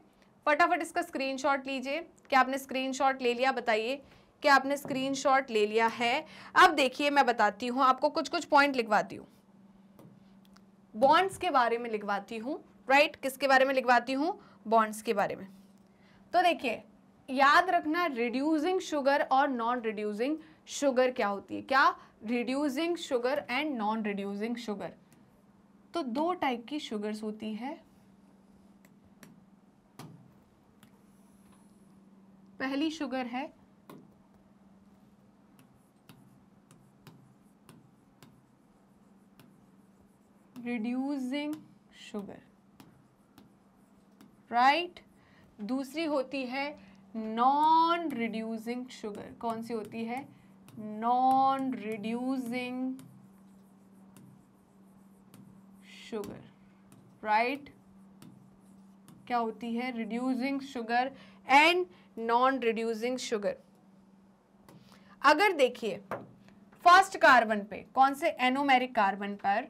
फटाफट इसका स्क्रीनशॉट लीजिए क्या आपने स्क्रीनशॉट ले लिया बताइए कि आपने स्क्रीनशॉट ले लिया है अब देखिए मैं बताती हूँ आपको कुछ कुछ पॉइंट लिखवाती हूँ बॉन्ड्स के बारे में लिखवाती हूँ राइट right? किसके बारे में लिखवाती हूँ बॉन्ड्स के बारे में तो देखिए याद रखना रिड्यूसिंग शुगर और नॉन रिड्यूसिंग शुगर क्या होती है क्या reducing sugar and non reducing sugar तो दो टाइप की शुगर्स होती है पहली शुगर है रिड्यूजिंग शुगर राइट दूसरी होती है नॉन रिड्यूजिंग शुगर कौन सी होती है नॉन रिड्यूजिंग शुगर राइट क्या होती है reducing sugar and non reducing sugar अगर देखिए फर्स्ट कार्बन पे कौन से एनोमेरिक कार्बन पर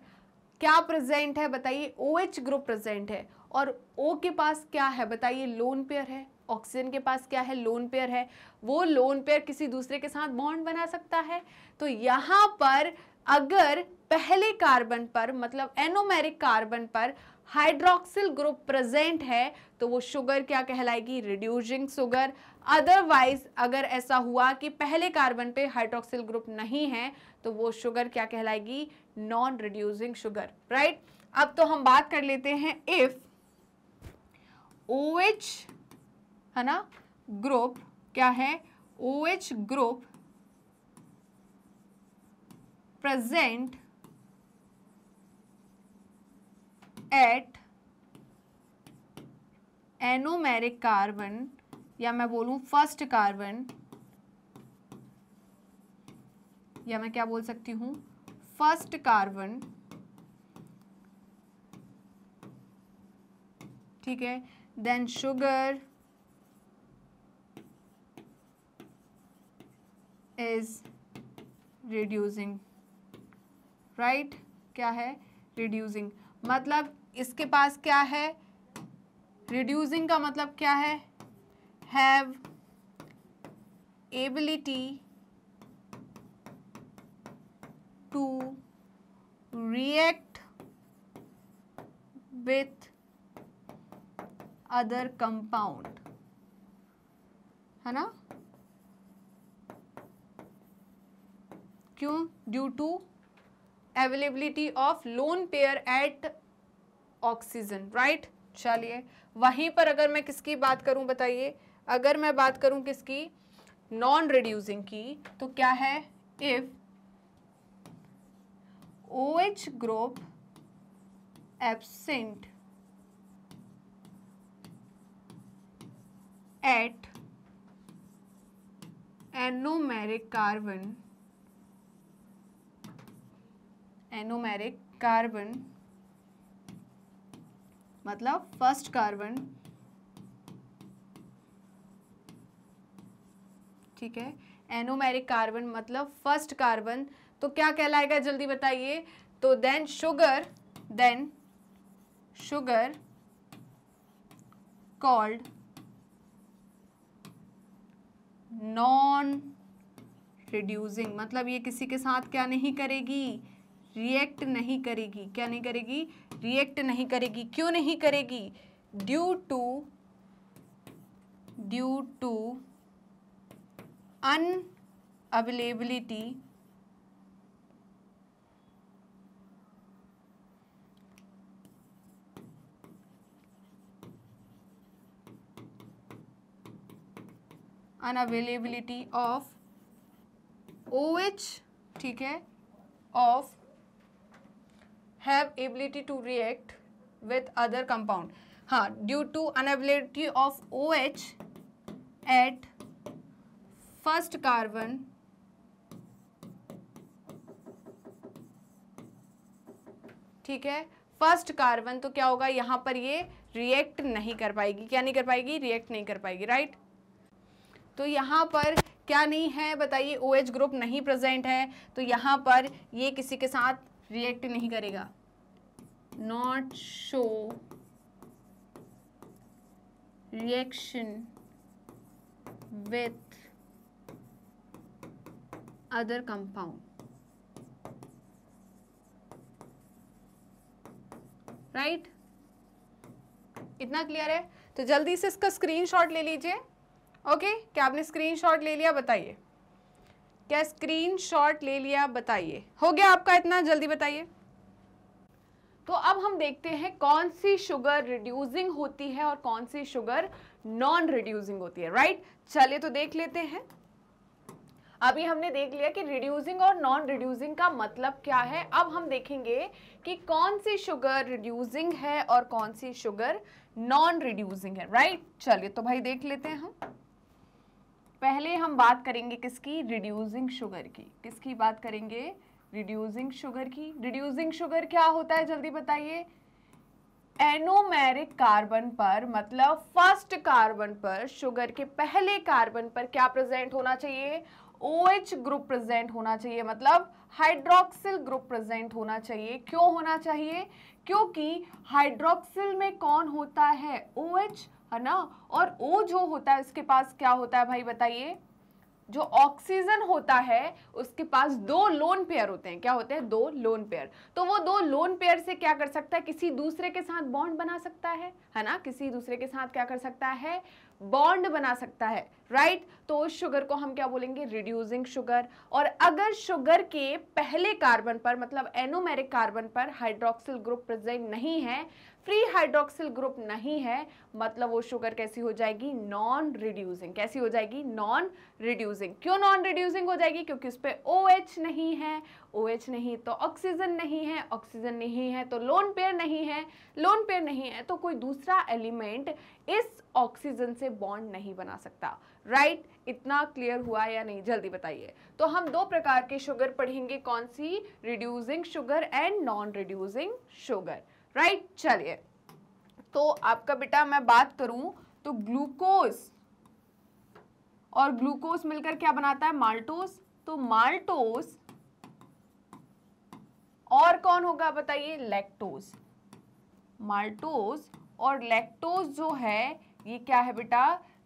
क्या प्रेजेंट है बताइए ओ OH ग्रुप प्रेजेंट है और ओ के पास क्या है बताइए लोन पेयर है ऑक्सीजन के पास क्या है लोन पेयर है वो लोन पेयर किसी दूसरे के साथ बॉन्ड बना सकता है तो यहाँ पर अगर पहले कार्बन पर मतलब एनोमेरिक कार्बन पर हाइड्रोक्सिल ग्रुप प्रेजेंट है तो वो शुगर क्या कहलाएगी रिड्यूजिंग शुगर अदरवाइज अगर ऐसा हुआ कि पहले कार्बन पे हाइड्रोक्सिल ग्रुप नहीं है तो वो शुगर क्या कहलाएगी नॉन रिड्यूसिंग शुगर राइट अब तो हम बात कर लेते हैं इफ ओ एच है ना ग्रुप क्या है O H group present at anomeric carbon या मैं बोलूँ फर्स्ट कार्बन या मैं क्या बोल सकती हूँ फर्स्ट कार्बन ठीक है then sugar is reducing right क्या है रिड्यूसिंग मतलब इसके पास क्या है रिड्यूसिंग का मतलब क्या है have ability to react with other compound है ना क्यों due to availability of lone pair at oxygen right चलिए वहीं पर अगर मैं किसकी बात करूं बताइए अगर मैं बात करूं किसकी नॉन रिड्यूसिंग की तो क्या है if O H group absent at anomeric carbon anomeric carbon मतलब फर्स्ट कार्बन ठीक है एनोमेरिक कार्बन मतलब फर्स्ट कार्बन तो क्या कहलाएगा जल्दी बताइए तो then sugar then sugar called non reducing मतलब ये किसी के साथ क्या नहीं करेगी रिएक्ट नहीं करेगी क्या नहीं करेगी रिएक्ट नहीं करेगी क्यों नहीं करेगी due to due to unavailability unavailability of O H ठीक है of have ability to react with other compound हाँ due to unability of O H at first carbon ठीक है फर्स्ट कार्बन तो क्या होगा यहां पर ये रिएक्ट नहीं कर पाएगी क्या नहीं कर पाएगी रिएक्ट नहीं कर पाएगी राइट तो यहां पर क्या नहीं है बताइए ओ OH ग्रुप नहीं प्रेजेंट है तो यहां पर ये किसी के साथ रिएक्ट नहीं करेगा not show reaction with other compound right right? इतना क्लियर है तो जल्दी से इसका स्क्रीनशॉट ले लीजिए ओके क्या आपने स्क्रीनशॉट ले लिया बताइए क्या स्क्रीनशॉट ले लिया बताइए हो गया आपका इतना जल्दी बताइए तो अब हम देखते हैं कौन सी शुगर रिड्यूसिंग होती है और कौन सी शुगर नॉन रिड्यूसिंग होती है राइट चलिए तो देख लेते हैं अभी हमने देख लिया कि रिड्यूसिंग और नॉन रिड्यूसिंग का मतलब क्या है अब हम देखेंगे कि कौन सी शुगर रिड्यूसिंग है और कौन सी शुगर नॉन रिड्यूसिंग है राइट चलिए तो भाई देख लेते हैं हम पहले हम बात करेंगे किसकी रिड्यूसिंग शुगर की किसकी बात करेंगे रिड्यूसिंग शुगर की रिड्यूसिंग शुगर क्या होता है जल्दी बताइए एनोमेरिक कार्बन पर मतलब फर्स्ट कार्बन पर शुगर के पहले कार्बन पर क्या प्रेजेंट होना चाहिए ओ OH ग्रुप प्रेजेंट होना चाहिए मतलब हाइड्रोक्सिल ग्रुप प्रेजेंट होना चाहिए क्यों होना चाहिए क्योंकि हाइड्रोक्सिल में कौन होता है ओ OH, है ना और ओ जो होता है उसके पास क्या होता है भाई बताइए जो ऑक्सीजन होता है उसके पास दो लोन पेयर होते हैं क्या होते हैं दो लोन पेयर तो वो दो लोन पेयर से क्या कर सकता है किसी दूसरे के साथ बॉन्ड बना सकता है है ना किसी दूसरे के साथ क्या कर सकता है बॉन्ड बना सकता है राइट right? तो उस शुगर को हम क्या बोलेंगे रिड्यूसिंग शुगर और अगर शुगर के पहले कार्बन पर मतलब एनोमेरिक कार्बन पर हाइड्रोक्सिल ग्रुप प्रेजेंट नहीं है फ्री हाइड्रोक्सिल ग्रुप नहीं है मतलब वो शुगर कैसी हो जाएगी नॉन रिड्यूसिंग कैसी हो जाएगी नॉन रिड्यूसिंग क्यों नॉन रिड्यूसिंग हो जाएगी क्योंकि उस पर ओ एच नहीं है ओ एच नहीं तो ऑक्सीजन नहीं है ऑक्सीजन नहीं है तो लोन पेयर नहीं है लोन पेयर नहीं है तो कोई दूसरा एलिमेंट इस ऑक्सीजन से बॉन्ड नहीं बना सकता राइट right? इतना क्लियर हुआ या नहीं जल्दी बताइए तो हम दो प्रकार के शुगर पढ़ेंगे कौन सी reducing sugar and non reducing sugar right right? चलिए तो आपका बेटा मैं बात करूं तो ग्लूकोज और ग्लूकोज मिलकर क्या बनाता है माल्टोस तो माल्टोस और कौन होगा बताइए लैक्टोज माल्टोज और लैक्टोज जो है ये क्या है बेटा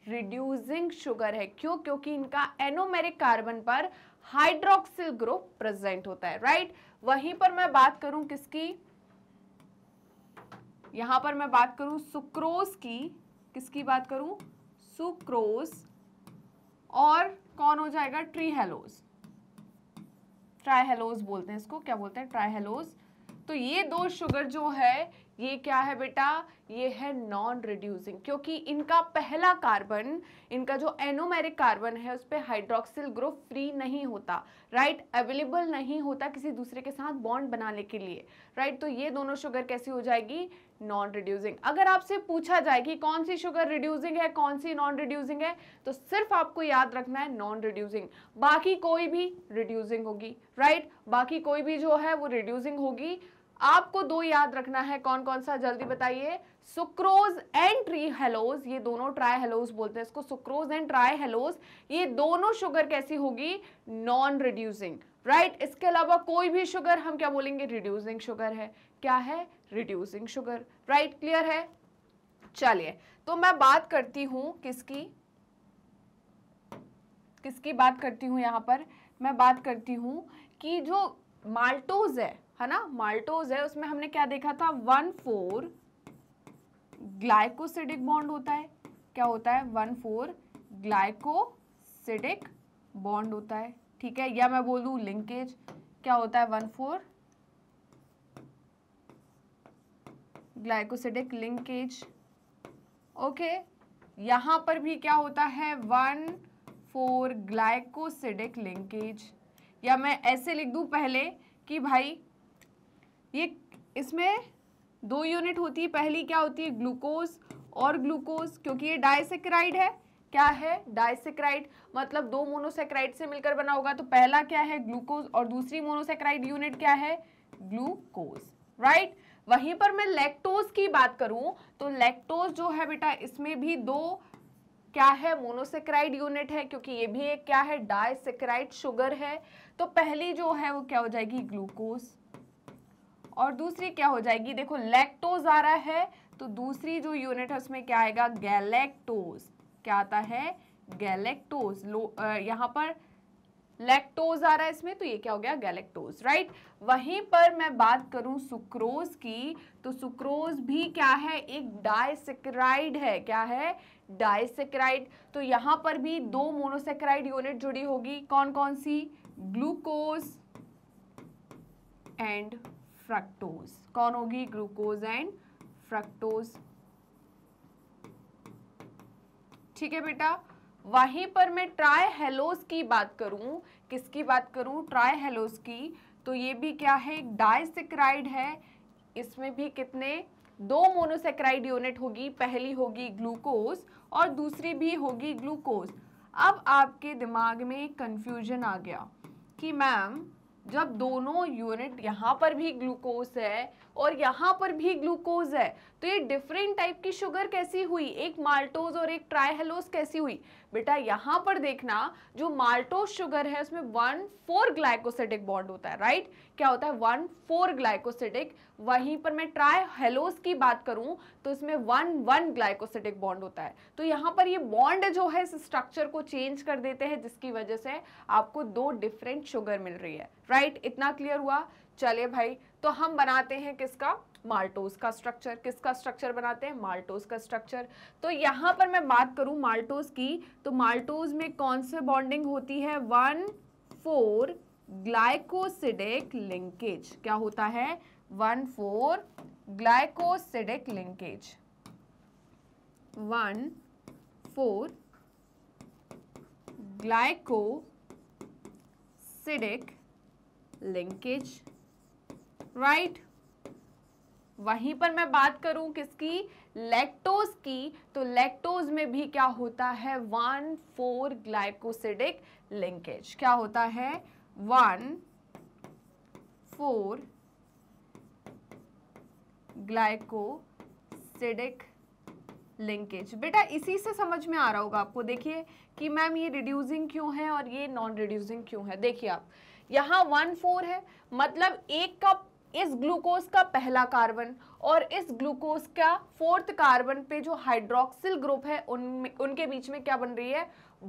रिड्यूसिंग शुगर है क्यों क्योंकि इनका एनोमेरिक कार्बन पर हाइड्रोक्सिल ग्रुप प्रेजेंट होता है राइट right? वहीं पर मैं बात करूं किसकी यहाँ पर मैं बात करूँ सुक्रोज की किसकी बात करूँ सुक्रोज और कौन हो जाएगा ट्रीहेलोज ट्राइहेलोज बोलते हैं इसको क्या बोलते हैं ट्राइहेलोज तो ये दो शुगर जो है ये क्या है बेटा ये है नॉन रिड्यूसिंग क्योंकि इनका पहला कार्बन इनका जो एनोमेरिक कार्बन है उस पर हाइड्रोक्सिल ग्रुप फ्री नहीं होता राइट अवेलेबल नहीं होता किसी दूसरे के साथ बॉन्ड बनाने के लिए राइट तो ये दोनों शुगर कैसी हो जाएगी नॉन रिड्यूसिंग अगर आपसे पूछा जाए कि कौन सी शुगर रिड्यूसिंग है कौन सी नॉन रिड्यूसिंग है तो सिर्फ आपको याद रखना है नॉन रिड्यूसिंग बाकी कोई भी रिड्यूसिंग होगी राइट right? बाकी कोई भी जो है वो रिड्यूसिंग होगी आपको दो याद रखना है कौन कौन सा जल्दी बताइए सुक्रोज एंड ट्री हेलोज ये दोनों ट्राई हेलोज बोलते हैं इसको सुक्रोज एंड ट्राई हेलोज ये दोनों शुगर कैसी होगी नॉन रिड्यूसिंग राइट इसके अलावा कोई भी शुगर हम क्या बोलेंगे रिड्यूसिंग शुगर है क्या है रिड्यूसिंग शुगर राइट क्लियर है चलिए तो मैं बात करती हूं किसकी किसकी बात करती हूं यहां पर मैं बात करती हूं कि जो माल्टोज है है ना माल्टोज है उसमें हमने क्या देखा था वन फोर ग्लाइकोसिडिक बॉन्ड होता है क्या होता है वन फोर ग्लाइकोसिडिक बॉन्ड होता है ठीक है या मैं बोलूं लिंकेज क्या होता है one four glycosidic linkage okay यहाँ पर भी क्या होता है वन फोर ग्लाइकोसिडिक लिंकेज या मैं ऐसे लिख दूँ पहले कि भाई ये इसमें दो यूनिट होती है पहली क्या होती है ग्लूकोज और ग्लूकोज क्योंकि ये डायसेक्राइड है क्या है डायसेक्राइड मतलब दो मोनोसेक्राइड से मिलकर बना होगा तो पहला क्या है ग्लूकोज और दूसरी मोनोसेक्राइड यूनिट क्या है ग्लूकोज राइट right? वहीं पर मैं लैक्टोज की बात करूं तो लैक्टोज जो है बेटा इसमें भी दो क्या है मोनोसेक्राइड यूनिट है क्योंकि ये भी एक क्या है डायसेक्राइड शुगर है तो पहली जो है वो क्या हो जाएगी ग्लूकोज और दूसरी क्या हो जाएगी देखो लैक्टोज आ रहा है तो दूसरी जो यूनिट है उसमें क्या आएगा गैलेक्टोज क्या आता है गैलेक्टोज लो यहाँ पर लैक्टोज आ रहा है इसमें तो ये क्या हो गया गैलेक्टोज राइट वहीं पर मैं बात करूं सुक्रोज की तो सुक्रोज भी क्या है एक डायसेक्राइड है क्या है डायसेक्राइड तो यहां पर भी दो मोनोसेक्राइड यूनिट जुड़ी होगी कौन कौन सी ग्लूकोज एंड फ्रक्टोज कौन होगी ग्लूकोज एंड फ्रक्टोज ठीक है बेटा वहीं पर मैं ट्राई हेलोज की बात करूं किसकी बात करूं ट्राई हेलोज की तो ये भी क्या है एक डायसेक्राइड है इसमें भी कितने दो मोनोसेक्राइड यूनिट होगी पहली होगी ग्लूकोज और दूसरी भी होगी ग्लूकोज अब आपके दिमाग में कन्फ्यूजन आ गया कि मैम जब दोनों यूनिट यहाँ पर भी ग्लूकोज है और यहाँ पर भी ग्लूकोज है तो ये डिफरेंट टाइप की शुगर कैसी हुई एक माल्टोज और एक ट्राइहेलोज कैसी हुई बेटा यहाँ पर देखना जो माल्टोज शुगर है उसमें वन फोर ग्लाइकोसिडिक बॉन्ड होता है राइट क्या होता है वन फोर ग्लाइकोसिडिक वहीं पर मैं ट्राइहेलोज की बात करूँ तो इसमें वन वन ग्लाइकोसिडिक बॉन्ड होता है तो यहाँ पर ये बॉन्ड जो है इस स्ट्रक्चर को चेंज कर देते हैं जिसकी वजह से आपको दो डिफरेंट शुगर मिल रही है राइट इतना क्लियर हुआ चले भाई तो हम बनाते हैं किसका माल्टोज का स्ट्रक्चर किसका स्ट्रक्चर बनाते हैं माल्टोज का स्ट्रक्चर तो यहां पर मैं बात करूं माल्टोज की तो माल्टोज में कौन से बॉन्डिंग होती है वन फोर ग्लाइकोसिडिक लिंकेज क्या होता है one four glycosidic linkage one four glycosidic linkage right वहीं पर मैं बात करूं किसकी लैक्टोज की तो लैक्टोज में भी क्या होता है वन फोर ग्लाइकोसिडिक लिंकेज क्या होता है वन फोर ग्लाइकोसिडिक लिंकेज बेटा इसी से समझ में आ रहा होगा आपको देखिए कि मैम ये रिड्यूसिंग क्यों है और ये नॉन रिड्यूसिंग क्यों है देखिए आप यहाँ वन फोर है मतलब एक का इस ग्लूकोज का पहला कार्बन और इस ग्लूकोज का फोर्थ कार्बन पे जो हाइड्रोक्सिल ग्रुप है उन उनके बीच में क्या बन रही है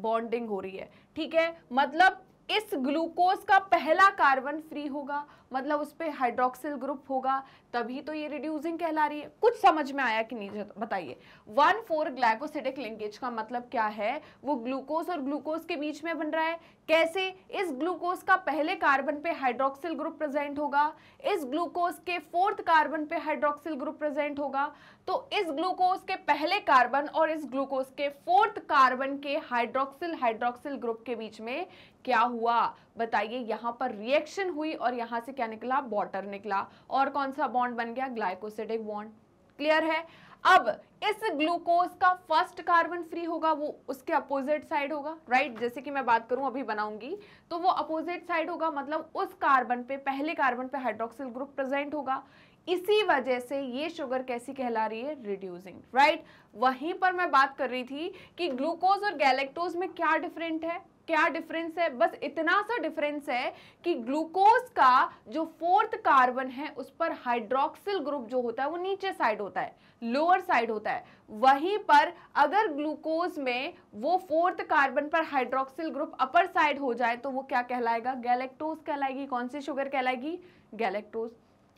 बॉन्डिंग हो रही है ठीक है मतलब इस ग्लूकोज का पहला कार्बन फ्री होगा मतलब उस पर हाइड्रोक्सिल ग्रुप होगा तभी तो ये रिड्यूसिंग कहला रही है कुछ समझ में आया कि नहीं बताइए वन फोर ग्लाइकोसिडिक लिंकेज का मतलब क्या है वो ग्लूकोज और ग्लूकोज के बीच में बन रहा है कैसे इस ग्लूकोज का पहले कार्बन पे हाइड्रोक्सिल ग्रुप प्रेजेंट होगा इस ग्लूकोज के फोर्थ कार्बन पे हाइड्रोक्सिल ग्रुप प्रेजेंट होगा तो इस ग्लूकोज के पहले कार्बन और इस ग्लूकोज के फोर्थ कार्बन के हाइड्रोक्सिल हाइड्रोक्सिल ग्रुप के बीच में क्या हुआ बताइए यहां पर रिएक्शन हुई और यहां से क्या निकला वॉटर निकला और कौन सा बॉन्ड बन गया ग्लाइकोसिडिक बॉन्ड क्लियर है अब इस ग्लूकोज का फर्स्ट कार्बन फ्री होगा वो उसके अपोजिट साइड होगा राइट जैसे कि मैं बात करूं अभी बनाऊंगी तो वो अपोजिट साइड होगा मतलब उस कार्बन पे पहले कार्बन पे हाइड्रोक्सिल ग्रुप प्रेजेंट होगा इसी वजह से ये शुगर कैसी कहला रही है रिड्यूसिंग राइट right? वहीं पर मैं बात कर रही थी कि ग्लूकोज और गैलेक्टोज में क्या डिफरेंट है क्या डिफरेंस है बस इतना सा डिफरेंस है कि ग्लूकोज का जो फोर्थ कार्बन है उस पर हाइड्रोक्सिल ग्रुप जो होता है वो नीचे साइड होता है लोअर साइड होता है वहीं पर अगर ग्लूकोज में वो फोर्थ कार्बन पर हाइड्रोक्सिल ग्रुप अपर साइड हो जाए तो वो क्या कहलाएगा गैलेक्टोज कहलाएगी कौन सी शुगर कहलाएगी गैलेक्टोज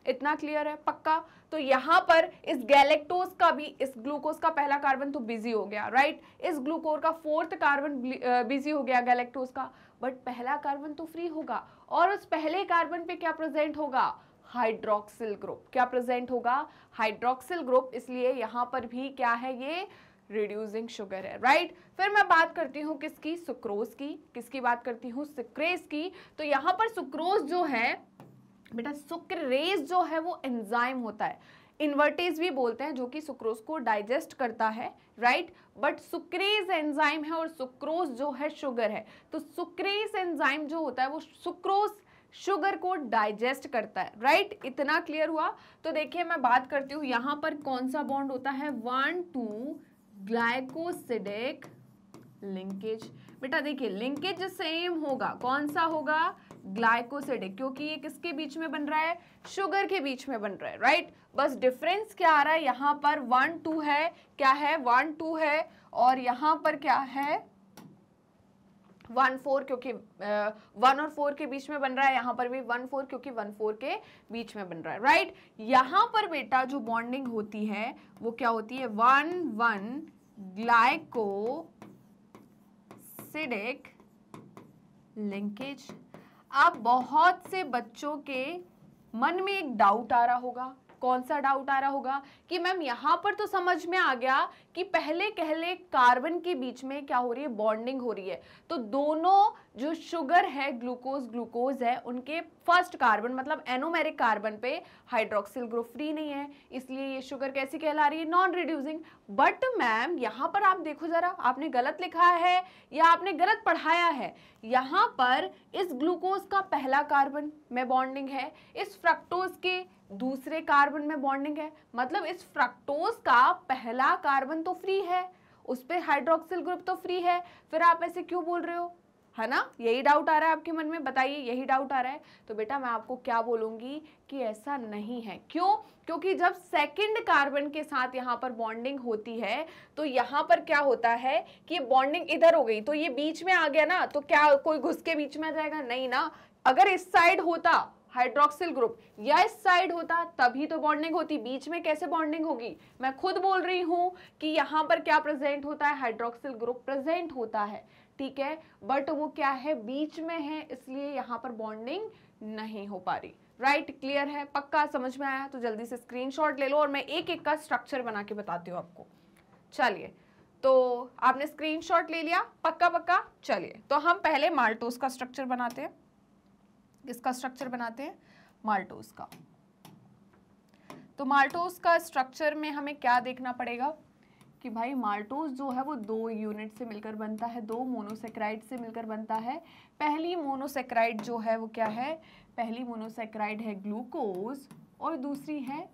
इतना क्लियर है पक्का तो यहाँ पर इस गैलेक्टोज का भी इस ग्लूकोज का पहला कार्बन तो बिजी हो गया राइट इस ग्लूकोर का फोर्थ कार्बन बिजी हो गया गैलेक्टोज का बट पहला कार्बन तो फ्री होगा और उस पहले कार्बन पे क्या प्रेजेंट होगा हाइड्रोक्सिल ग्रुप क्या प्रेजेंट होगा हाइड्रोक्सिल ग्रुप इसलिए यहाँ पर भी क्या है ये रिड्यूसिंग शुगर है राइट right? फिर मैं बात करती हूँ किसकी सुक्रोज की किसकी बात करती हूँ सुक्रेज की तो यहाँ पर सुक्रोज जो है बेटा सुक्रेज जो है वो एंजाइम होता है इन्वर्टेज भी बोलते हैं जो कि सुक्रोज को डाइजेस्ट करता है राइट बट सुक्रेज एंजाइम है और सुक्रोज जो है शुगर है तो सुक्रेज एंजाइम जो होता है वो सुक्रोज शुगर को डाइजेस्ट करता है राइट right? इतना क्लियर हुआ तो देखिए मैं बात करती हूँ यहाँ पर कौन सा बॉन्ड होता है वन टू ग्लाइकोसिडिक लिंकेज बेटा देखिए लिंकेज सेम होगा कौन सा होगा ग्लाइकोसिडिक क्योंकि ये किसके बीच में बन रहा है शुगर के बीच में बन रहा है राइट बस डिफरेंस क्या आ रहा है यहाँ पर वन टू है क्या है वन टू है और यहाँ पर क्या है वन फोर क्योंकि वन और फोर के बीच में बन रहा है यहाँ पर भी वन फोर क्योंकि वन फोर के बीच में बन रहा है राइट right? यहाँ पर बेटा जो बॉन्डिंग होती है वो क्या होती है वन वन ग्लाइकोसिडिक लिंकेज आप बहुत से बच्चों के मन में एक डाउट आ रहा होगा कौन सा डाउट आ रहा होगा कि मैम यहाँ पर तो समझ में आ गया कि पहले कहले कार्बन के बीच में क्या हो रही है बॉन्डिंग हो रही है तो दोनों जो शुगर है ग्लूकोज ग्लूकोज है उनके फर्स्ट कार्बन मतलब एनोमेरिक कार्बन पे हाइड्रोक्सिल ग्रुप फ्री नहीं है इसलिए ये शुगर कैसी कहला रही है नॉन रिड्यूसिंग बट मैम यहाँ पर आप देखो ज़रा आपने गलत लिखा है या आपने गलत पढ़ाया है यहाँ पर इस ग्लूकोज का पहला कार्बन में बॉन्डिंग है इस फ्रक्टोज के दूसरे कार्बन में बॉन्डिंग है मतलब इस फ्रक्टोज का पहला कार्बन तो फ्री है उस पर हाइड्रोक्सिल ग्रुप तो फ्री है फिर आप ऐसे क्यों बोल रहे हो है ना यही डाउट आ रहा है आपके मन में बताइए यही डाउट आ रहा है तो बेटा मैं आपको क्या बोलूँगी कि ऐसा नहीं है क्यों क्योंकि जब सेकंड कार्बन के साथ यहाँ पर बॉन्डिंग होती है तो यहाँ पर क्या होता है कि बॉन्डिंग इधर हो गई तो ये बीच में आ गया ना तो क्या कोई घुस के बीच में आ जाएगा नहीं ना अगर इस साइड होता हाइड्रोक्सिल ग्रुप या इस साइड होता तभी तो बॉन्डिंग होती बीच में कैसे बॉन्डिंग होगी मैं खुद बोल रही हूं कि यहां पर क्या प्रेजेंट होता है हाइड्रोक्सिल ग्रुप प्रेजेंट होता है ठीक है बट वो क्या है बीच में है इसलिए यहां पर बॉन्डिंग नहीं हो पा रही राइट right, क्लियर है पक्का समझ में आया तो जल्दी से स्क्रीनशॉट ले लो और मैं एक एक का स्ट्रक्चर बना के बताती हूँ आपको चलिए तो आपने स्क्रीनशॉट ले लिया पक्का पक्का चलिए तो हम पहले माल्टोस का स्ट्रक्चर बनाते हैं किसका स्ट्रक्चर बनाते हैं माल्टोज का तो माल्टोज का स्ट्रक्चर में हमें क्या देखना पड़ेगा कि भाई माल्टोज जो है वो दो यूनिट से मिलकर बनता है दो मोनोसेक्राइड से मिलकर बनता है पहली मोनोसेक्राइड जो है वो क्या है पहली मोनोसेक्राइड है ग्लूकोज और दूसरी है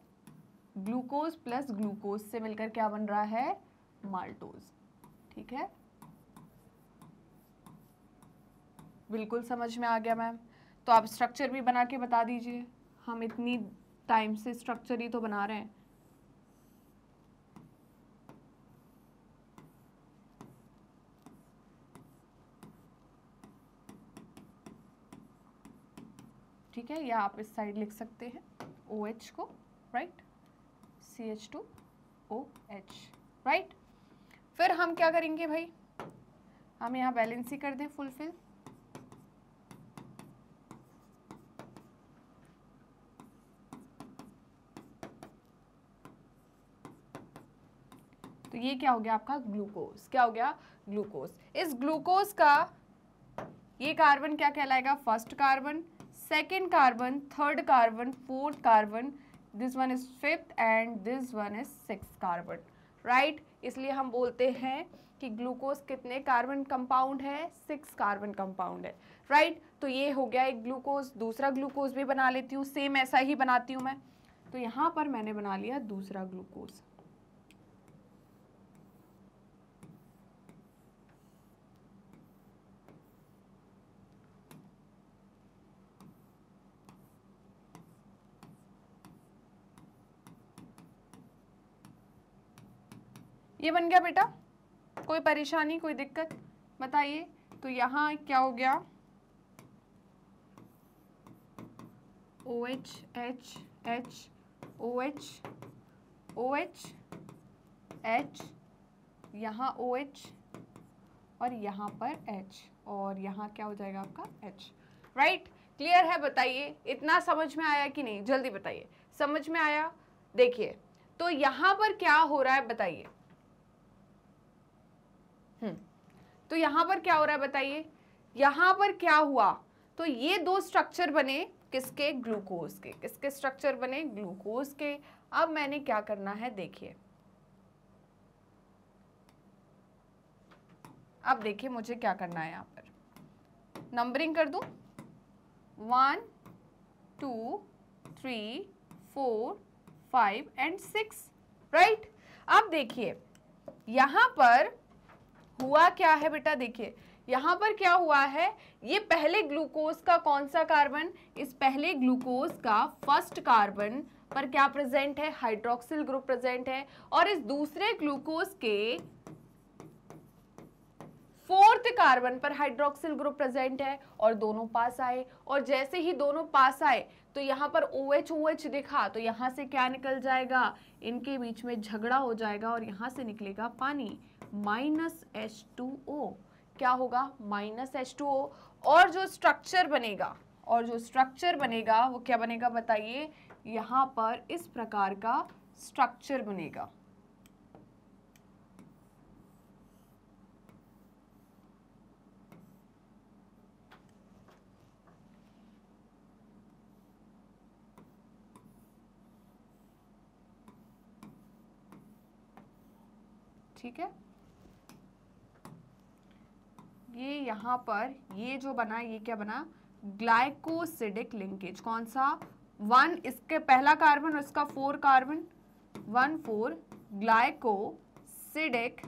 ग्लूकोज प्लस ग्लूकोज से मिलकर क्या बन रहा है माल्टोज ठीक है बिल्कुल समझ में आ गया मैम तो आप स्ट्रक्चर भी बना के बता दीजिए हम इतनी टाइम से स्ट्रक्चर ही तो बना रहे हैं ठीक है या आप इस साइड लिख सकते हैं ओ OH को right C H two O H right फिर हम क्या करेंगे भाई हम यहाँ बैलेंस ही कर दें फुलफिल ये क्या हो गया आपका ग्लूकोज क्या हो गया ग्लूकोज इस ग्लूकोज का ये कार्बन क्या कहलाएगा first carbon second carbon third carbon fourth carbon this one is fifth and this one is six carbon right इसलिए हम बोलते हैं कि ग्लूकोज कितने कार्बन कंपाउंड है सिक्स कार्बन कंपाउंड है राइट right? तो ये हो गया एक ग्लूकोज दूसरा ग्लूकोज भी बना लेती हूँ सेम ऐसा ही बनाती हूँ मैं तो यहाँ पर मैंने बना लिया दूसरा ग्लूकोज ये बन गया बेटा कोई परेशानी कोई दिक्कत बताइए तो यहाँ क्या हो गया O H H H O H O H H यहाँ ओ एच और यहाँ पर एच और यहाँ क्या हो जाएगा आपका एच राइट क्लियर है बताइए इतना समझ में आया कि नहीं जल्दी बताइए समझ में आया देखिए तो यहाँ पर क्या हो रहा है बताइए हम्म। तो यहां पर क्या हो रहा है बताइए यहां पर क्या हुआ तो ये दो स्ट्रक्चर बने किसके ग्लूकोज के किसके स्ट्रक्चर बने ग्लूकोज के अब मैंने क्या करना है देखिए अब देखिए मुझे क्या करना है यहां पर नंबरिंग कर दू one two three four five and six right अब देखिए यहां पर हुआ क्या है बेटा देखिए यहाँ पर क्या हुआ है ये पहले ग्लूकोज का कौन सा कार्बन इस पहले ग्लूकोज का फर्स्ट कार्बन पर क्या प्रेजेंट है हाइड्रोक्सिल ग्रुप प्रेजेंट है और इस दूसरे ग्लूकोज के फोर्थ कार्बन पर हाइड्रोक्सिल ग्रुप प्रेजेंट है और दोनों पास आए और जैसे ही दोनों पास आए तो यहाँ पर ओ एच ओ एच दिखा तो यहाँ से क्या निकल जाएगा इनके बीच में झगड़ा हो जाएगा और यहाँ से निकलेगा पानी माइनस एच टू ओ क्या होगा माइनस एच टू ओ और जो स्ट्रक्चर बनेगा और जो स्ट्रक्चर बनेगा वो क्या बनेगा बताइए यहां पर इस प्रकार का स्ट्रक्चर बनेगा ठीक है ये यहाँ पर ये जो बना ये क्या बना ग्लाइकोसिडिक लिंकेज कौन सा वन इसके पहला कार्बन और इसका four carbon one four glycosidic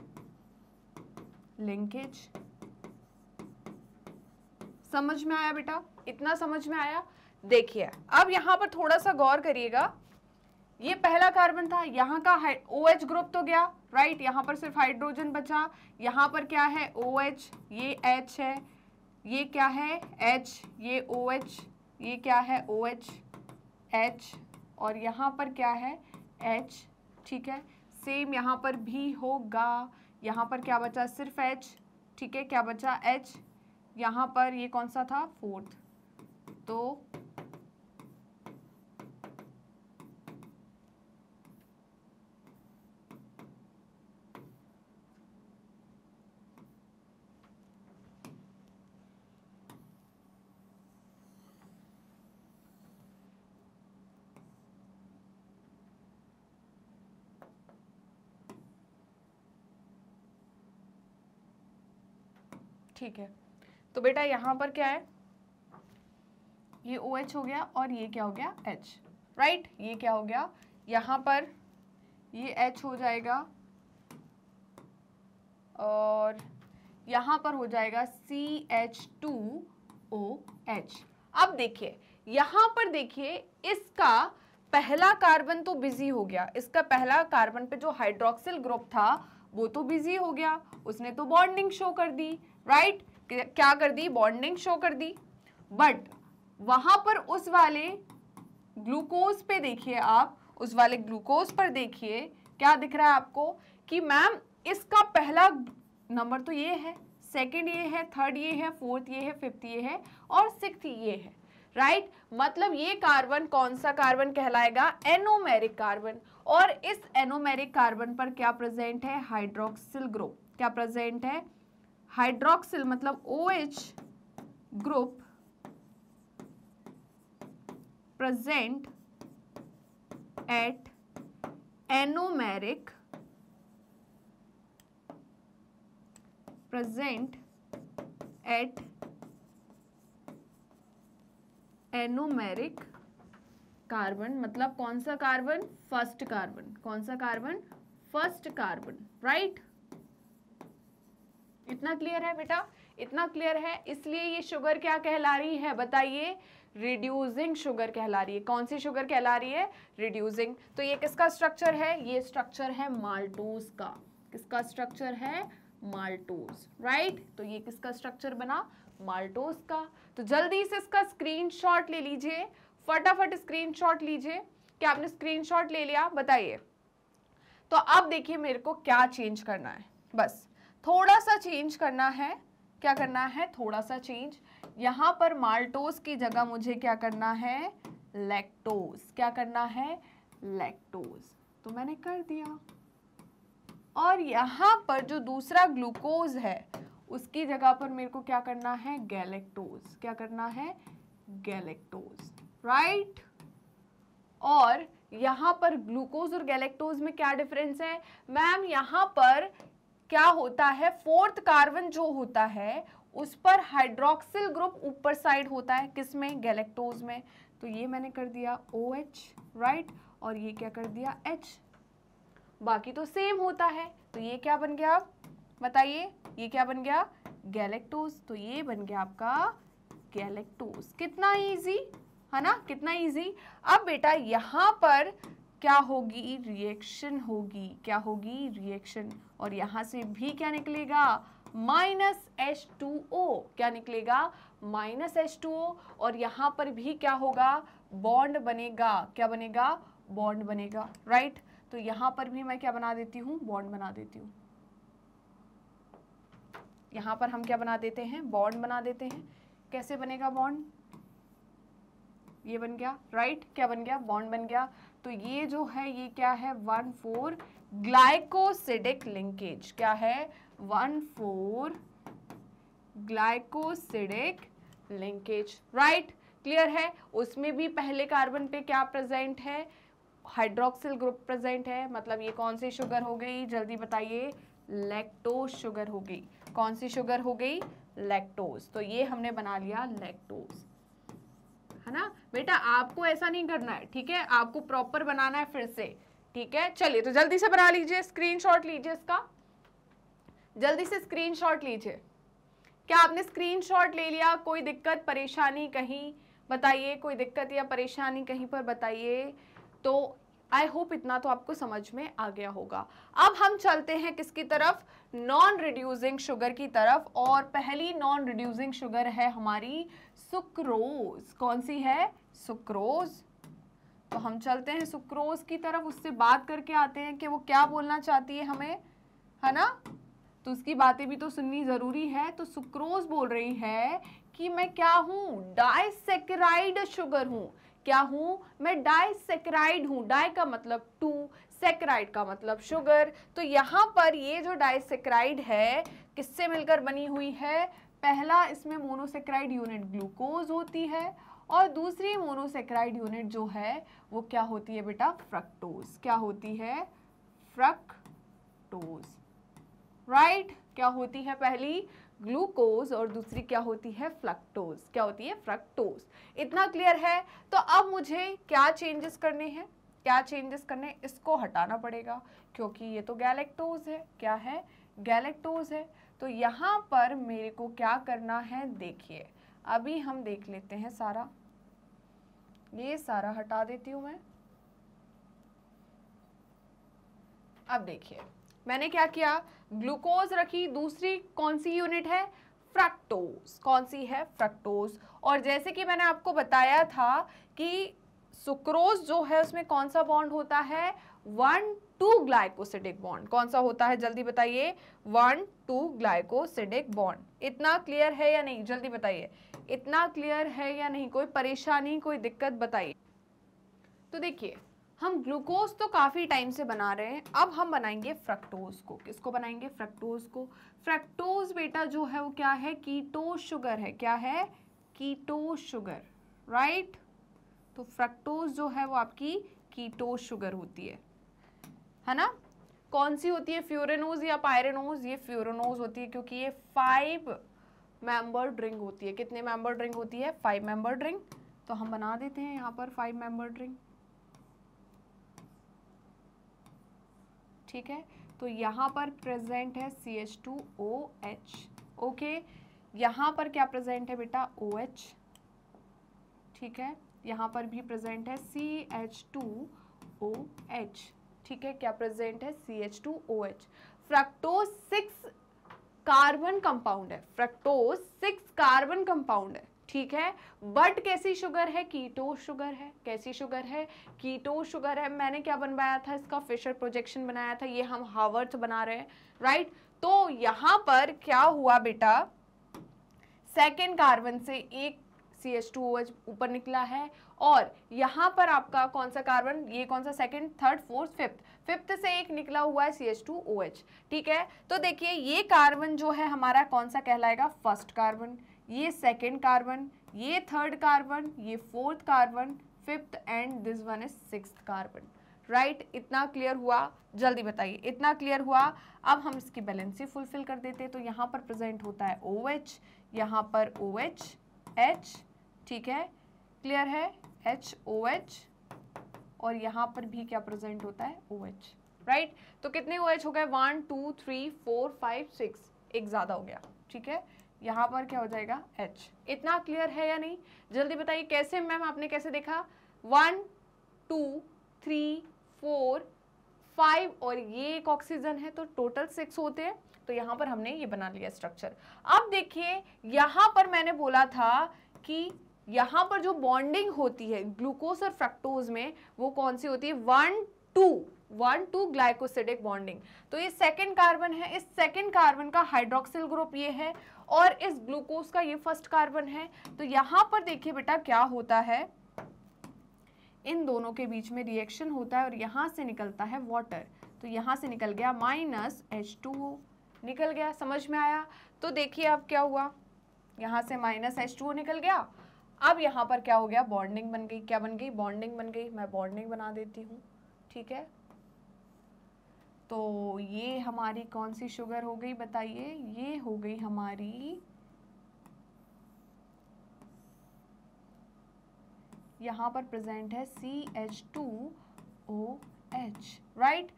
linkage समझ में आया बेटा इतना समझ में आया देखिए अब यहां पर थोड़ा सा गौर करिएगा ये पहला कार्बन था यहां का ओ एच ग्रुप तो गया राइट right? यहाँ पर सिर्फ हाइड्रोजन बचा यहाँ पर क्या है ओ OH, एच ये एच है ये क्या है एच ये ओ OH, एच ये क्या है ओ एच एच और यहाँ पर क्या है एच ठीक है सेम यहाँ पर भी होगा यहाँ पर क्या बचा सिर्फ एच ठीक है क्या बचा एच यहाँ पर ये कौन सा था फोर्थ तो ठीक है तो बेटा यहाँ पर क्या है ये ओ OH हो गया और ये क्या हो गया एच राइट right? ये क्या हो गया यहाँ पर ये एच हो जाएगा और यहाँ पर हो जाएगा C H two O H अब देखिए यहाँ पर देखिए इसका पहला कार्बन तो बिजी हो गया इसका पहला कार्बन पे जो हाइड्रोक्सिल ग्रुप था वो तो बिजी हो गया उसने तो बॉन्डिंग शो कर दी राइट right? क्या कर दी बॉन्डिंग शो कर दी बट वहां पर उस वाले ग्लूकोज पे देखिए आप उस वाले ग्लूकोज पर देखिए क्या दिख रहा है आपको कि मैम इसका पहला नंबर तो ये है सेकंड ये है थर्ड ये है फोर्थ ये है फिफ्थ ये है और सिक्स ये है राइट right? मतलब ये कार्बन कौन सा कार्बन कहलाएगा एनोमेरिक कार्बन और इस एनोमेरिक कार्बन पर क्या प्रेजेंट है हाइड्रोक्सिल ग्रुप क्या प्रेजेंट है हाइड्रोक्सिल मतलब O H group present at anomeric present at anomeric carbon मतलब कौन सा कार्बन फर्स्ट कार्बन कौन सा कार्बन फर्स्ट कार्बन राइट इतना क्लियर है बेटा इतना क्लियर है इसलिए ये शुगर क्या कहला रही है बताइए रिड्यूसिंग शुगर कहला रही है कौन सी शुगर कहला रही है रिड्यूसिंग तो ये किसका स्ट्रक्चर है ये स्ट्रक्चर है माल्टोज का किसका स्ट्रक्चर है माल्टोज राइट right? तो ये किसका स्ट्रक्चर बना माल्टोज का तो जल्दी से इसका स्क्रीन ले लीजिए फटाफट स्क्रीन लीजिए क्या आपने स्क्रीन ले लिया बताइए तो अब देखिए मेरे को क्या चेंज करना है बस थोड़ा सा चेंज करना है क्या करना है थोड़ा सा चेंज यहां पर माल्टोज की जगह मुझे क्या करना है लैक्टोज क्या करना है लैक्टोज तो मैंने कर दिया और यहां पर जो दूसरा ग्लूकोज है उसकी जगह पर मेरे को क्या करना है गैलेक्टोज क्या करना है गैलेक्टोज राइट और यहाँ पर ग्लूकोज और गैलेक्टोज में क्या डिफरेंस है मैम यहां पर क्या होता है फोर्थ कार्बन जो होता है उस पर हाइड्रोक्सिल ग्रुप ऊपर साइड होता है किस में गैलेक्टोज में तो ये मैंने कर दिया ओ एच राइट और ये क्या कर दिया एच बाकी तो सेम होता है तो ये क्या बन गया बताइए ये क्या बन गया गैलेक्टोज तो ये बन गया आपका गैलेक्टोज कितना इजी है ना कितना इजी अब बेटा यहाँ पर क्या होगी रिएक्शन होगी क्या होगी रिएक्शन और यहां से भी क्या निकलेगा माइनस एच टू ओ क्या निकलेगा माइनस एच टू ओ और यहां पर भी क्या होगा बॉन्ड बनेगा क्या बनेगा बॉन्ड बनेगा राइट right? तो यहां पर भी मैं क्या बना देती हूँ बॉन्ड बना देती हूँ यहां पर हम क्या बना देते हैं बॉन्ड बना देते हैं कैसे बनेगा बॉन्ड ये बन गया राइट right? क्या बन गया बॉन्ड बन गया तो ये जो है ये क्या है वन फोर ग्लाइकोसिडिक लिंकेज क्या है one four glycosidic linkage right clear है उसमें भी पहले कार्बन पे क्या प्रेजेंट है हाइड्रोक्सिल ग्रुप प्रेजेंट है मतलब ये कौन सी शुगर हो गई जल्दी बताइए लैक्टोज शुगर हो गई कौन सी शुगर हो गई लैक्टोज तो ये हमने बना लिया लैक्टोज है ना बेटा आपको ऐसा नहीं करना है ठीक है आपको प्रॉपर बनाना है फिर से ठीक है चलिए तो जल्दी से बना लीजिए स्क्रीनशॉट लीजिए इसका जल्दी से स्क्रीनशॉट लीजिए क्या आपने स्क्रीनशॉट ले लिया कोई दिक्कत परेशानी कहीं बताइए कोई दिक्कत या परेशानी कहीं पर बताइए तो आई होप इतना तो आपको समझ में आ गया होगा अब हम चलते हैं किसकी तरफ नॉन रिड्यूसिंग शुगर की तरफ और पहली नॉन रिड्यूसिंग शुगर है हमारी सुक्रोज कौन सी है सुक्रोज तो हम चलते हैं सुक्रोज की तरफ उससे बात करके आते हैं कि वो क्या बोलना चाहती है हमें है ना तो उसकी बातें भी तो सुननी ज़रूरी है तो सुक्रोज बोल रही है कि मैं क्या हूँ डाइसेक्राइड शुगर हूँ क्या हूँ मैं डाइसेक्राइड हूँ डाई का मतलब टू सेक्राइड का मतलब शुगर तो यहाँ पर ये जो डाइसेक्राइड है किससे मिलकर बनी हुई है पहला इसमें मोनोसेक्राइड यूनिट ग्लूकोज होती है और दूसरी मोनोसेक्राइड यूनिट जो है वो क्या होती है बेटा फ्रक्टोज क्या होती है फ्रक्टोज राइट right? क्या होती है पहली ग्लूकोज और दूसरी क्या होती है फ्लक्टोज क्या होती है फ्रक्टोज इतना क्लियर है तो अब मुझे क्या चेंजेस करने हैं क्या चेंजेस करने इसको हटाना पड़ेगा क्योंकि ये तो गैलेक्टोज है क्या है गैलेक्टोज है तो यहाँ पर मेरे को क्या करना है देखिए अभी हम देख लेते हैं सारा ये सारा हटा देती हूँ मैं अब देखिए मैंने क्या किया ग्लूकोज रखी दूसरी कौन सी यूनिट है फ्रक्टोज कौन सी है फ्रक्टोज और जैसे कि मैंने आपको बताया था कि सुक्रोज जो है उसमें कौन सा बॉन्ड होता है वन टू ग्लाइकोसिडिक बॉन्ड कौन सा होता है जल्दी बताइए वन टू ग्लाइकोसिडिक बॉन्ड इतना क्लियर है या नहीं जल्दी बताइए इतना क्लियर है या नहीं कोई परेशानी कोई दिक्कत बताइए तो देखिए हम ग्लूकोज तो काफ़ी टाइम से बना रहे हैं अब हम बनाएंगे फ्रक्टोज को किसको बनाएंगे फ्रक्टोज को फ्रक्टोज बेटा जो है वो क्या है कीटो शुगर है क्या है कीटो शुगर राइट तो फ्रक्टोज जो है वो आपकी कीटो शुगर होती है है ना कौन सी होती है फ्यूरेनोज या पायरेनोज ये फ्यूरेनोज होती है क्योंकि ये फाइव मेंबर ड्रिंक होती है कितने मेंबर ड्रिंक होती है फाइव मेंबर ड्रिंक तो हम बना देते हैं यहाँ पर फाइव मेंबर ड्रिंक ठीक है तो यहाँ पर प्रेजेंट है C H two O H okay यहाँ पर क्या प्रेजेंट है बेटा ओ एच ठीक है यहाँ पर भी प्रेजेंट है C H two O H ठीक है क्या प्रेजेंट है C H two O H fructose six carbon compound है फ्रक्टोज सिक्स कार्बन कंपाउंड है ठीक है बट कैसी शुगर है कीटो शुगर है कैसी शुगर है कीटो शुगर है मैंने क्या बनवाया था इसका फिशर प्रोजेक्शन बनाया था ये हम हावर्थ बना रहे हैं राइट तो यहां पर क्या हुआ बेटा सेकेंड कार्बन से एक सी एच टू ऊपर निकला है और यहाँ पर आपका कौन सा कार्बन ये कौन सा second third fourth fifth fifth से एक निकला हुआ है सी एच टू एच ठीक है तो देखिए ये कार्बन जो है हमारा कौन सा कहलाएगा फर्स्ट कार्बन ये सेकेंड कार्बन ये थर्ड कार्बन ये fourth carbon fifth and this one is six carbon right इतना क्लियर हुआ जल्दी बताइए इतना क्लियर हुआ अब हम इसकी बैलेंसी फुलफिल कर देते तो यहाँ पर प्रेजेंट होता है ओ एच यहाँ पर ओ एच एच ठीक है क्लियर है एच ओ एच और यहाँ पर भी क्या प्रेजेंट होता है ओ एच राइट तो कितने ओ एच हो गए one two three four five six एक ज़्यादा हो गया ठीक है यहाँ पर क्या हो जाएगा एच इतना क्लियर है या नहीं जल्दी बताइए कैसे मैम आपने कैसे देखा one two three four five और ये एक ऑक्सीजन है तो टोटल सिक्स होते हैं तो यहाँ पर हमने ये बना लिया स्ट्रक्चर अब देखिए यहाँ पर मैंने बोला था कि यहाँ पर जो बॉन्डिंग होती है ग्लूकोज और फ्रक्टोज में वो कौन सी होती है one two one two glycosidic bonding तो ये सेकेंड कार्बन है इस सेकेंड कार्बन का हाइड्रोक्सिल ग्रुप ये है और इस ग्लूकोज का ये फर्स्ट कार्बन है तो यहाँ पर देखिए बेटा क्या होता है इन दोनों के बीच में रिएक्शन होता है और यहाँ से निकलता है वाटर तो यहाँ से निकल गया माइनस एच टू ओ निकल गया समझ में आया तो देखिए अब क्या हुआ यहाँ से माइनस एच टू ओ निकल गया अब यहाँ पर क्या हो गया बॉन्डिंग बन गई क्या बन गई बॉन्डिंग बन गई मैं बॉन्डिंग बना देती हूँ ठीक है तो ये हमारी कौन सी शुगर हो गई बताइए ये हो गई हमारी यहाँ पर प्रेजेंट है C H two O H right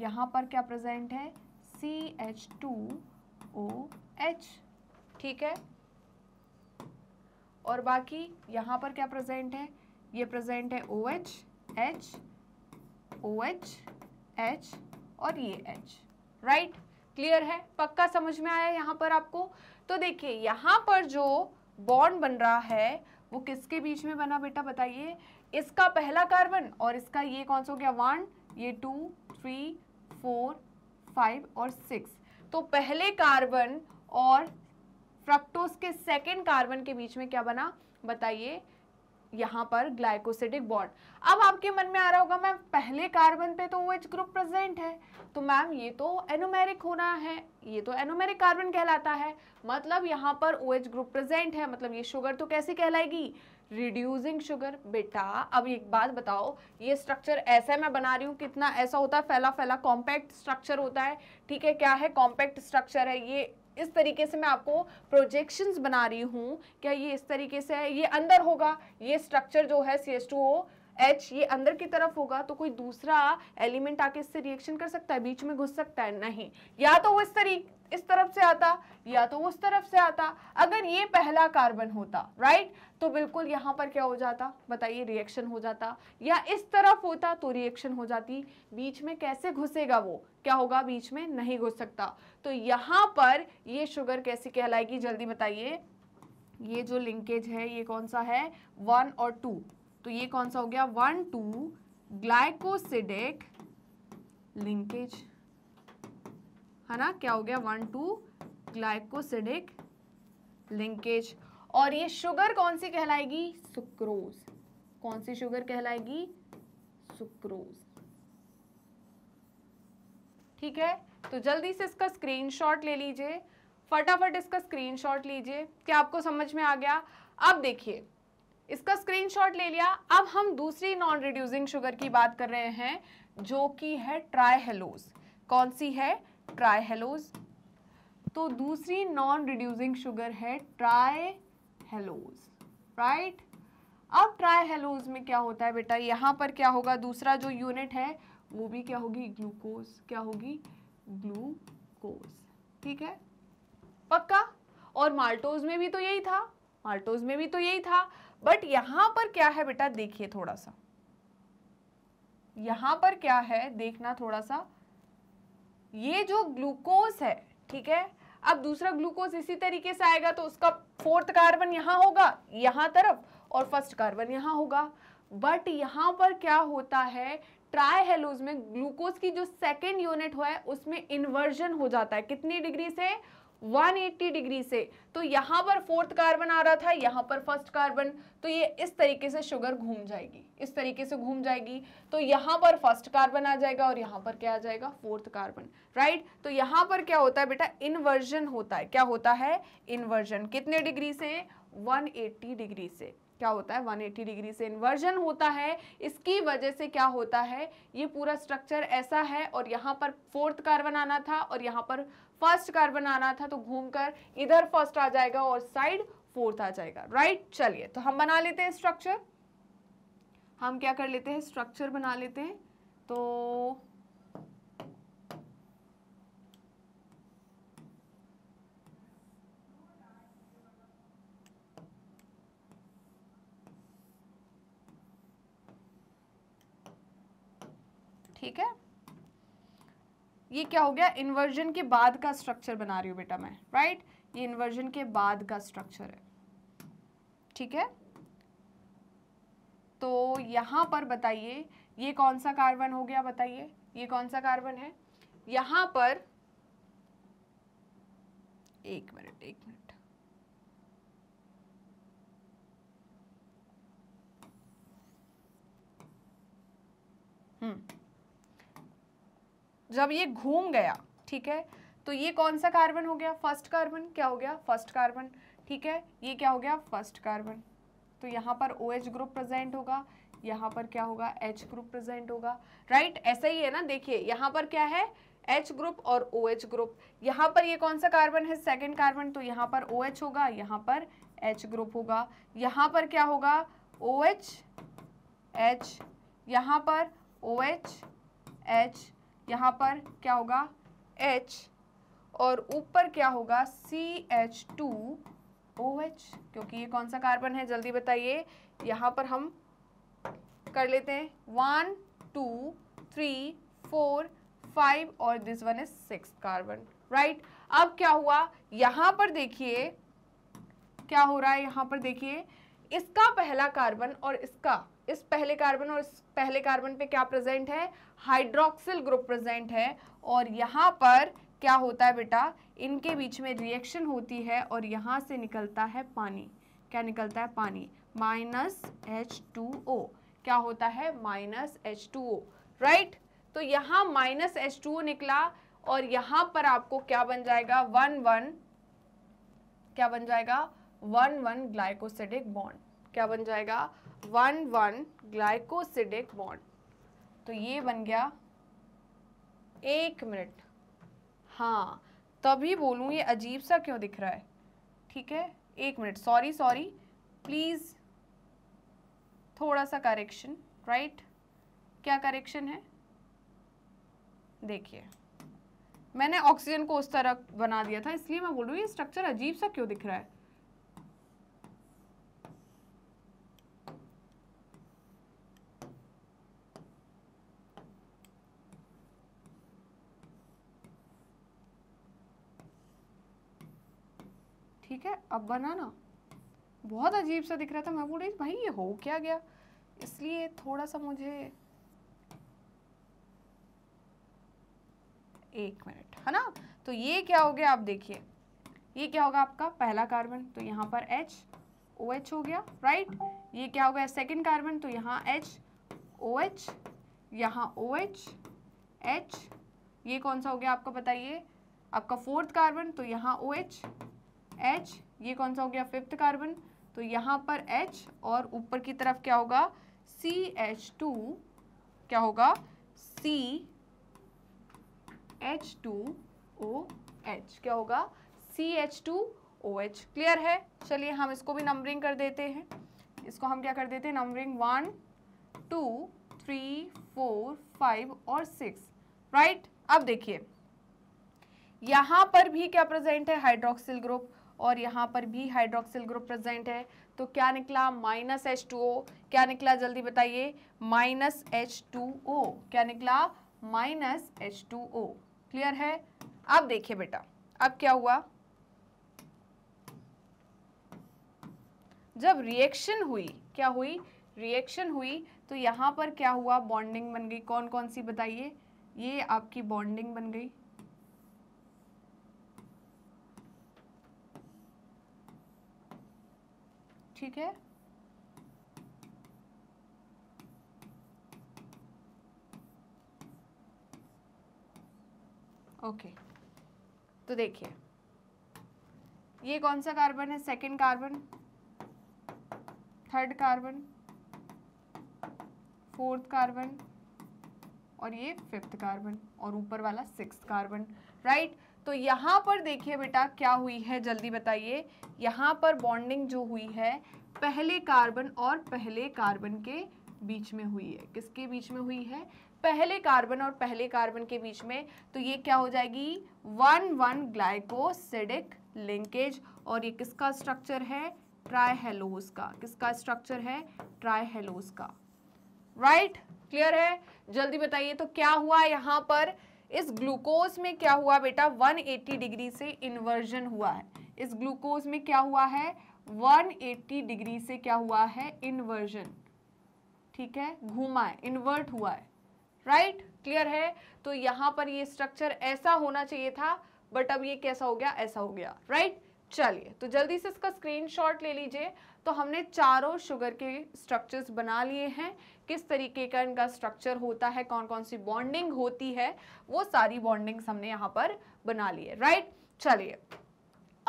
यहाँ पर क्या प्रेजेंट है C H two O H ठीक है और बाकी यहाँ पर क्या प्रेजेंट है ये प्रेजेंट है O H H O H H और ये एच राइट क्लियर है पक्का समझ में आया यहाँ पर आपको तो देखिए यहाँ पर जो बॉन्ड बन रहा है वो किसके बीच में बना बेटा बताइए इसका पहला कार्बन और इसका ये कौन सा हो गया वन ये टू थ्री फोर फाइव और सिक्स तो पहले कार्बन और फ्रक्टोस के सेकेंड कार्बन के बीच में क्या बना बताइए यहाँ पर ग्लाइकोसिटिक बॉन्ड अब आपके मन में आ रहा होगा मैम पहले कार्बन पे तो ओ एच ग्रुप प्रेजेंट है तो मैम ये तो एनोमेरिक होना है ये तो एनोमेरिक कार्बन कहलाता है मतलब यहाँ पर ओ एच ग्रुप प्रेजेंट है मतलब ये शुगर तो कैसी कहलाएगी रिड्यूजिंग शुगर बेटा अब एक बात बताओ ये स्ट्रक्चर ऐसा मैं बना रही हूँ कितना ऐसा होता है फैला फैला कॉम्पैक्ट स्ट्रक्चर होता है ठीक है क्या है कॉम्पैक्ट स्ट्रक्चर है ये इस तरीके से मैं आपको प्रोजेक्शंस बना रही हूँ क्या ये इस तरीके से है ये अंदर होगा ये स्ट्रक्चर जो है C S two O H ये अंदर की तरफ होगा तो कोई दूसरा एलिमेंट आके इससे रिएक्शन कर सकता है बीच में घुस सकता है नहीं या तो वो इस तरीके इस तरफ से आता या तो उस तरफ से आता अगर ये पहला कार्बन होता राइट तो बिल्कुल यहाँ पर क्या हो जाता बताइए रिएक्शन हो जाता या इस तरफ होता तो रिएक्शन हो जाती बीच में कैसे घुसेगा वो क्या होगा बीच में नहीं घुस सकता तो यहाँ पर ये शुगर कैसी कहलाएगी जल्दी बताइए ये जो लिंकेज है ये कौन सा है वन और टू तो ये कौन सा हो गया वन टू ग्लाइकोसिडिक लिंकेज है ना क्या हो गया वन टू ग्लाइकोसिडिक लिंकेज और ये शुगर कौन सी कहलाएगी सुक्रोज कौन सी शुगर कहलाएगी सुक्रोज ठीक है तो जल्दी से इसका स्क्रीनशॉट ले लीजिए फटाफट इसका स्क्रीनशॉट लीजिए क्या आपको समझ में आ गया अब देखिए इसका स्क्रीनशॉट ले लिया अब हम दूसरी नॉन रिड्यूसिंग शुगर की बात कर रहे हैं जो कि है ट्राईहेलोज कौन सी है ट्राईहेलोज तो दूसरी नॉन रिड्यूसिंग शुगर है ट्राईहेलोज राइट अब ट्राईहेलोज में क्या होता है बेटा यहाँ पर क्या होगा दूसरा जो यूनिट है वो भी क्या होगी ग्लूकोज क्या होगी ग्लूकोज ठीक है पक्का और माल्टोज में भी तो यही था माल्टोज में भी तो यही था बट यहां पर क्या है बेटा देखिए थोड़ा सा यहां पर क्या है देखना थोड़ा सा ये जो ग्लूकोज है ठीक है अब दूसरा ग्लूकोज इसी तरीके से आएगा तो उसका फोर्थ कार्बन यहां होगा यहां तरफ और फर्स्ट कार्बन यहां होगा बट यहां पर क्या होता है ट्राईहेलोज में ग्लूकोज की जो सेकेंड यूनिट है उसमें इन्वर्जन हो जाता है कितनी डिग्री से 180 डिग्री से तो यहाँ पर फोर्थ कार्बन आ रहा था यहाँ पर फर्स्ट कार्बन तो ये इस तरीके से शुगर घूम जाएगी इस तरीके से घूम जाएगी तो यहाँ पर फर्स्ट कार्बन आ जाएगा और यहाँ पर क्या आ जाएगा फोर्थ कार्बन राइट तो यहाँ पर क्या होता है बेटा इन्वर्जन होता है क्या होता है इन्वर्जन कितने डिग्री से वन डिग्री से क्या होता है 180 डिग्री से इन्वर्जन होता है इसकी वजह से क्या होता है ये पूरा स्ट्रक्चर ऐसा है और यहाँ पर फोर्थ कार्बन आना था और यहाँ पर फर्स्ट कार्बन आना था तो घूमकर इधर फर्स्ट आ जाएगा और साइड फोर्थ आ जाएगा राइट चलिए तो हम बना लेते हैं स्ट्रक्चर हम क्या कर लेते हैं स्ट्रक्चर बना लेते हैं तो ठीक है ये क्या हो गया इन्वर्जन के बाद का स्ट्रक्चर बना रही हूँ बेटा मैं राइट ये इन्वर्जन के बाद का स्ट्रक्चर है ठीक है तो यहाँ पर बताइए ये कौन सा कार्बन हो गया बताइए ये कौन सा कार्बन है यहाँ पर एक मिनट एक मिनट हम्म जब ये घूम गया ठीक है तो ये कौन सा कार्बन हो गया फर्स्ट कार्बन क्या हो गया फर्स्ट कार्बन ठीक है ये क्या हो गया फर्स्ट कार्बन तो यहाँ पर ओ OH ग्रुप प्रेजेंट होगा यहाँ पर क्या होगा एच ग्रुप प्रेजेंट होगा राइट ऐसा ही है ना देखिए यहाँ पर क्या है एच ग्रुप और ओ OH ग्रुप यहाँ पर ये कौन सा कार्बन है सेकेंड कार्बन तो यहाँ पर ओ OH होगा यहाँ पर एच ग्रुप होगा यहाँ पर क्या होगा ओ OH, एच यहाँ पर ओ OH, एच यहाँ पर क्या होगा H और ऊपर क्या होगा C H two O H क्योंकि ये कौन सा कार्बन है जल्दी बताइए यहाँ पर हम कर लेते हैं one two three four five और this one is six carbon right अब क्या हुआ यहाँ पर देखिए क्या हो रहा है यहाँ पर देखिए इसका पहला कार्बन और इसका इस पहले कार्बन और इस पहले कार्बन पे क्या प्रेजेंट है हाइड्रोक्सिल ग्रुप प्रेजेंट है और यहाँ पर क्या होता है बेटा इनके बीच में रिएक्शन होती है और यहाँ से निकलता है पानी क्या निकलता है पानी माइनस एच टू ओ क्या होता है minus H two O right तो यहाँ माइनस एच टू ओ निकला और यहाँ पर आपको क्या बन जाएगा वन वन क्या बन जाएगा वन वन ग्लाइकोसिडिक बॉन्ड क्या बन जाएगा वन वन ग्लाइकोसिडिक बॉन्ड तो ये बन गया एक मिनट हाँ तभी बोलूँ ये अजीब सा क्यों दिख रहा है ठीक है एक मिनट सॉरी सॉरी प्लीज़ थोड़ा सा करेक्शन राइट क्या करेक्शन है देखिए मैंने ऑक्सीजन को उस तरह बना दिया था इसलिए मैं बोल रही हूँ ये स्ट्रक्चर अजीब सा क्यों दिख रहा है अब बना ना बहुत अजीब सा दिख रहा था मैं बोल रही भाई ये हो क्या गया इसलिए थोड़ा सा मुझे एक मिनट है ना तो ये क्या हो गया आप देखिए ये क्या होगा आपका पहला कार्बन तो यहाँ पर H OH हो गया राइट ये क्या हो गया सेकेंड कार्बन तो यहाँ H OH यहाँ OH H ये कौन सा हो गया आपको बताइए आपका फोर्थ कार्बन तो यहाँ OH H ये कौन सा हो गया फिफ्थ कार्बन तो यहाँ पर H और ऊपर की तरफ क्या होगा सी एच टू क्या होगा C H two O H क्या होगा C H two O H clear है चलिए हम इसको भी नंबरिंग कर देते हैं इसको हम क्या कर देते हैं numbering one two three four five और सिक्स राइट अब देखिए यहाँ पर भी क्या प्रेजेंट है हाइड्रोक्सिल ग्रुप और यहाँ पर भी हाइड्रोक्सिल ग्रुप प्रेजेंट है तो क्या निकला माइनस एच टू ओ क्या निकला जल्दी बताइए माइनस एच टू ओ क्या निकला minus H two O clear है अब देखिए बेटा अब क्या हुआ जब रिएक्शन हुई क्या हुई रिएक्शन हुई तो यहाँ पर क्या हुआ बॉन्डिंग बन गई कौन कौन सी बताइए ये आपकी बॉन्डिंग बन गई ठीक है ओके तो देखिए ये कौन सा कार्बन है second carbon third carbon fourth carbon और ये फिफ्थ कार्बन और ऊपर वाला सिक्स कार्बन राइट तो यहाँ पर देखिए बेटा क्या हुई है जल्दी बताइए यहाँ पर बॉन्डिंग जो हुई है पहले कार्बन और पहले कार्बन के बीच में हुई है किसके बीच में हुई है पहले कार्बन और पहले कार्बन के बीच में तो ये क्या हो जाएगी वन वन ग्लाइकोसिडिक लिंकेज और ये किसका स्ट्रक्चर है ट्राईहेलोज का किसका स्ट्रक्चर है ट्राईहेलोज का राइट right? क्लियर है जल्दी बताइए तो क्या हुआ यहाँ पर इस ग्लूकोज में क्या हुआ बेटा 180 डिग्री से इन्वर्जन हुआ है इस ग्लूकोज में क्या हुआ है 180 डिग्री से क्या हुआ है इन्वर्जन ठीक है घूमा है इन्वर्ट हुआ है राइट right? क्लियर है तो यहां पर ये स्ट्रक्चर ऐसा होना चाहिए था बट अब ये कैसा हो गया ऐसा हो गया राइट right? चलिए तो जल्दी से इसका स्क्रीनशॉट ले लीजिए तो हमने चारों शुगर के स्ट्रक्चर्स बना लिए हैं किस तरीके का इनका स्ट्रक्चर होता है कौन कौन सी बॉन्डिंग होती है वो सारी बॉन्डिंग्स हमने यहाँ पर बना लिए राइट चलिए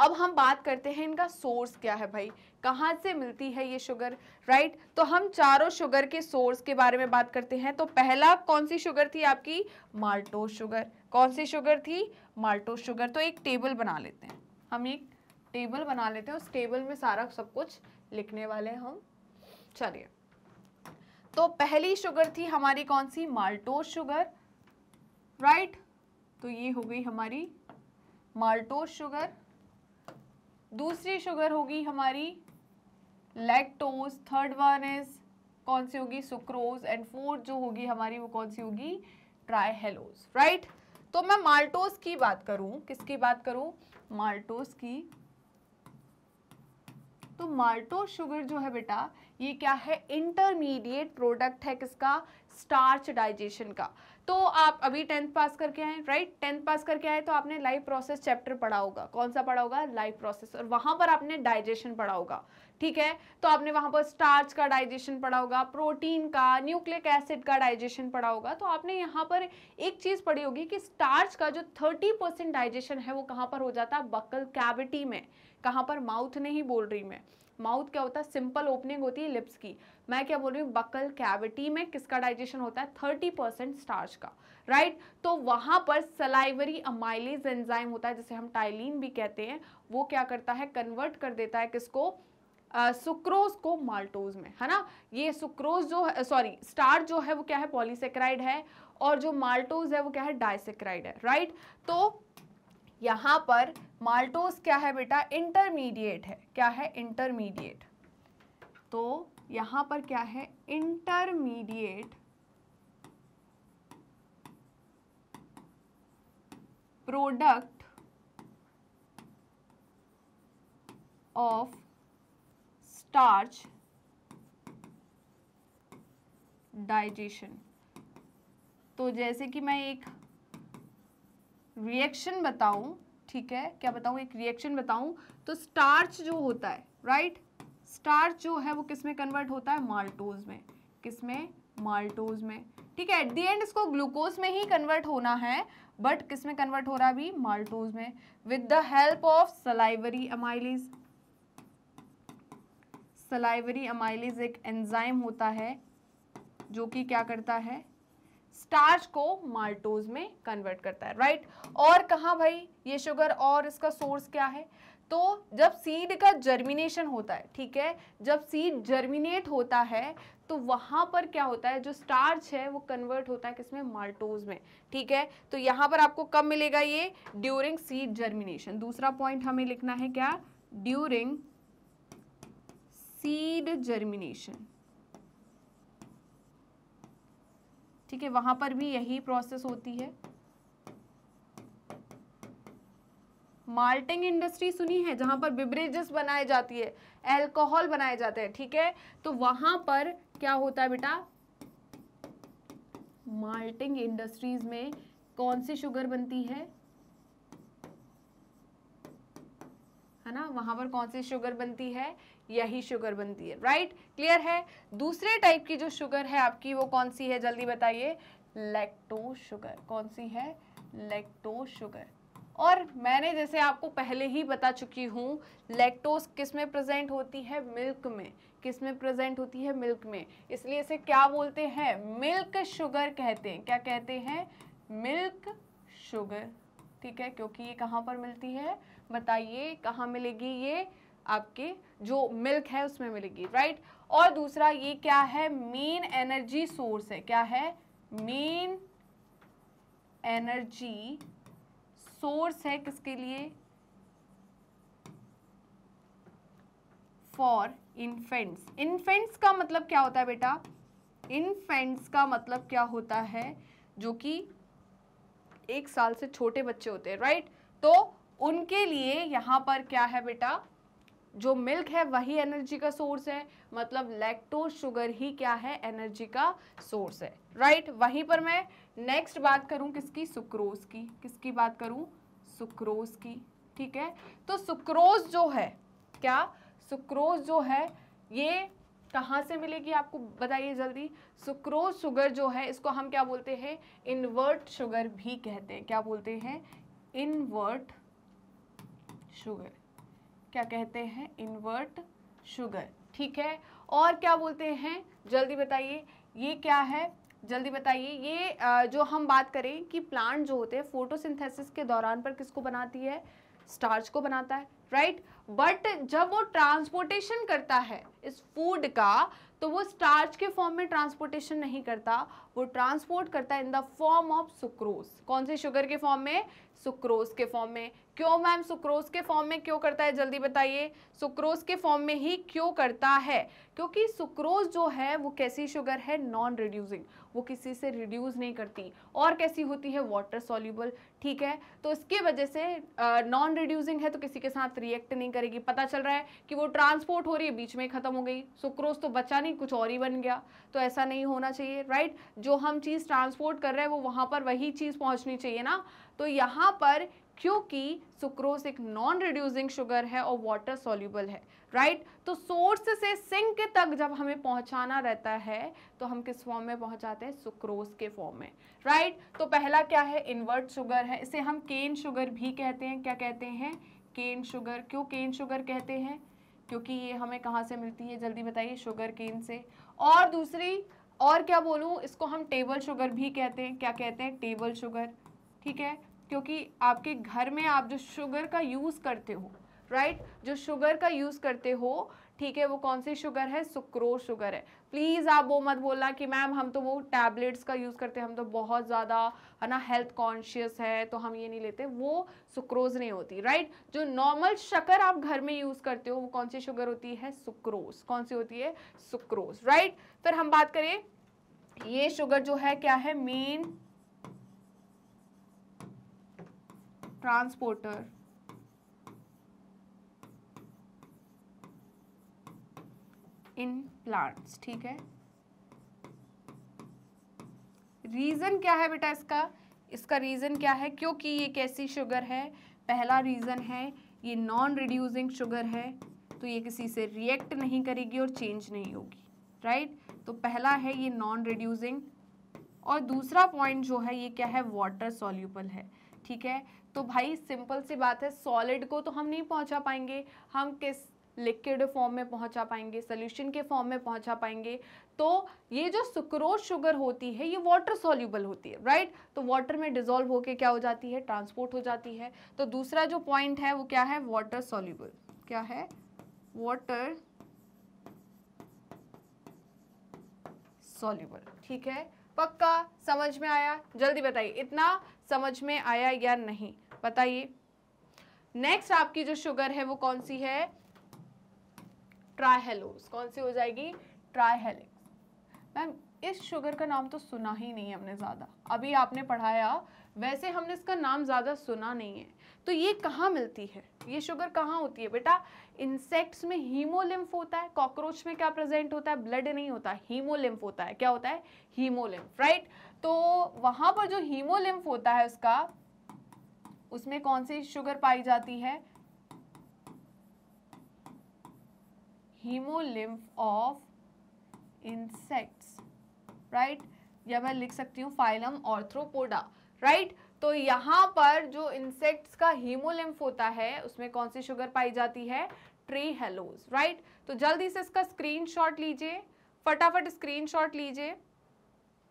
अब हम बात करते हैं इनका सोर्स क्या है भाई कहाँ से मिलती है ये शुगर राइट तो हम चारों शुगर के सोर्स के बारे में बात करते हैं तो पहला कौन सी शुगर थी आपकी माल्टो शुगर कौन सी शुगर थी माल्टो शुगर तो एक टेबल बना लेते हैं हम एक टेबल बना लेते हैं उस टेबल में सारा सब कुछ लिखने वाले हम चलिए तो पहली शुगर थी हमारी कौन सी माल्टोज शुगर राइट तो ये हो गई हमारी माल्टोज शुगर दूसरी शुगर होगी हमारी लैक्टोज थर्ड वन इज कौन सी होगी सुक्रोज एंड फोर्थ जो होगी हमारी वो कौन सी होगी ट्राईहेलोज राइट तो मैं माल्टोज की बात करूं किसकी बात करूं माल्टोज की तो माल्टो शुगर जो है बेटा ये क्या है इंटरमीडिएट प्रोडक्ट है किसका स्टार्च डाइजेशन का तो आप अभी टेंथ पास करके आए राइट टेंथ पास करके आए तो आपने लाइफ प्रोसेस चैप्टर पढ़ा होगा कौन सा पढ़ा होगा लाइफ प्रोसेस और वहां पर आपने डाइजेशन पढ़ा होगा ठीक है तो आपने वहां पर स्टार्च का डाइजेशन पढ़ा होगा प्रोटीन का न्यूक्लिक एसिड का डाइजेशन पढ़ा होगा तो आपने यहाँ पर एक चीज़ पढ़ी होगी कि स्टार्च का जो थर्टी परसेंट डाइजेशन है वो कहाँ पर हो जाता है बकल कैविटी में कहाँ पर माउथ नहीं बोल रही मैं माउथ क्या होता है सिंपल ओपनिंग होती है लिप्स की मैं क्या बोल रही हूँ बकल कैविटी में किसका डाइजेशन होता है थर्टी परसेंट स्टार्च का राइट right? तो वहाँ पर सलाइवरी अमाइलेज एंजाइम होता है जिसे हम टाइलिन भी कहते हैं वो क्या करता है कन्वर्ट कर देता है किसको सुक्रोज uh, को माल्टोज में है ना ये सुक्रोज जो है सॉरी स्टार जो है वो क्या है पॉलीसेक्राइड है और जो माल्टोज है वो क्या है डायसेक्राइड है राइट right? तो यहाँ पर माल्टोस क्या है बेटा इंटरमीडिएट है क्या है इंटरमीडिएट तो यहाँ पर क्या है intermediate product of starch digestion तो जैसे कि मैं एक रिएक्शन बताऊं ठीक है क्या बताऊं एक रिएक्शन बताऊं तो स्टार्च जो होता है राइट स्टार्च जो है वो किस में कन्वर्ट होता है माल्टोज में किस में माल्टोज में ठीक है एट दी एंड इसको ग्लूकोज में ही कन्वर्ट होना है बट किस में कन्वर्ट हो रहा है अभी माल्टोज में with the help of salivary amylase salivary amylase एक एंजाइम होता है जो कि क्या करता है स्टार्च को माल्टोज में कन्वर्ट करता है राइट और कहाँ भाई ये शुगर और इसका सोर्स क्या है तो जब सीड का जर्मिनेशन होता है ठीक है जब सीड जर्मिनेट होता है तो वहां पर क्या होता है जो स्टार्च है वो कन्वर्ट होता है किसमें माल्टोज में ठीक है तो यहां पर आपको कब मिलेगा ये ड्यूरिंग सीड जर्मिनेशन दूसरा पॉइंट हमें लिखना है क्या ड्यूरिंग सीड जर्मिनेशन ठीक है वहां पर भी यही प्रोसेस होती है माल्टिंग इंडस्ट्री सुनी है जहां पर बिब्रेजेस बनाए जाती है एल्कोहल बनाए जाते हैं ठीक है तो वहां पर क्या होता है बेटा माल्टिंग इंडस्ट्रीज में कौन सी शुगर बनती है है ना वहां पर कौन सी शुगर बनती है यही शुगर बनती है राइट क्लियर है दूसरे टाइप की जो शुगर है आपकी वो कौन सी है जल्दी बताइए लेक्टो शुगर कौन सी है लेक्टो शुगर और मैंने जैसे आपको पहले ही बता चुकी हूँ लैक्टोज किस में प्रेजेंट होती है मिल्क में किस में प्रेजेंट होती है मिल्क में इसलिए इसे क्या बोलते हैं मिल्क शुगर कहते हैं क्या कहते हैं मिल्क शुगर ठीक है क्योंकि ये कहाँ पर मिलती है बताइए कहाँ मिलेगी ये आपके जो मिल्क है उसमें मिलेगी राइट और दूसरा ये क्या है मेन एनर्जी सोर्स है क्या है मेन एनर्जी सोर्स है किसके लिए फॉर इन्फेंट्स इन्फेंट्स का मतलब क्या होता है बेटा इन्फेंट्स का मतलब क्या होता है जो कि एक साल से छोटे बच्चे होते हैं राइट तो उनके लिए यहां पर क्या है बेटा जो मिल्क है वही एनर्जी का सोर्स है मतलब लैक्टोज शुगर ही क्या है एनर्जी का सोर्स है राइट right? वहीं पर मैं नेक्स्ट बात करूं किसकी सुक्रोज की किसकी बात करूं सुक्रोज की ठीक है तो सुक्रोज जो है क्या सुक्रोज जो है ये कहाँ से मिलेगी आपको बताइए जल्दी सुक्रोज शुगर जो है इसको हम क्या बोलते हैं इन्वर्ट शुगर भी कहते हैं क्या बोलते हैं इन्वर्ट शुगर क्या कहते हैं इन्वर्ट शुगर ठीक है और क्या बोलते हैं जल्दी बताइए ये क्या है जल्दी बताइए ये जो हम बात करें कि प्लांट जो होते हैं फोटोसिंथेसिस के दौरान पर किसको बनाती है स्टार्च को बनाता है राइट बट जब वो ट्रांसपोर्टेशन करता है इस फूड का तो वो स्टार्च के फॉर्म में ट्रांसपोर्टेशन नहीं करता वो ट्रांसपोर्ट करता है in the form of sucrose कौन से शुगर के फॉर्म में सुक्रोज के फॉर्म में क्यों मैम सुक्रोज के फॉर्म में क्यों करता है जल्दी बताइए सुक्रोज के फॉर्म में ही क्यों करता है क्योंकि सुक्रोज जो है वो कैसी शुगर है नॉन रिड्यूसिंग वो किसी से रिड्यूस नहीं करती और कैसी होती है वाटर सॉल्यूबल ठीक है तो इसके वजह से नॉन रिड्यूसिंग है तो किसी के साथ रिएक्ट नहीं करेगी पता चल रहा है कि वो ट्रांसपोर्ट हो रही है बीच में ख़त्म हो गई सुक्रोज तो बचा नहीं कुछ और ही बन गया तो ऐसा नहीं होना चाहिए राइट जो हम चीज़ ट्रांसपोर्ट कर रहे हैं वो वहाँ पर वही चीज़ पहुँचनी चाहिए ना तो यहाँ पर क्योंकि सुक्रोज एक नॉन रिड्यूसिंग शुगर है और वाटर सोल्यूबल है राइट तो सोर्स से सिंक तक जब हमें पहुंचाना रहता है तो हम किस फॉर्म में पहुंचाते हैं सुक्रोज के फॉर्म में राइट तो पहला क्या है इन्वर्ट शुगर है इसे हम केन शुगर भी कहते हैं क्या कहते हैं केन शुगर क्यों केन शुगर कहते हैं क्योंकि ये हमें कहाँ से मिलती है जल्दी बताइए शुगर केन से और दूसरी और क्या बोलूँ इसको हम टेबल शुगर भी कहते हैं क्या कहते हैं टेबल शुगर ठीक है क्योंकि आपके घर में आप जो शुगर का यूज़ करते हो राइट right? जो शुगर का यूज़ करते हो ठीक है वो कौन सी शुगर है सुक्रोज शुगर है प्लीज़ आप वो मत बोलना कि मैम हम तो वो टैबलेट्स का यूज़ करते हैं हम तो बहुत ज़्यादा है ना हेल्थ कॉन्शियस है तो हम ये नहीं लेते वो सुक्रोज नहीं होती राइट जो नॉर्मल शक्कर आप घर में यूज़ करते हो वो कौन सी शुगर होती है सुक्रोज कौन सी होती है सुक्रोज राइट फिर हम बात करें ये शुगर जो है क्या है मेन ट्रांसपोर्टर इन प्लांट्स ठीक है रीज़न क्या है बेटा इसका इसका रीज़न क्या है क्योंकि ये कैसी शुगर है पहला रीज़न है ये नॉन रिड्यूसिंग शुगर है तो ये किसी से रिएक्ट नहीं करेगी और चेंज नहीं होगी राइट तो पहला है ये नॉन रिड्यूसिंग और दूसरा पॉइंट जो है ये क्या है वाटर सॉल्यूबल है ठीक है तो भाई सिंपल सी बात है सॉलिड को तो हम नहीं पहुंचा पाएंगे हम किस लिक्विड फॉर्म में पहुंचा पाएंगे सोल्यूशन के फॉर्म में पहुंचा पाएंगे तो ये जो सुक्रोज शुगर होती है ये वाटर सोल्यूबल होती है राइट तो वाटर में डिजोल्व होके क्या हो जाती है ट्रांसपोर्ट हो जाती है तो दूसरा जो पॉइंट है वो क्या है वाटर सोल्यूबल क्या है वाटर सोल्यूबल ठीक है पक्का समझ में आया जल्दी बताइए इतना समझ में आया या नहीं बताइए नेक्स्ट आपकी जो शुगर है वो कौन सी है ट्राइहेलोस कौन सी हो जाएगी ट्राइहेलिक्स मैम इस शुगर का नाम तो सुना ही नहीं है हमने ज़्यादा अभी आपने पढ़ाया वैसे हमने इसका नाम ज़्यादा सुना नहीं है तो ये कहाँ मिलती है ये शुगर कहाँ होती है बेटा इंसेक्ट्स में हीमोलिम्फ होता है कॉकरोच में क्या प्रेजेंट होता है ब्लड नहीं होता हीमोलिम्फ होता है क्या होता है हीमोलिम्फ राइट तो वहाँ पर जो हीमोलिम्फ होता है उसका उसमें कौन सी शुगर पाई जाती है हीमोलिम्फ ऑफ इंसेक्ट्स राइट या मैं लिख सकती हूँ फाइलम ऑर्थ्रोपोडा राइट तो यहाँ पर जो इंसेक्ट्स का हीमोलिम्फ होता है उसमें कौन सी शुगर पाई जाती है ट्री हेलोज राइट तो जल्दी से इसका स्क्रीनशॉट लीजिए फटाफट स्क्रीनशॉट लीजिए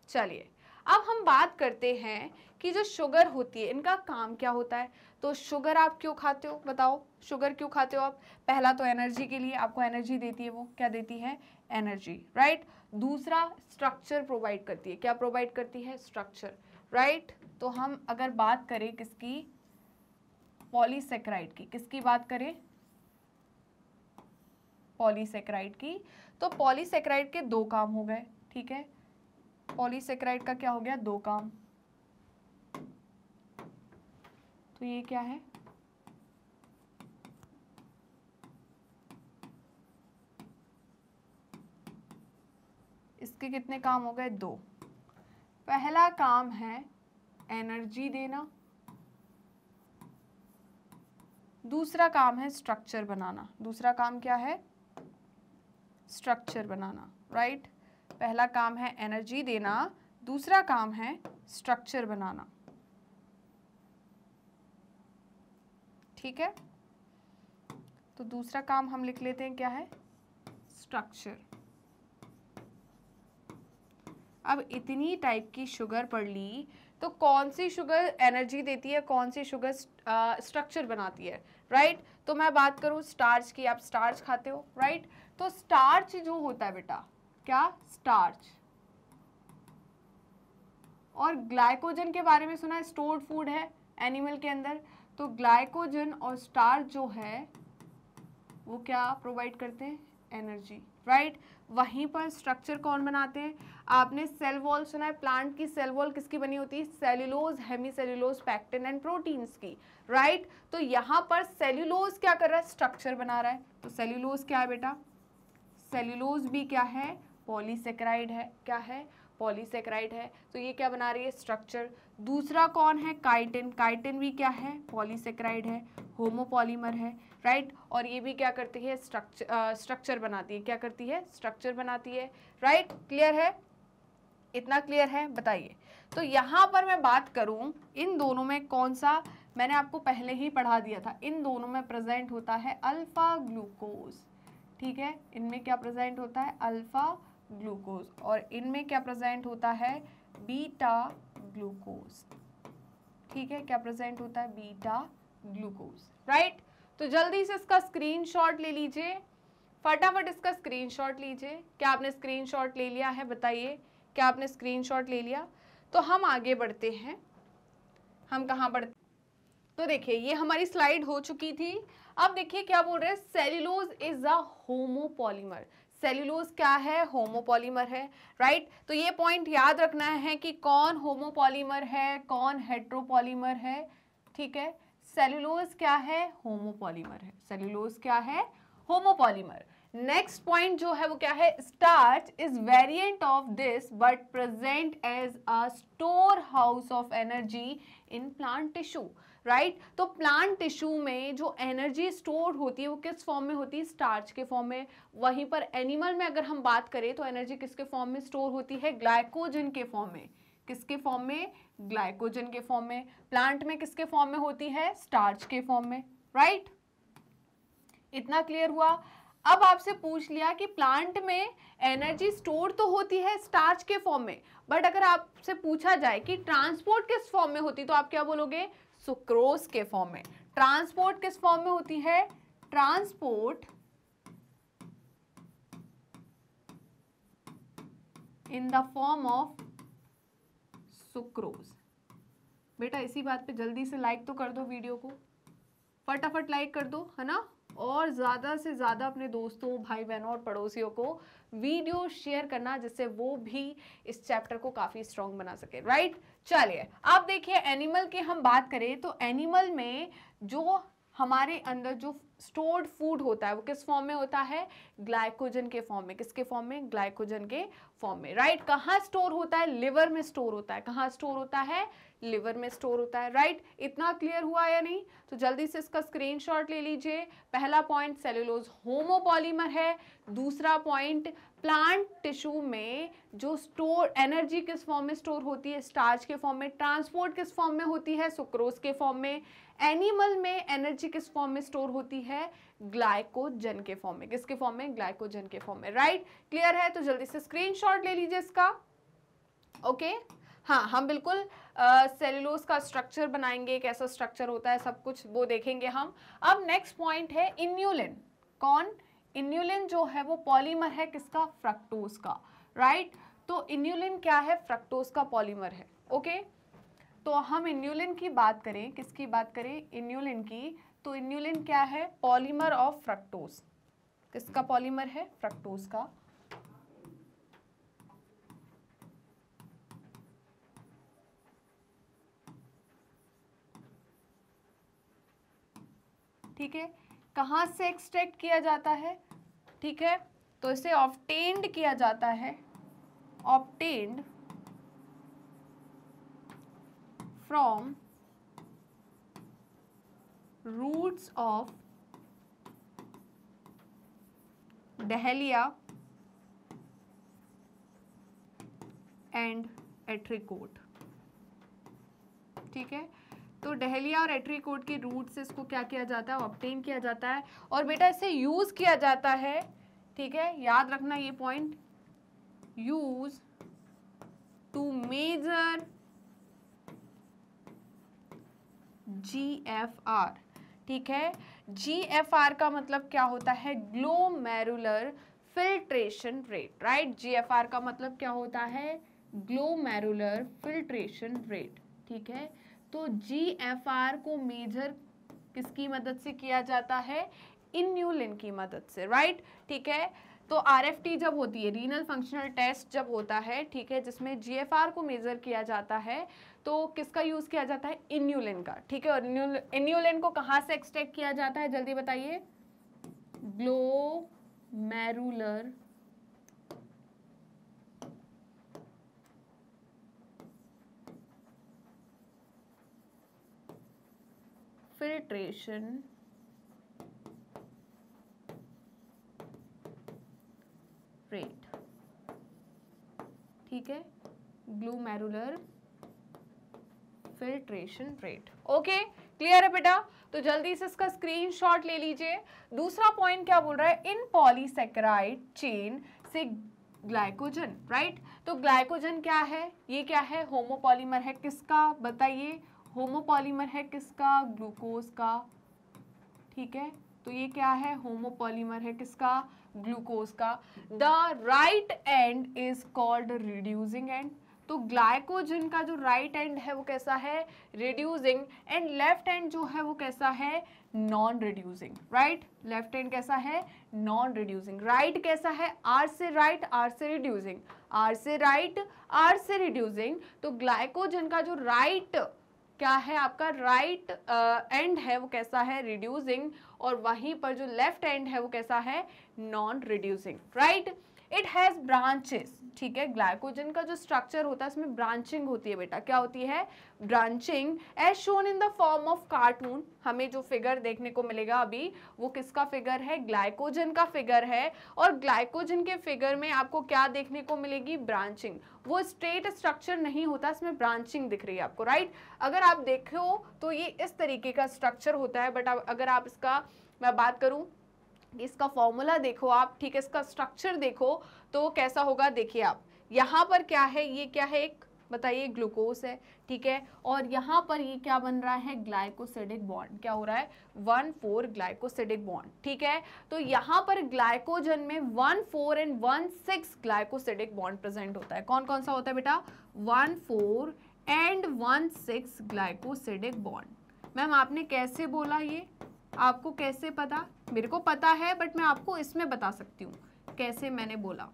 चलिए अब हम बात करते हैं कि जो शुगर होती है इनका काम क्या होता है तो शुगर आप क्यों खाते हो बताओ शुगर क्यों खाते हो आप पहला तो एनर्जी के लिए आपको एनर्जी देती है वो क्या देती है एनर्जी राइट दूसरा स्ट्रक्चर प्रोवाइड करती है क्या प्रोवाइड करती है स्ट्रक्चर राइट तो हम अगर बात करें किसकी पॉलीसेक्राइड की किसकी बात करें पॉलीसेक्राइड की तो पॉलीसेक्राइड के दो काम हो गए ठीक है पॉलीसेक्राइड का क्या हो गया दो काम तो ये क्या है इसके कितने काम हो गए दो पहला काम है एनर्जी देना दूसरा काम है स्ट्रक्चर बनाना दूसरा काम क्या है स्ट्रक्चर बनाना राइट पहला काम है एनर्जी देना दूसरा काम है स्ट्रक्चर बनाना ठीक है तो दूसरा काम हम लिख लेते हैं क्या है स्ट्रक्चर अब इतनी टाइप की शुगर पढ़ ली तो कौन सी शुगर एनर्जी देती है कौन सी शुगर स्ट्रक्चर बनाती है राइट right? तो मैं बात करूं स्टार्च की आप स्टार्च खाते हो राइट right? तो स्टार्च जो होता है बेटा क्या स्टार्च और ग्लाइकोजन के बारे में सुना है स्टोर्ड फूड है एनिमल के अंदर तो ग्लाइकोजन और स्टार्च जो है वो क्या प्रोवाइड करते हैं एनर्जी राइट वहीं पर स्ट्रक्चर कौन बनाते हैं आपने सेल वॉल सुना है प्लांट की सेल वॉल किसकी बनी होती है cellulose hemicellulose pectin and proteins की राइट right? तो यहाँ पर सेल्यूलोज क्या कर रहा है स्ट्रक्चर बना रहा है तो सेल्यूलोज क्या है बेटा सेल्यूलोज भी क्या है पॉलीसेक्राइड है क्या है पॉलीसेक्राइड है तो ये क्या बना रही है स्ट्रक्चर दूसरा कौन है काइटिन काइटिन भी क्या है पॉलीसेक्राइड है होमोपॉलीमर है राइट right? और ये भी क्या करती है स्ट्रक्चर स्ट्रक्चर बनाती है क्या करती है स्ट्रक्चर बनाती है राइट right? क्लियर है इतना क्लियर है बताइए तो यहाँ पर मैं बात करूँ इन दोनों में कौन सा मैंने आपको पहले ही पढ़ा दिया था इन दोनों में प्रेजेंट होता है अल्फ़ा ग्लूकोज ठीक है इनमें क्या प्रेजेंट होता है अल्फ़ा ग्लूकोज और इनमें क्या प्रेजेंट होता है बीटा ग्लूकोज ठीक है क्या प्रेजेंट होता है बीटा ग्लूकोज राइट तो जल्दी से इसका स्क्रीनशॉट ले लीजिए फटाफट इसका स्क्रीनशॉट लीजिए क्या आपने स्क्रीनशॉट ले लिया है बताइए क्या आपने स्क्रीनशॉट ले लिया तो हम आगे बढ़ते हैं हम कहाँ बढ़ते तो देखिए ये हमारी स्लाइड हो चुकी थी अब देखिए क्या बोल रहे हैं cellulose is a homopolymer cellulose क्या है होमोपॉलीमर है राइट तो ये पॉइंट याद रखना है कि कौन होमोपॉलीमर है कौन हेट्रोपॉलीमर है ठीक है सेल्यूलोज क्या है होमोपॉलीमर है सेल्यूलोज क्या है होमोपॉलीमर नेक्स्ट पॉइंट जो है वो क्या है starch is variant of this but present as a storehouse of energy in plant tissue right right? तो प्लांट टिश्यू में जो एनर्जी स्टोर होती है वो किस फॉर्म में होती है स्टार्च के फॉर्म में वहीं पर एनिमल में अगर हम बात करें तो एनर्जी किसके फॉर्म में स्टोर होती है ग्लाइकोजन के फॉर्म में किसके फॉर्म में ग्लाइकोजन के फॉर्म में प्लांट में किसके फॉर्म में होती है स्टार्च के फॉर्म में राइट right? इतना क्लियर हुआ अब आपसे पूछ लिया कि प्लांट में एनर्जी स्टोर तो होती है स्टार्च के फॉर्म में बट अगर आपसे पूछा जाए कि ट्रांसपोर्ट किस फॉर्म में होती तो आप क्या बोलोगे सुक्रोज के फॉर्म में ट्रांसपोर्ट किस फॉर्म में होती है transport in the form of sucrose बेटा इसी बात पे जल्दी से लाइक तो कर दो वीडियो को फटाफट लाइक कर दो है ना और ज़्यादा से ज़्यादा अपने दोस्तों भाई बहनों और पड़ोसियों को वीडियो शेयर करना जिससे वो भी इस चैप्टर को काफ़ी स्ट्रॉन्ग बना सके राइट चलिए अब देखिए एनिमल की हम बात करें तो एनिमल में जो हमारे अंदर जो स्टोर्ड फूड होता है वो किस फॉर्म में होता है ग्लाइकोजन के फॉर्म में किसके फॉर्म में ग्लाइकोजन के फॉर्म में राइट right? कहाँ स्टोर होता है लिवर में स्टोर होता है कहाँ स्टोर होता है लिवर में स्टोर होता है राइट right? इतना क्लियर हुआ या नहीं तो जल्दी से इसका स्क्रीनशॉट ले लीजिए पहला पॉइंट सेल्यूलोज होमोपॉलीमर है दूसरा पॉइंट प्लांट टिश्यू में जो स्टोर एनर्जी किस फॉर्म में स्टोर होती है स्टार्च के फॉर्म में ट्रांसपोर्ट किस फॉर्म में होती है सुक्रोज के फॉर्म में एनिमल में एनर्जी किस फॉर्म में स्टोर होती है ग्लाइकोजन के फॉर्म में किसके फॉर्म में ग्लाइकोजन के फॉर्म में राइट right? क्लियर है तो जल्दी से स्क्रीनशॉट ले लीजिए इसका ओके okay? हाँ हम बिल्कुल सेलुलोज का स्ट्रक्चर बनाएंगे कैसा स्ट्रक्चर होता है सब कुछ वो देखेंगे हम अब नेक्स्ट पॉइंट है इन्यूलिन कौन इन्यूलिन जो है वो पॉलीमर है किसका फ्रक्टोज का राइट right? तो इन्यूलिन क्या है फ्रक्टोज का पॉलीमर है ओके okay? तो हम इन्यूलिन की बात करें किसकी बात करें इन्यूलिन की तो इन्यूलिन क्या है पॉलीमर ऑफ फ्रक्टोज किसका पॉलीमर है फ्रक्टोज का ठीक है कहाँ से एक्सट्रैक्ट किया जाता है ठीक है तो इसे ऑप्टेंड किया जाता है obtained from roots of dahlia and एट्रिकोट ठीक है तो डहलिया और एट्रीकोट के रूट से इसको क्या किया जाता है ऑप्टेन किया जाता है और बेटा इसे यूज़ किया जाता है ठीक है याद रखना ये point use to measure G F R ठीक है जी एफ आर का मतलब क्या होता है glomerular filtration rate right G F R का मतलब क्या होता है ग्लोमेरुलर फिल्ट्रेशन रेट ठीक है तो जी एफ आर को मेजर किसकी मदद से किया जाता है इन्यूलिन की मदद से राइट ठीक है तो टी जब होती है रीनल फंक्शनल टेस्ट जब होता है ठीक है जिसमें आर को मेज़र किया जाता है तो किसका यूज़ किया जाता है इन्यूलिन का ठीक है और इन्यूलिन को कहाँ से एक्सट्रैक्ट किया जाता है जल्दी बताइए ग्लो मैरूलर filtration rate ठीक है glomerular filtration rate okay clear है बेटा तो जल्दी से इसका स्क्रीनशॉट ले लीजिए दूसरा पॉइंट क्या बोल रहा है इन पॉलीसेक्राइड चेन से ग्लाइकोजन राइट right? तो ग्लाइकोजन क्या है ये क्या है होमोपॉलीमर है किसका बताइए होमोपॉलीमर है किसका ग्लूकोज का ठीक है तो ये क्या है होमोपॉलीमर है किसका ग्लूकोज का the right end is called reducing end तो ग्लाइकोजन का जो राइट right एंड है वो कैसा है रिड्यूसिंग एंड लेफ्ट एंड जो है वो कैसा है non reducing right left end कैसा है नॉन रिड्यूसिंग राइट कैसा है आर से राइट right, आर से रिड्यूसिंग आर से राइट right, आर से रिड्यूसिंग तो ग्लाइकोजन का जो राइट right क्या है आपका राइट right, एंड uh, है वो कैसा है रिड्यूसिंग और वहीं पर जो लेफ्ट एंड है वो कैसा है non reducing right it has branches ठीक है ग्लाइकोजन का जो स्ट्रक्चर होता है उसमें ब्रांचिंग होती है बेटा क्या होती है branching as shown in the form of cartoon हमें जो फिगर देखने को मिलेगा अभी वो किसका फिगर है ग्लाइकोजन का फिगर है और ग्लाइकोजन के फिगर में आपको क्या देखने को मिलेगी ब्रांचिंग वो स्ट्रेट स्ट्रक्चर नहीं होता इसमें ब्रांचिंग दिख रही है आपको राइट अगर आप देखो तो ये इस तरीके का स्ट्रक्चर होता है बट अगर आप इसका मैं बात करूँ इसका फॉर्मूला देखो आप ठीक है इसका स्ट्रक्चर देखो तो कैसा होगा देखिए आप यहाँ पर क्या है ये क्या है एक बताइए ग्लूकोज है ठीक है और यहाँ पर ये क्या बन रहा है ग्लाइकोसिडिक बॉन्ड क्या हो रहा है वन फोर ग्लाइकोसिडिक बॉन्ड ठीक है तो यहाँ पर ग्लाइकोजन में one four and one six glycosidic bond present होता है कौन कौन सा होता है बेटा one four and one six glycosidic bond ma'am आपने कैसे बोला ये आपको कैसे पता मेरे को पता है बट मैं आपको इसमें बता सकती हूँ कैसे मैंने बोला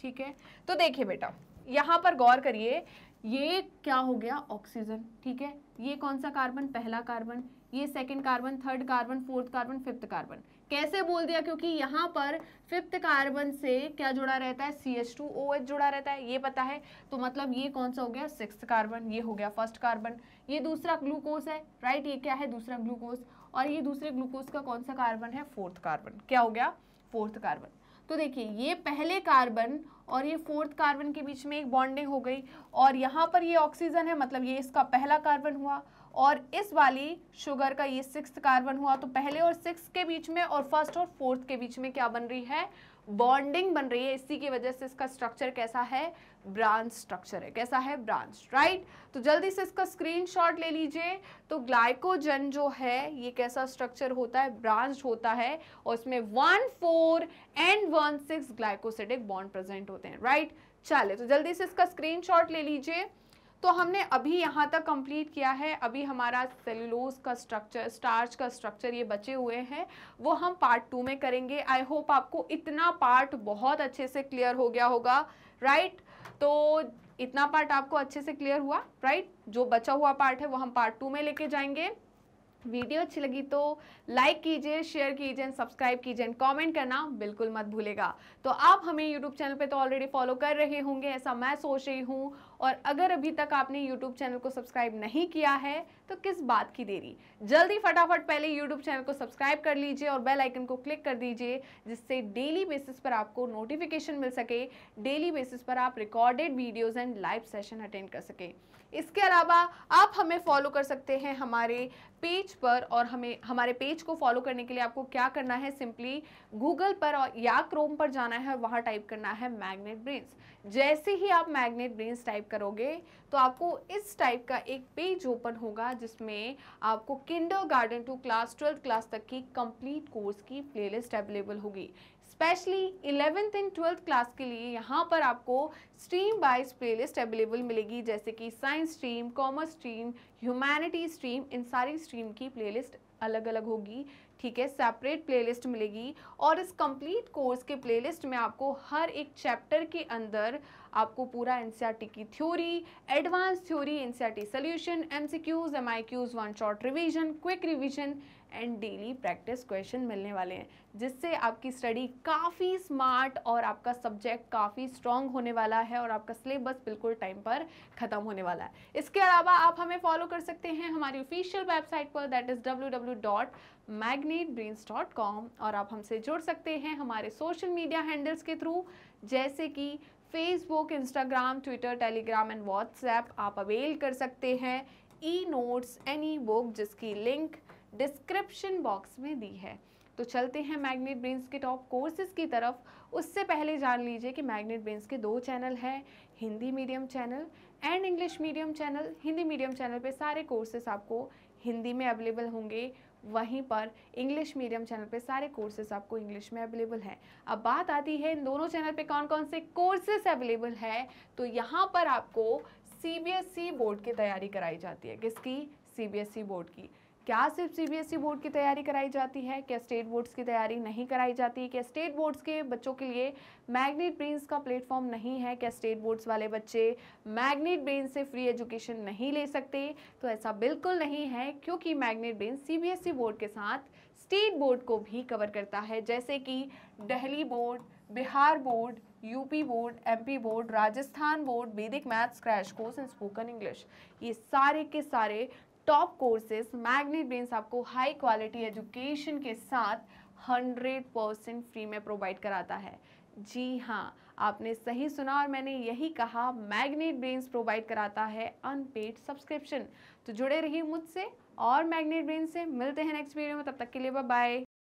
ठीक है तो देखिए बेटा यहाँ पर गौर करिए ये क्या हो गया ऑक्सीजन ठीक है ये कौन सा कार्बन पहला कार्बन ये second carbon third carbon fourth carbon fifth carbon कैसे बोल दिया क्योंकि यहाँ पर फिफ्थ कार्बन से क्या जुड़ा रहता है C H two O H जुड़ा रहता है ये पता है तो मतलब ये कौन सा हो गया सिक्स कार्बन ये हो गया फर्स्ट कार्बन ये दूसरा ग्लूकोज है राइट ये क्या है दूसरा ग्लूकोज और ये दूसरे ग्लूकोज का कौन सा कार्बन है फोर्थ कार्बन क्या हो गया फोर्थ कार्बन तो देखिए ये पहले कार्बन और ये फोर्थ कार्बन के बीच में एक बॉन्डिंग हो गई और यहाँ पर ये ऑक्सीजन है मतलब ये इसका पहला कार्बन हुआ और इस वाली शुगर का ये सिक्स कार्बन हुआ तो पहले और सिक्स के बीच में और फर्स्ट और फोर्थ के बीच में क्या बन रही है बॉन्डिंग बन रही है इसी की वजह से इसका स्ट्रक्चर कैसा है ब्रांच स्ट्रक्चर है कैसा है ब्रांच राइट तो जल्दी से इसका स्क्रीनशॉट ले लीजिए तो ग्लाइकोजन जो है ये कैसा स्ट्रक्चर होता है ब्रांच होता है और इसमें one four and one six glycosidic bond present होते हैं राइट चले तो जल्दी से इसका स्क्रीन ले लीजिए तो हमने अभी यहाँ तक कंप्लीट किया है अभी हमारा सेलुलोज का स्ट्रक्चर स्टार्च का स्ट्रक्चर ये बचे हुए हैं वो हम पार्ट टू में करेंगे आई होप आपको इतना पार्ट बहुत अच्छे से क्लियर हो गया होगा राइट तो इतना पार्ट आपको अच्छे से क्लियर हुआ राइट जो बचा हुआ पार्ट है वो हम पार्ट टू में लेके जाएंगे वीडियो अच्छी लगी तो लाइक कीजिए शेयर कीजिए एंड सब्सक्राइब कीजिए एंड कमेंट करना बिल्कुल मत भूलेगा तो आप हमें यूट्यूब चैनल पे तो ऑलरेडी फॉलो कर रहे होंगे ऐसा मैं सोच रही हूँ और अगर अभी तक आपने यूट्यूब चैनल को सब्सक्राइब नहीं किया है तो किस बात की देरी जल्दी फटाफट पहले यूट्यूब चैनल को सब्सक्राइब कर लीजिए और बेल आइकन को क्लिक कर दीजिए जिससे डेली बेसिस पर आपको नोटिफिकेशन मिल सके डेली बेसिस पर आप recorded videos and live session attend कर सकें इसके अलावा आप हमें फॉलो कर सकते हैं हमारे पेज पर और हमें हमारे पेज को फॉलो करने के लिए आपको क्या करना है सिंपली गूगल पर और या क्रोम पर जाना है और वहाँ टाइप करना है मैग्नेट ब्रेन्स जैसे ही आप मैग्नेट ब्रेन्स टाइप करोगे तो आपको इस टाइप का एक पेज ओपन होगा जिसमें आपको kindergarten to class twelfth class तक की कंप्लीट कोर्स की प्लेलिस्ट अवेलेबल होगी specially eleventh and twelfth class के लिए यहाँ पर आपको स्ट्रीम वाइज प्लेलिस्ट अवेलेबल मिलेगी जैसे कि science stream commerce stream humanity stream इन सारी स्ट्रीम की प्लेलिस्ट अलग अलग होगी ठीक है सेपरेट प्लेलिस्ट मिलेगी और इस कंप्लीट कोर्स के प्लेलिस्ट में आपको हर एक चैप्टर के अंदर आपको पूरा एन की theory advance theory solution M C Qs M I Qs one shot revision quick revision and daily practice question मिलने वाले हैं जिससे आपकी स्टडी काफ़ी स्मार्ट और आपका सब्जेक्ट काफ़ी स्ट्रॉन्ग होने वाला है और आपका सिलेबस बिल्कुल टाइम पर ख़त्म होने वाला है इसके अलावा आप हमें फॉलो कर सकते हैं हमारी ऑफिशियल वेबसाइट पर दैट इज़ डब्ल्यू और आप हमसे जुड़ सकते हैं हमारे सोशल मीडिया हैंडल्स के थ्रू जैसे कि Facebook Instagram Twitter Telegram and WhatsApp आप अवेल कर सकते हैं ई नोट्स एनी बुक जिसकी लिंक डिस्क्रिप्शन बॉक्स में दी है तो चलते हैं मैग्नेट ब्रेन्स के टॉप कोर्सेज की तरफ उससे पहले जान लीजिए कि मैग्नेट ब्रेन्स के दो चैनल हैं Hindi medium channel and English medium channel Hindi medium channel पे सारे कोर्सेज आपको हिंदी में अवेलेबल होंगे वहीं पर इंग्लिश मीडियम चैनल पे सारे कोर्सेज आपको इंग्लिश में अवेलेबल हैं अब बात आती है इन दोनों चैनल पर कौन कौन से कोर्सेज अवेलेबल है तो यहाँ पर आपको सी बोर्ड e की तैयारी कराई जाती है किसकी सी बोर्ड e की क्या सिर्फ सीबीएसई e बोर्ड की तैयारी कराई जाती है क्या स्टेट बोर्ड्स की तैयारी नहीं कराई जाती क्या स्टेट बोर्ड्स के बच्चों के लिए मैग्नेट ब्रेन्स का प्लेटफॉर्म नहीं है क्या स्टेट बोर्ड्स वाले बच्चे मैग्नेट ब्रेन से फ्री एजुकेशन नहीं ले सकते तो ऐसा बिल्कुल नहीं है क्योंकि Magnet Brain CBSE e board के साथ स्टेट बोर्ड को भी कवर करता है जैसे कि Delhi board Bihar board UP board MP board Rajasthan board Vedic maths crash course and spoken English ये सारे के सारे टॉप कोर्सेस मैग्नेट ब्रेन्स आपको हाई क्वालिटी एजुकेशन के साथ हंड्रेड परसेंट फ्री में प्रोवाइड कराता है जी हाँ आपने सही सुना और मैंने यही कहा मैग्नेट ब्रेन्स प्रोवाइड कराता है अनपेड सब्सक्रिप्शन तो जुड़े रहिए मुझसे और मैग्नेट ब्रेन से मिलते हैं नेक्स्ट वीडियो में तब तक के लिए बाय